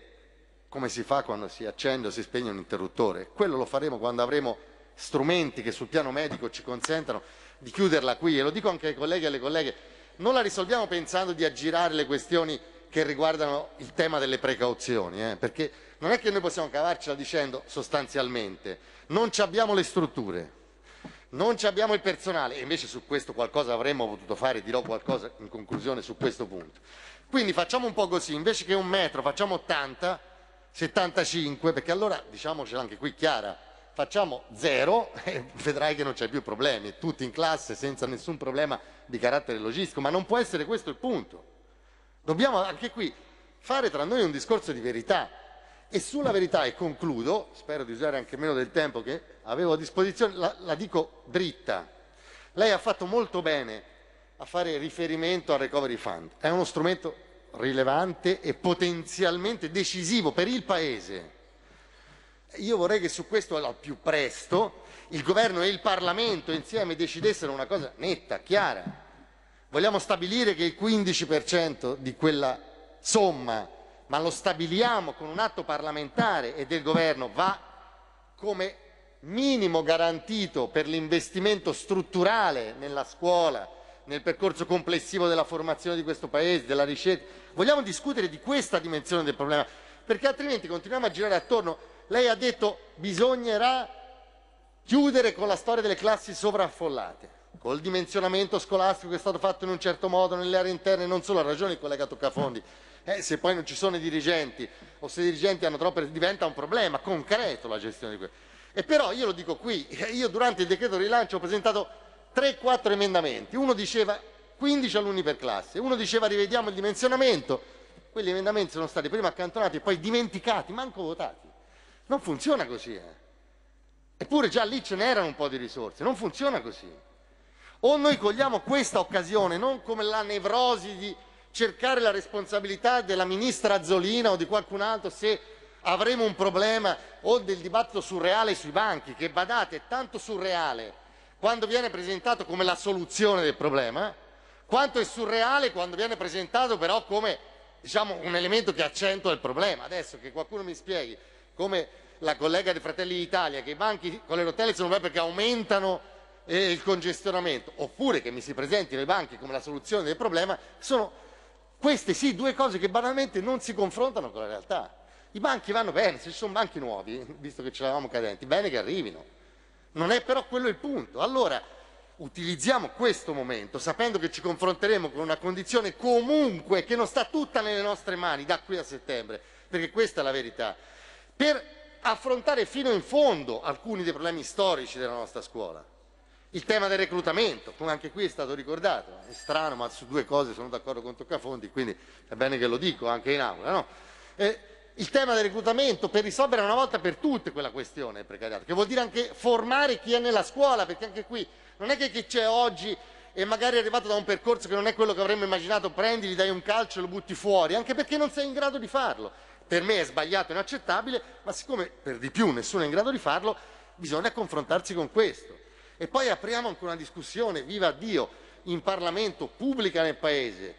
Speaker 9: come si fa quando si accende o si spegne un interruttore. Quello lo faremo quando avremo strumenti che sul piano medico ci consentano di chiuderla qui e lo dico anche ai colleghi e alle colleghe, non la risolviamo pensando di aggirare le questioni che riguardano il tema delle precauzioni, eh? perché non è che noi possiamo cavarcela dicendo sostanzialmente non abbiamo le strutture non abbiamo il personale, e invece su questo qualcosa avremmo potuto fare, dirò qualcosa in conclusione su questo punto. Quindi facciamo un po' così, invece che un metro facciamo 80, 75, perché allora diciamocela anche qui chiara, facciamo zero e vedrai che non c'è più problemi, tutti in classe senza nessun problema di carattere logistico, ma non può essere questo il punto. Dobbiamo anche qui fare tra noi un discorso di verità. E sulla verità, e concludo, spero di usare anche meno del tempo che avevo a disposizione, la, la dico dritta. Lei ha fatto molto bene a fare riferimento al Recovery Fund. È uno strumento rilevante e potenzialmente decisivo per il Paese. Io vorrei che su questo al più presto il governo e il Parlamento insieme decidessero una cosa netta, chiara. Vogliamo stabilire che il 15% di quella somma ma lo stabiliamo con un atto parlamentare e del governo, va come minimo garantito per l'investimento strutturale nella scuola, nel percorso complessivo della formazione di questo Paese, della ricerca. Vogliamo discutere di questa dimensione del problema, perché altrimenti continuiamo a girare attorno. Lei ha detto che bisognerà chiudere con la storia delle classi sovraffollate, col dimensionamento scolastico che è stato fatto in un certo modo nelle aree interne, non solo ha ragione il collega Toccafondi eh, se poi non ci sono i dirigenti o se i dirigenti hanno troppe, diventa un problema concreto la gestione di questo. E però io lo dico qui, eh, io durante il decreto rilancio ho presentato 3-4 emendamenti, uno diceva 15 alunni per classe, uno diceva rivediamo il dimensionamento, quegli emendamenti sono stati prima accantonati e poi dimenticati, manco votati. Non funziona così. Eh. Eppure già lì ce n'erano un po' di risorse, non funziona così. O noi cogliamo questa occasione, non come la nevrosi di cercare la responsabilità della ministra Azzolina o di qualcun altro se avremo un problema o del dibattito surreale sui banchi, che badate è tanto surreale quando viene presentato come la soluzione del problema, quanto è surreale quando viene presentato però come diciamo, un elemento che accentua il problema. Adesso che qualcuno mi spieghi, come la collega dei Fratelli d'Italia, che i banchi con le rotelle sono proprio perché aumentano eh, il congestionamento, oppure che mi si presentino i banchi come la soluzione del problema, sono queste sì, due cose che banalmente non si confrontano con la realtà. I banchi vanno bene, se ci sono banchi nuovi, visto che ce l'avamo cadenti, bene che arrivino. Non è però quello il punto. Allora, utilizziamo questo momento, sapendo che ci confronteremo con una condizione comunque che non sta tutta nelle nostre mani da qui a settembre, perché questa è la verità, per affrontare fino in fondo alcuni dei problemi storici della nostra scuola. Il tema del reclutamento, come anche qui è stato ricordato, è strano, ma su due cose sono d'accordo con Toccafondi, quindi è bene che lo dico anche in aula. No? Eh, il tema del reclutamento per risolvere una volta per tutte quella questione del precariato, che vuol dire anche formare chi è nella scuola, perché anche qui non è che chi c'è oggi e magari è arrivato da un percorso che non è quello che avremmo immaginato, prendi, gli dai un calcio e lo butti fuori, anche perché non sei in grado di farlo. Per me è sbagliato e inaccettabile, ma siccome per di più nessuno è in grado di farlo, bisogna confrontarsi con questo. E poi apriamo anche una discussione, viva Dio, in Parlamento, pubblica nel Paese,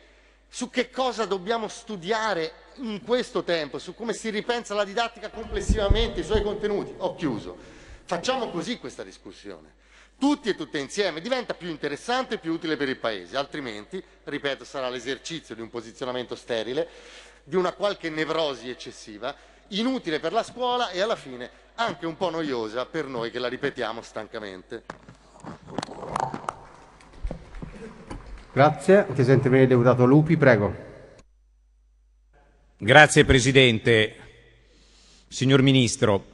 Speaker 9: su che cosa dobbiamo studiare in questo tempo, su come si ripensa la didattica complessivamente, i suoi contenuti. Ho chiuso. Facciamo così questa discussione. Tutti e tutte insieme diventa più interessante e più utile per il Paese, altrimenti, ripeto, sarà l'esercizio di un posizionamento sterile, di una qualche nevrosi eccessiva inutile per la scuola e alla fine anche un po' noiosa per noi che la ripetiamo stancamente.
Speaker 1: Grazie, chiesto intervenire il deputato Lupi, prego.
Speaker 10: Grazie Presidente. Signor Ministro,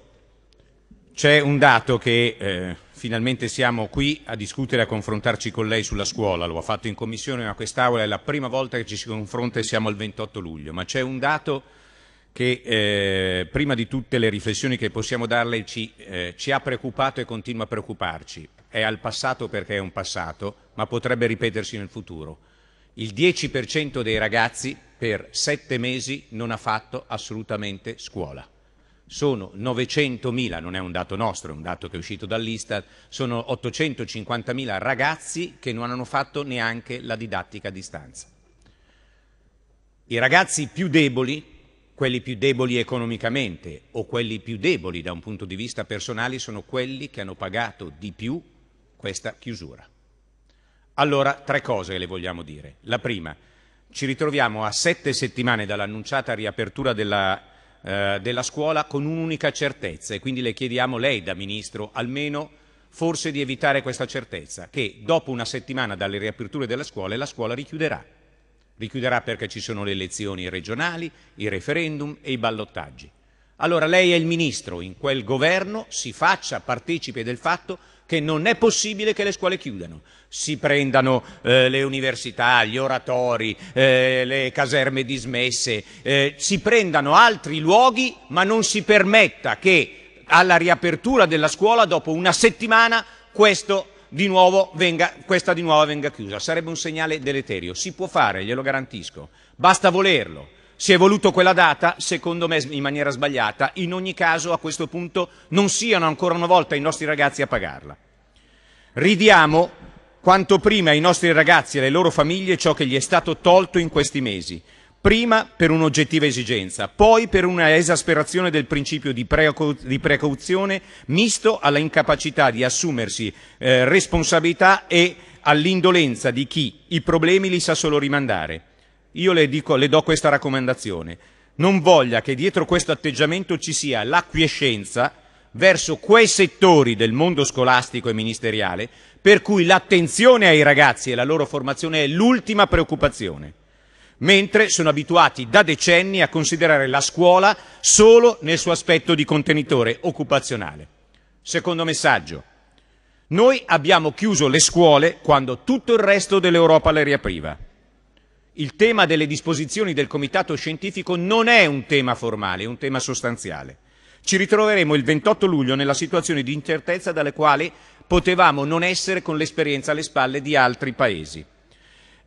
Speaker 10: c'è un dato che eh, finalmente siamo qui a discutere e a confrontarci con lei sulla scuola, lo ha fatto in Commissione, ma quest'Aula è la prima volta che ci si confronta e siamo al 28 luglio, ma c'è un dato che eh, prima di tutte le riflessioni che possiamo darle ci, eh, ci, ha preoccupato e continua a preoccuparci. È al passato perché è un passato, ma potrebbe ripetersi nel futuro. Il 10% dei ragazzi per sette mesi non ha fatto assolutamente scuola. Sono 900.000, non è un dato nostro, è un dato che è uscito dall'Istat, sono 850.000 ragazzi che non hanno fatto neanche la didattica a distanza. I ragazzi più deboli, quelli più deboli economicamente o quelli più deboli da un punto di vista personale sono quelli che hanno pagato di più questa chiusura. Allora, tre cose le vogliamo dire. La prima, ci ritroviamo a sette settimane dall'annunciata riapertura della, eh, della scuola con un'unica certezza e quindi le chiediamo lei da Ministro almeno forse di evitare questa certezza, che dopo una settimana dalle riaperture della scuola la scuola richiuderà. Richiuderà perché ci sono le elezioni regionali, i referendum e i ballottaggi. Allora lei è il ministro, in quel governo si faccia partecipe del fatto che non è possibile che le scuole chiudano, si prendano eh, le università, gli oratori, eh, le caserme dismesse, eh, si prendano altri luoghi, ma non si permetta che alla riapertura della scuola dopo una settimana questo di nuovo venga, questa di nuovo venga chiusa. Sarebbe un segnale deleterio. Si può fare, glielo garantisco. Basta volerlo. Si è voluto quella data, secondo me in maniera sbagliata. In ogni caso, a questo punto, non siano ancora una volta i nostri ragazzi a pagarla. Ridiamo quanto prima ai nostri ragazzi e alle loro famiglie ciò che gli è stato tolto in questi mesi prima per un'oggettiva esigenza, poi per una esasperazione del principio di, precauzione misto alla incapacità di assumersi eh, responsabilità e all'indolenza di chi i problemi li sa solo rimandare. Io le, dico, le do questa raccomandazione. Non voglia che dietro questo atteggiamento ci sia l'acquiescenza verso quei settori del mondo scolastico e ministeriale per cui l'attenzione ai ragazzi e la loro formazione è l'ultima preoccupazione mentre sono abituati da decenni a considerare la scuola solo nel suo aspetto di contenitore occupazionale. Secondo messaggio. Noi abbiamo chiuso le scuole quando tutto il resto dell'Europa le riapriva. Il tema delle disposizioni del comitato scientifico non è un tema formale, è un tema sostanziale. Ci ritroveremo il 28 luglio nella situazione di incertezza dalle quali potevamo non essere con l'esperienza alle spalle di altri paesi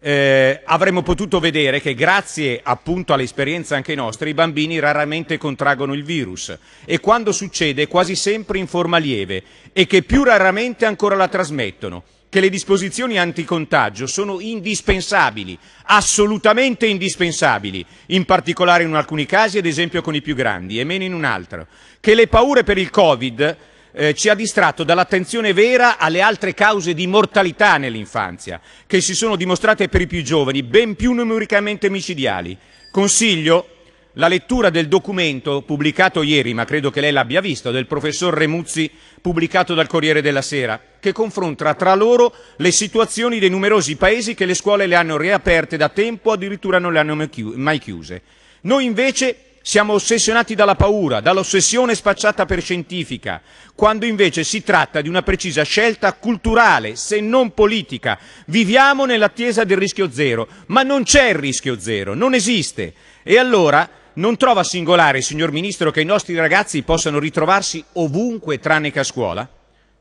Speaker 10: eh, avremmo potuto vedere che grazie appunto all'esperienza anche nostra i bambini raramente contraggono il virus e quando succede quasi sempre in forma lieve e che più raramente ancora la trasmettono che le disposizioni anticontagio sono indispensabili, assolutamente indispensabili, in particolare in alcuni casi, ad esempio con i più grandi, e meno in un altro, che le paure per il Covid eh, ci ha distratto dall'attenzione vera alle altre cause di mortalità nell'infanzia, che si sono dimostrate per i più giovani ben più numericamente micidiali. Consiglio la lettura del documento pubblicato ieri, ma credo che lei l'abbia visto, del professor Remuzzi, pubblicato dal Corriere della Sera, che confronta tra loro le situazioni dei numerosi paesi che le scuole le hanno riaperte da tempo, addirittura non le hanno mai chiuse. Noi invece siamo ossessionati dalla paura, dall'ossessione spacciata per scientifica, quando invece si tratta di una precisa scelta culturale, se non politica. Viviamo nell'attesa del rischio zero, ma non c'è il rischio zero, non esiste. E allora non trova singolare, signor Ministro, che i nostri ragazzi possano ritrovarsi ovunque tranne che a scuola?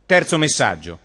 Speaker 10: Terzo messaggio.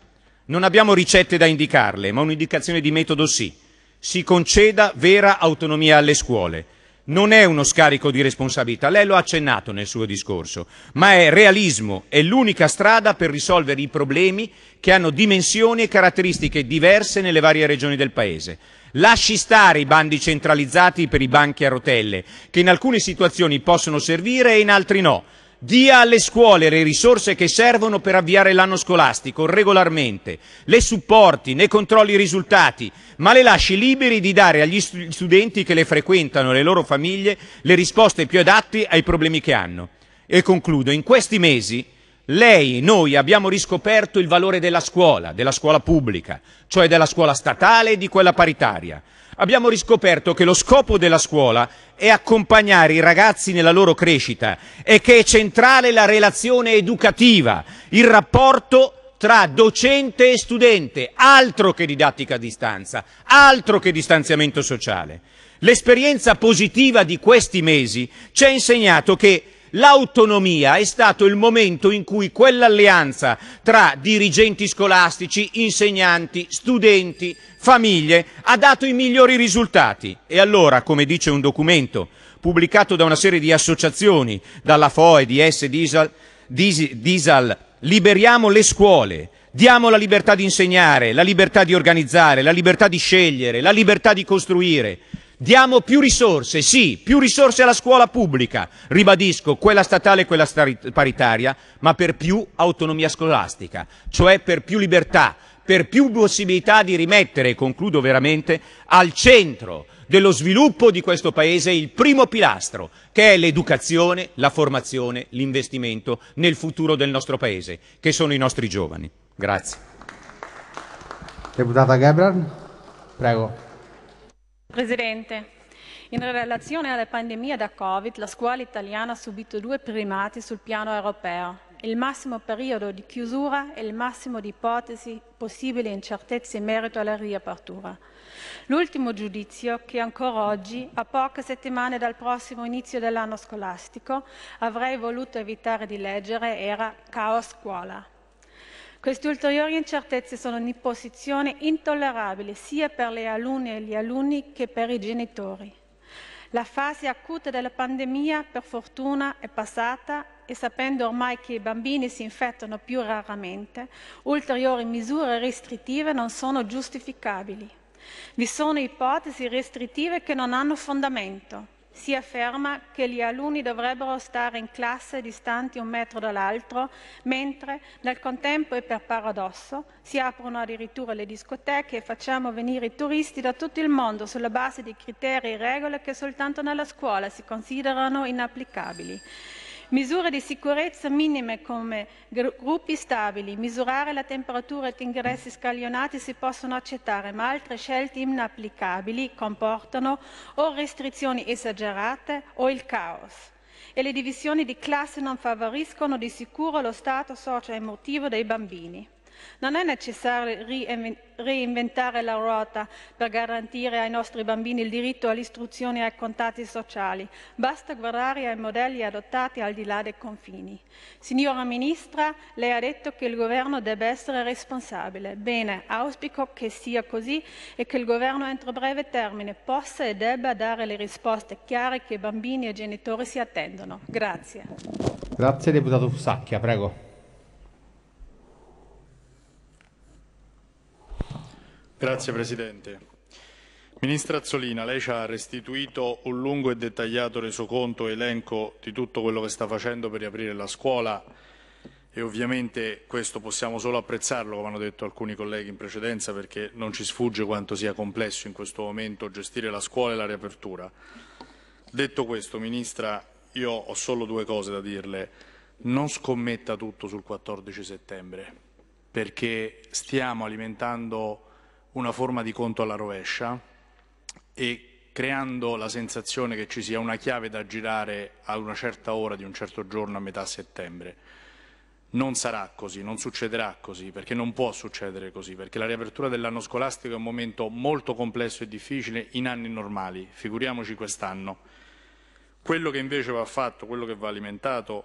Speaker 10: Non abbiamo ricette da indicarle, ma un'indicazione di metodo sì. Si conceda vera autonomia alle scuole non è uno scarico di responsabilità, lei lo ha accennato nel suo discorso, ma è realismo, è l'unica strada per risolvere i problemi che hanno dimensioni e caratteristiche diverse nelle varie regioni del Paese. Lasci stare i bandi centralizzati per i banchi a rotelle, che in alcune situazioni possono servire e in altri no dia alle scuole le risorse che servono per avviare l'anno scolastico regolarmente, le supporti, ne controlli i risultati, ma le lasci liberi di dare agli studenti che le frequentano e alle loro famiglie le risposte più adatte ai problemi che hanno. E concludo, in questi mesi lei, noi abbiamo riscoperto il valore della scuola, della scuola pubblica, cioè della scuola statale e di quella paritaria abbiamo riscoperto che lo scopo della scuola è accompagnare i ragazzi nella loro crescita e che è centrale la relazione educativa, il rapporto tra docente e studente, altro che didattica a distanza, altro che distanziamento sociale. L'esperienza positiva di questi mesi ci ha insegnato che l'autonomia è stato il momento in cui quell'alleanza tra dirigenti scolastici, insegnanti, studenti, famiglie ha dato i migliori risultati. E allora, come dice un documento pubblicato da una serie di associazioni, dalla FOE, DS, Diesel, Disal liberiamo le scuole, Diamo la libertà di insegnare, la libertà di organizzare, la libertà di scegliere, la libertà di costruire. Diamo più risorse, sì, più risorse alla scuola pubblica, ribadisco, quella statale e quella paritaria, ma per più autonomia scolastica, cioè per più libertà, per più possibilità di rimettere, concludo veramente, al centro dello sviluppo di questo Paese il primo pilastro, che è l'educazione, la formazione, l'investimento nel futuro del nostro Paese, che sono i nostri giovani. Grazie.
Speaker 1: Deputata Gebran, prego.
Speaker 11: Presidente, in relazione alla pandemia da Covid, la scuola italiana ha subito due primati sul piano europeo, il massimo periodo di chiusura e il massimo di ipotesi possibili incertezze in merito alla riapertura. L'ultimo giudizio, che ancora oggi, a poche settimane dal prossimo inizio dell'anno scolastico, avrei voluto evitare di leggere, era caos scuola. Queste ulteriori incertezze sono in posizione intollerabile sia per le alunne e gli alunni che per i genitori. La fase acuta della pandemia, per fortuna, è passata e sapendo ormai che i bambini si infettano più raramente, ulteriori misure restrittive non sono giustificabili. Vi sono ipotesi restrittive che non hanno fondamento si afferma che gli alunni dovrebbero stare in classe distanti un metro dall'altro, mentre nel contempo e per paradosso si aprono addirittura le discoteche e facciamo venire i turisti da tutto il mondo sulla base di criteri e regole che soltanto nella scuola si considerano inapplicabili misure di sicurezza minime come gruppi stabili, misurare la temperatura e ingressi scaglionati si possono accettare, ma altre scelte inapplicabili comportano o restrizioni esagerate o il caos e le divisioni di classe non favoriscono di sicuro lo stato socio-emotivo dei bambini. Non è necessario reinventare la ruota per garantire ai nostri bambini il diritto all'istruzione e ai contatti sociali, basta guardare ai modelli adottati al di là dei confini. Signora Ministra, lei ha detto che il governo deve essere responsabile. Bene, auspico che sia così e che il governo entro breve termine possa e debba dare le risposte chiare che i bambini e i genitori si attendono. Grazie.
Speaker 1: Grazie deputato Fussacchia, prego.
Speaker 12: Grazie Presidente. Ministra Azzolina, lei ci ha restituito un lungo e dettagliato resoconto elenco di tutto quello che sta facendo per riaprire la scuola e ovviamente questo possiamo solo apprezzarlo, come hanno detto alcuni colleghi in precedenza, perché non ci sfugge quanto sia complesso in questo momento gestire la scuola e la riapertura. Detto questo, Ministra, io ho solo due cose da dirle. Non scommetta tutto sul 14 settembre, perché stiamo alimentando una forma di conto alla rovescia e creando la sensazione che ci sia una chiave da girare a una certa ora di un certo giorno a metà settembre. Non sarà così, non succederà così, perché non può succedere così, perché la riapertura dell'anno scolastico è un momento molto complesso e difficile in anni normali, figuriamoci quest'anno. Quello che invece va fatto, quello che va alimentato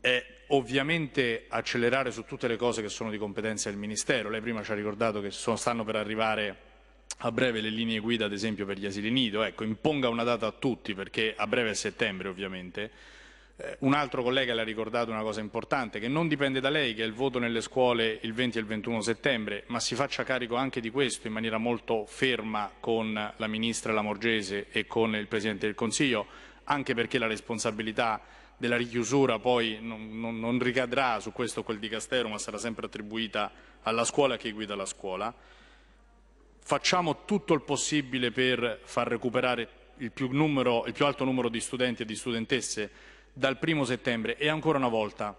Speaker 12: è ovviamente accelerare su tutte le cose che sono di competenza del Ministero. Lei prima ci ha ricordato che sono, stanno per arrivare a breve le linee guida, ad esempio, per gli asili nido. Ecco, imponga una data a tutti, perché a breve è settembre, ovviamente. Eh, un altro collega le ha ricordato una cosa importante, che non dipende da lei, che è il voto nelle scuole il 20 e il 21 settembre, ma si faccia carico anche di questo in maniera molto ferma con la Ministra Lamorgese e con il Presidente del Consiglio, anche perché la responsabilità della richiusura poi non, non, non ricadrà su questo o quel di Castero, ma sarà sempre attribuita alla scuola che guida la scuola. Facciamo tutto il possibile per far recuperare il più, numero, il più alto numero di studenti e di studentesse dal primo settembre e ancora una volta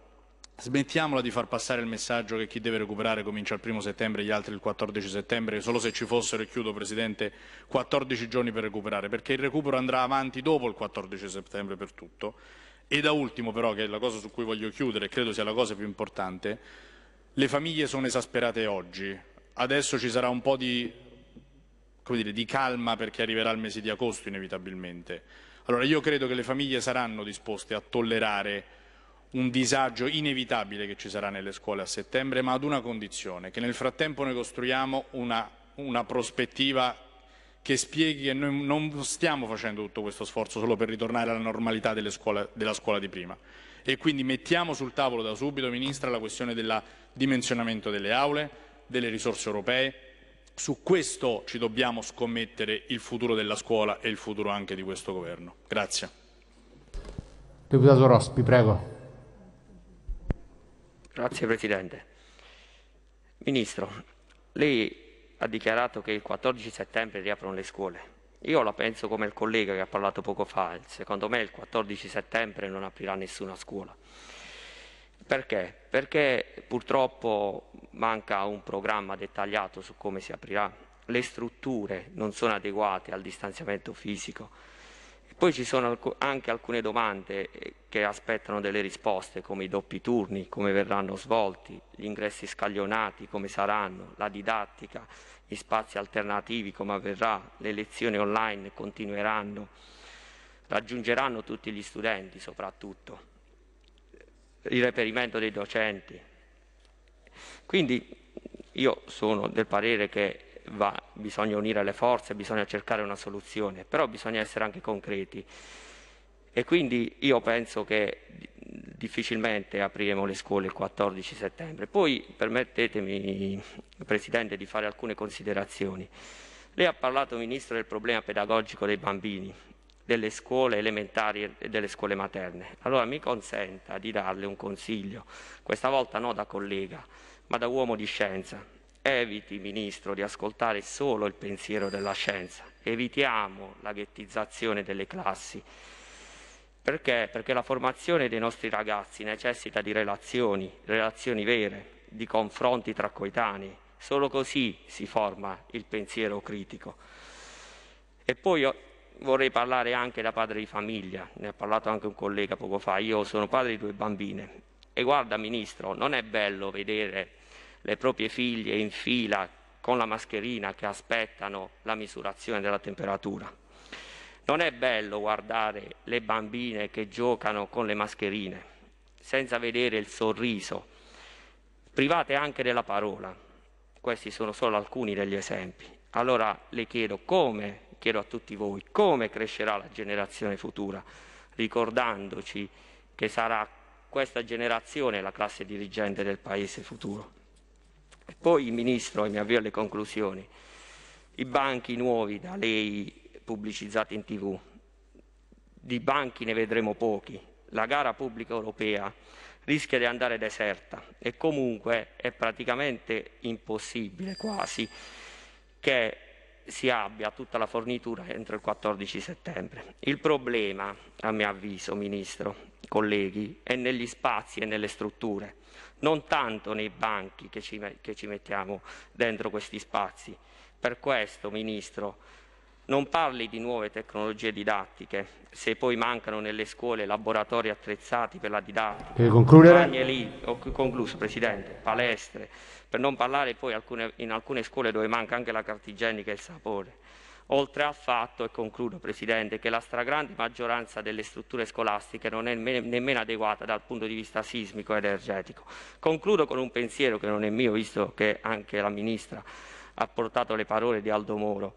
Speaker 12: smettiamola di far passare il messaggio che chi deve recuperare comincia il primo settembre e gli altri il 14 settembre, solo se ci fossero, e chiudo Presidente, 14 giorni per recuperare, perché il recupero andrà avanti dopo il 14 settembre per tutto e da ultimo però, che è la cosa su cui voglio chiudere, e credo sia la cosa più importante, le famiglie sono esasperate oggi. Adesso ci sarà un po' di, dire, di calma perché arriverà il mese di agosto inevitabilmente. Allora io credo che le famiglie saranno disposte a tollerare un disagio inevitabile che ci sarà nelle scuole a settembre, ma ad una condizione, che nel frattempo noi costruiamo una, una prospettiva che spieghi che noi non stiamo facendo tutto questo sforzo solo per ritornare alla normalità scuole, della scuola di prima. E quindi mettiamo sul tavolo da subito, Ministra, la questione del dimensionamento delle aule, delle risorse europee. Su questo ci dobbiamo scommettere il futuro della scuola e il futuro anche di questo Governo. Grazie.
Speaker 1: Deputato Rospi, prego.
Speaker 13: Grazie Presidente. Ministro, lei ha dichiarato che il 14 settembre riaprono le scuole. Io la penso come il collega che ha parlato poco fa, secondo me il 14 settembre non aprirà nessuna scuola. Perché? Perché purtroppo manca un programma dettagliato su come si aprirà, le strutture non sono adeguate al distanziamento fisico, poi ci sono anche alcune domande eh, che aspettano delle risposte, come i doppi turni, come verranno svolti, gli ingressi scaglionati, come saranno, la didattica, gli spazi alternativi, come avverrà, le lezioni online continueranno, raggiungeranno tutti gli studenti soprattutto, il reperimento dei docenti. Quindi io sono del parere che va, bisogna unire le forze, bisogna cercare una soluzione, però bisogna essere anche concreti. E quindi io penso che difficilmente apriremo le scuole il 14 settembre. Poi permettetemi, Presidente, di fare alcune considerazioni. Lei ha parlato, Ministro, del problema pedagogico dei bambini, delle scuole elementari e delle scuole materne. Allora mi consenta di darle un consiglio, questa volta non da collega, ma da uomo di scienza. Eviti, Ministro, di ascoltare solo il pensiero della scienza. Evitiamo la ghettizzazione delle classi. Perché? Perché la formazione dei nostri ragazzi necessita di relazioni, relazioni vere, di confronti tra coetanei. Solo così si forma il pensiero critico. E poi vorrei parlare anche da padre di famiglia, ne ha parlato anche un collega poco fa, io sono padre di due bambine e guarda ministro, non è bello vedere le proprie figlie in fila con la mascherina che aspettano la misurazione della temperatura. Non è bello guardare le bambine che giocano con le mascherine senza vedere il sorriso, private anche della parola. Questi sono solo alcuni degli esempi. Allora le chiedo come, chiedo a tutti voi, come crescerà la generazione futura, ricordandoci che sarà questa generazione la classe dirigente del paese futuro. E poi, Ministro, e mi avvio alle conclusioni, i banchi nuovi da lei pubblicizzati in tv, di banchi ne vedremo pochi, la gara pubblica europea rischia di andare deserta e comunque è praticamente impossibile quasi che si abbia tutta la fornitura entro il 14 settembre. Il problema, a mio avviso, Ministro, colleghi, è negli spazi e nelle strutture non tanto nei banchi che ci, che ci mettiamo dentro questi spazi. Per questo, Ministro, non parli di nuove tecnologie didattiche, se poi mancano nelle scuole laboratori attrezzati per la didattica, lì, ho concluso Presidente, palestre, per non parlare poi alcune, in alcune scuole dove manca anche la cartigenica e il sapore oltre al fatto, e concludo Presidente, che la stragrande maggioranza delle strutture scolastiche non è nemmeno adeguata dal punto di vista sismico ed energetico. Concludo con un pensiero che non è mio, visto che anche la Ministra ha portato le parole di Aldo Moro.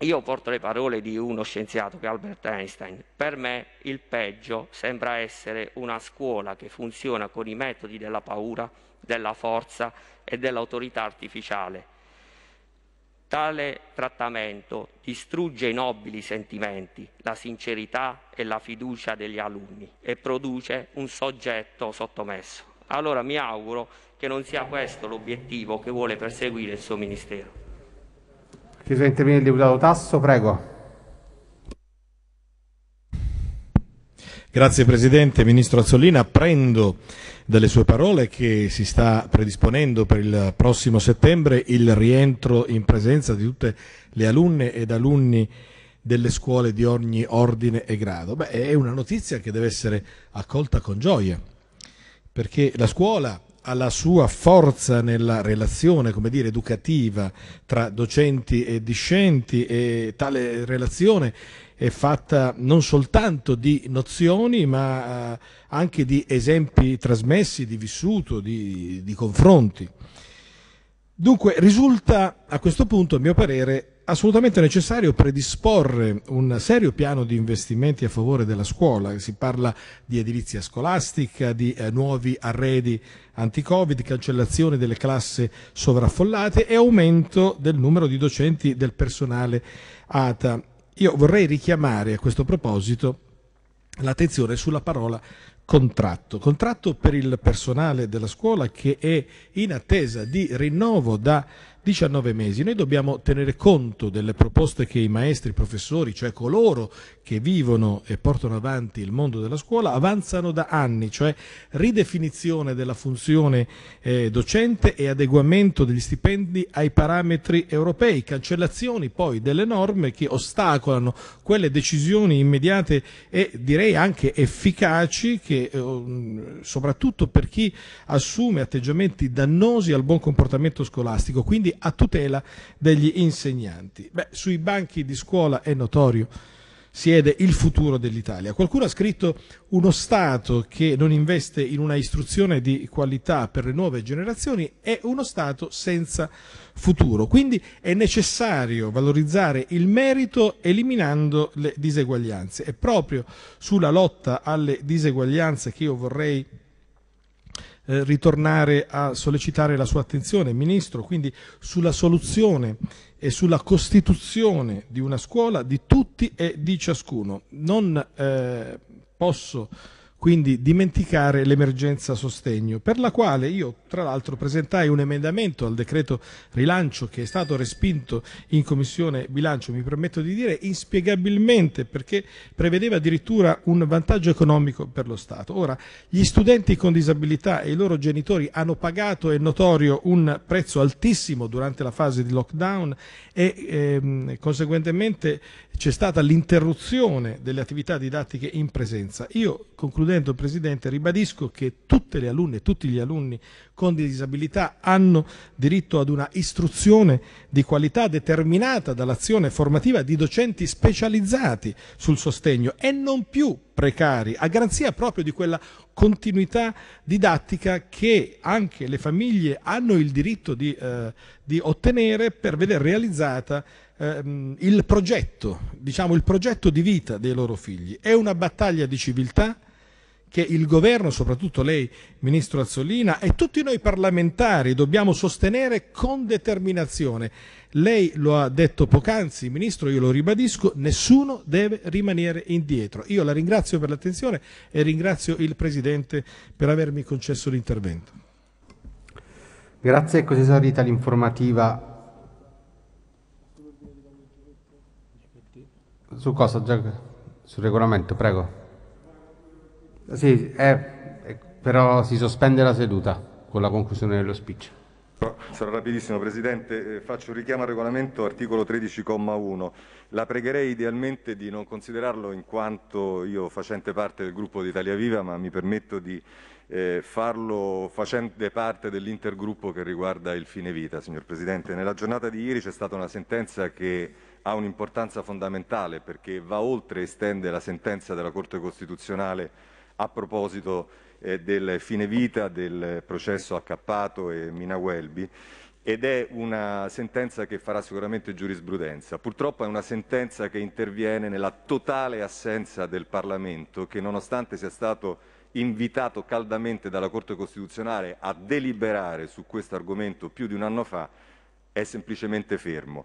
Speaker 13: Io porto le parole di uno scienziato che è Albert Einstein. Per me il peggio sembra essere una scuola che funziona con i metodi della paura, della forza e dell'autorità artificiale Tale trattamento distrugge i nobili sentimenti, la sincerità e la fiducia degli alunni e produce un soggetto sottomesso. Allora mi auguro che non sia questo l'obiettivo che vuole perseguire il suo Ministero.
Speaker 14: Ci sono intervenire il deputato Tasso, prego. Grazie Presidente, Ministro Azzolina. Prendo dalle sue parole che si sta predisponendo per il prossimo settembre il rientro in presenza di tutte le alunne ed alunni delle scuole di ogni ordine e grado. Beh, è una notizia che deve essere accolta con gioia, perché la scuola ha la sua forza nella relazione, come dire, educativa tra docenti e discenti e tale relazione è fatta non soltanto di nozioni ma eh, anche di esempi trasmessi, di vissuto, di, di confronti. Dunque risulta a questo punto, a mio parere, assolutamente necessario predisporre un serio piano di investimenti a favore della scuola. Si parla di edilizia scolastica, di eh, nuovi arredi anti-Covid, cancellazione delle classi sovraffollate e aumento del numero di docenti del personale ATA. Io vorrei richiamare a questo proposito l'attenzione sulla parola contratto. Contratto per il personale della scuola che è in attesa di rinnovo da 19 mesi. Noi dobbiamo tenere conto delle proposte che i maestri, i professori, cioè coloro che vivono e portano avanti il mondo della scuola, avanzano da anni, cioè ridefinizione della funzione eh, docente e adeguamento degli stipendi ai parametri europei, cancellazioni poi delle norme che ostacolano quelle decisioni immediate e direi anche efficaci che eh, soprattutto per chi assume atteggiamenti dannosi al buon comportamento scolastico, quindi a tutela degli insegnanti. Beh, sui banchi di scuola è notorio siede il futuro dell'Italia. Qualcuno ha scritto uno Stato che non investe in una istruzione di qualità per le nuove generazioni è uno Stato senza futuro. Quindi è necessario valorizzare il merito eliminando le diseguaglianze. È proprio sulla lotta alle diseguaglianze che io vorrei eh, ritornare a sollecitare la sua attenzione, Ministro, quindi sulla soluzione e sulla costituzione di una scuola di tutti e di ciascuno. Non eh, posso quindi dimenticare l'emergenza sostegno, per la quale io tra l'altro presentai un emendamento al decreto rilancio che è stato respinto in commissione bilancio, mi permetto di dire inspiegabilmente perché prevedeva addirittura un vantaggio economico per lo Stato. Ora, gli studenti con disabilità e i loro genitori hanno pagato, è notorio, un prezzo altissimo durante la fase di lockdown e ehm, conseguentemente c'è stata l'interruzione delle attività didattiche in presenza. Io, concludendo Presidente, ribadisco che tutte le alunne e tutti gli alunni con disabilità hanno diritto ad una istruzione di qualità determinata dall'azione formativa di docenti specializzati sul sostegno e non più precari, a garanzia proprio di quella continuità didattica che anche le famiglie hanno il diritto di, eh, di ottenere per vedere realizzata ehm, il progetto, diciamo il progetto di vita dei loro figli. È una battaglia di civiltà che il governo, soprattutto lei, Ministro Azzolina, e tutti noi parlamentari dobbiamo sostenere con determinazione. Lei lo ha detto poc'anzi, Ministro, io lo ribadisco, nessuno deve rimanere indietro. Io la ringrazio per l'attenzione e ringrazio il Presidente per avermi concesso l'intervento.
Speaker 1: Grazie, così è esaurita l'informativa Su cosa? Già, sul regolamento, prego. Sì, è, eh, è, eh, però si sospende la seduta con la conclusione dello speech.
Speaker 15: Sarà rapidissimo Presidente, eh, faccio un richiamo al regolamento articolo 13,1. La pregherei idealmente di non considerarlo in quanto io facente parte del gruppo di Italia Viva, ma mi permetto di eh, farlo facente parte dell'intergruppo che riguarda il fine vita, signor Presidente. Nella giornata di ieri c'è stata una sentenza che ha un'importanza fondamentale perché va oltre e estende la sentenza della Corte Costituzionale a proposito eh, del fine vita del processo accappato e Mina Welby ed è una sentenza che farà sicuramente giurisprudenza. Purtroppo è una sentenza che interviene nella totale assenza del Parlamento che nonostante sia stato invitato caldamente dalla Corte Costituzionale a deliberare su questo argomento più di un anno fa, è semplicemente fermo.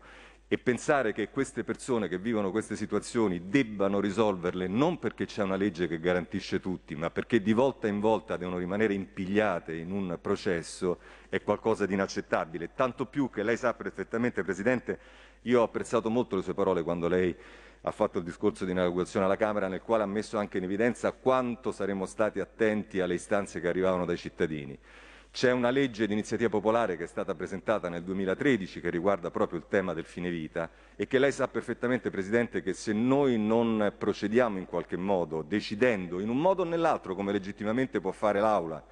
Speaker 15: E pensare che queste persone che vivono queste situazioni debbano risolverle non perché c'è una legge che garantisce tutti, ma perché di volta in volta devono rimanere impigliate in un processo è qualcosa di inaccettabile. Tanto più che lei sa perfettamente, Presidente, io ho apprezzato molto le sue parole quando lei ha fatto il discorso di inaugurazione alla Camera nel quale ha messo anche in evidenza quanto saremmo stati attenti alle istanze che arrivavano dai cittadini. C'è una legge di iniziativa popolare che è stata presentata nel 2013 che riguarda proprio il tema del fine vita e che lei sa perfettamente, Presidente, che se noi non procediamo in qualche modo, decidendo in un modo o nell'altro, come legittimamente può fare l'Aula,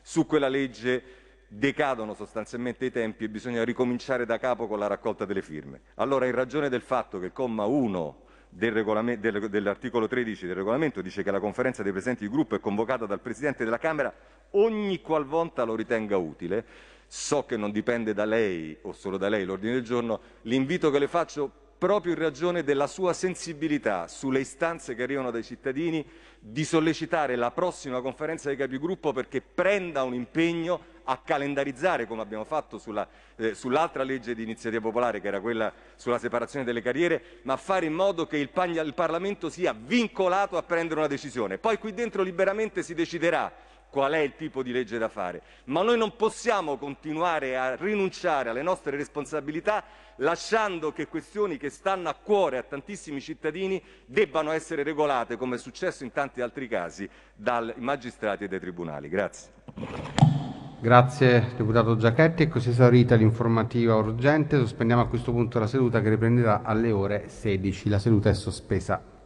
Speaker 15: su quella legge decadono sostanzialmente i tempi e bisogna ricominciare da capo con la raccolta delle firme. Allora, in ragione del fatto che il comma 1 dell'articolo 13 del regolamento dice che la conferenza dei presenti di gruppo è convocata dal Presidente della Camera ogni qualvolta lo ritenga utile. So che non dipende da lei o solo da lei l'ordine del giorno, l'invito che le faccio proprio in ragione della sua sensibilità sulle istanze che arrivano dai cittadini di sollecitare la prossima conferenza dei capigruppo perché prenda un impegno a calendarizzare, come abbiamo fatto eh, sull'altra eh, sull legge di iniziativa popolare, che era quella sulla separazione delle carriere, ma fare in modo che il, il Parlamento sia vincolato a prendere una decisione. Poi qui dentro liberamente si deciderà qual è il tipo di legge da fare, ma noi non possiamo continuare a rinunciare alle nostre responsabilità lasciando che questioni che stanno a cuore a tantissimi cittadini debbano essere regolate, come è successo in tanti altri casi, dai magistrati e dai tribunali. Grazie.
Speaker 1: Grazie deputato Giachetti, ecco, è così esaurita l'informativa urgente, sospendiamo a questo punto la seduta che riprenderà alle ore 16. La seduta è sospesa.